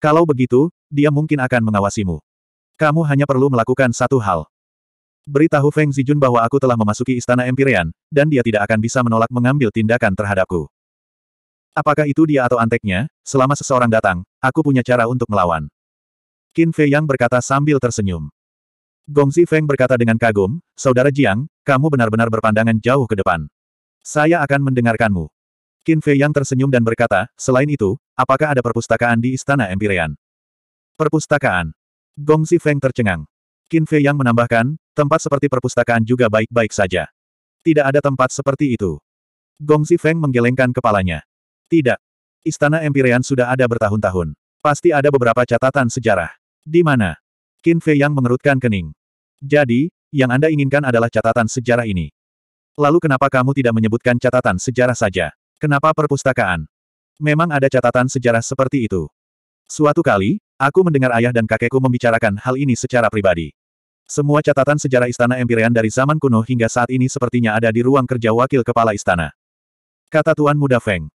Kalau begitu, dia mungkin akan mengawasimu. Kamu hanya perlu melakukan satu hal. Beritahu Feng Zijun bahwa aku telah memasuki istana Empyrean, dan dia tidak akan bisa menolak mengambil tindakan terhadapku. Apakah itu dia atau anteknya, selama seseorang datang, aku punya cara untuk melawan. Qin Fei Yang berkata sambil tersenyum. Gong Feng berkata dengan kagum, Saudara Jiang, kamu benar-benar berpandangan jauh ke depan. Saya akan mendengarkanmu. Qin Fei Yang tersenyum dan berkata, selain itu, apakah ada perpustakaan di Istana Empyrean? Perpustakaan. Gong Feng tercengang. Qin Fei Yang menambahkan, tempat seperti perpustakaan juga baik-baik saja. Tidak ada tempat seperti itu. Gong Feng menggelengkan kepalanya. Tidak. Istana Empyrean sudah ada bertahun-tahun. Pasti ada beberapa catatan sejarah. Di mana? Qin Fei yang mengerutkan kening. Jadi, yang Anda inginkan adalah catatan sejarah ini. Lalu kenapa kamu tidak menyebutkan catatan sejarah saja? Kenapa perpustakaan? Memang ada catatan sejarah seperti itu. Suatu kali, aku mendengar ayah dan kakekku membicarakan hal ini secara pribadi. Semua catatan sejarah Istana Empyrean dari zaman kuno hingga saat ini sepertinya ada di ruang kerja wakil kepala istana. Kata Tuan Muda Feng.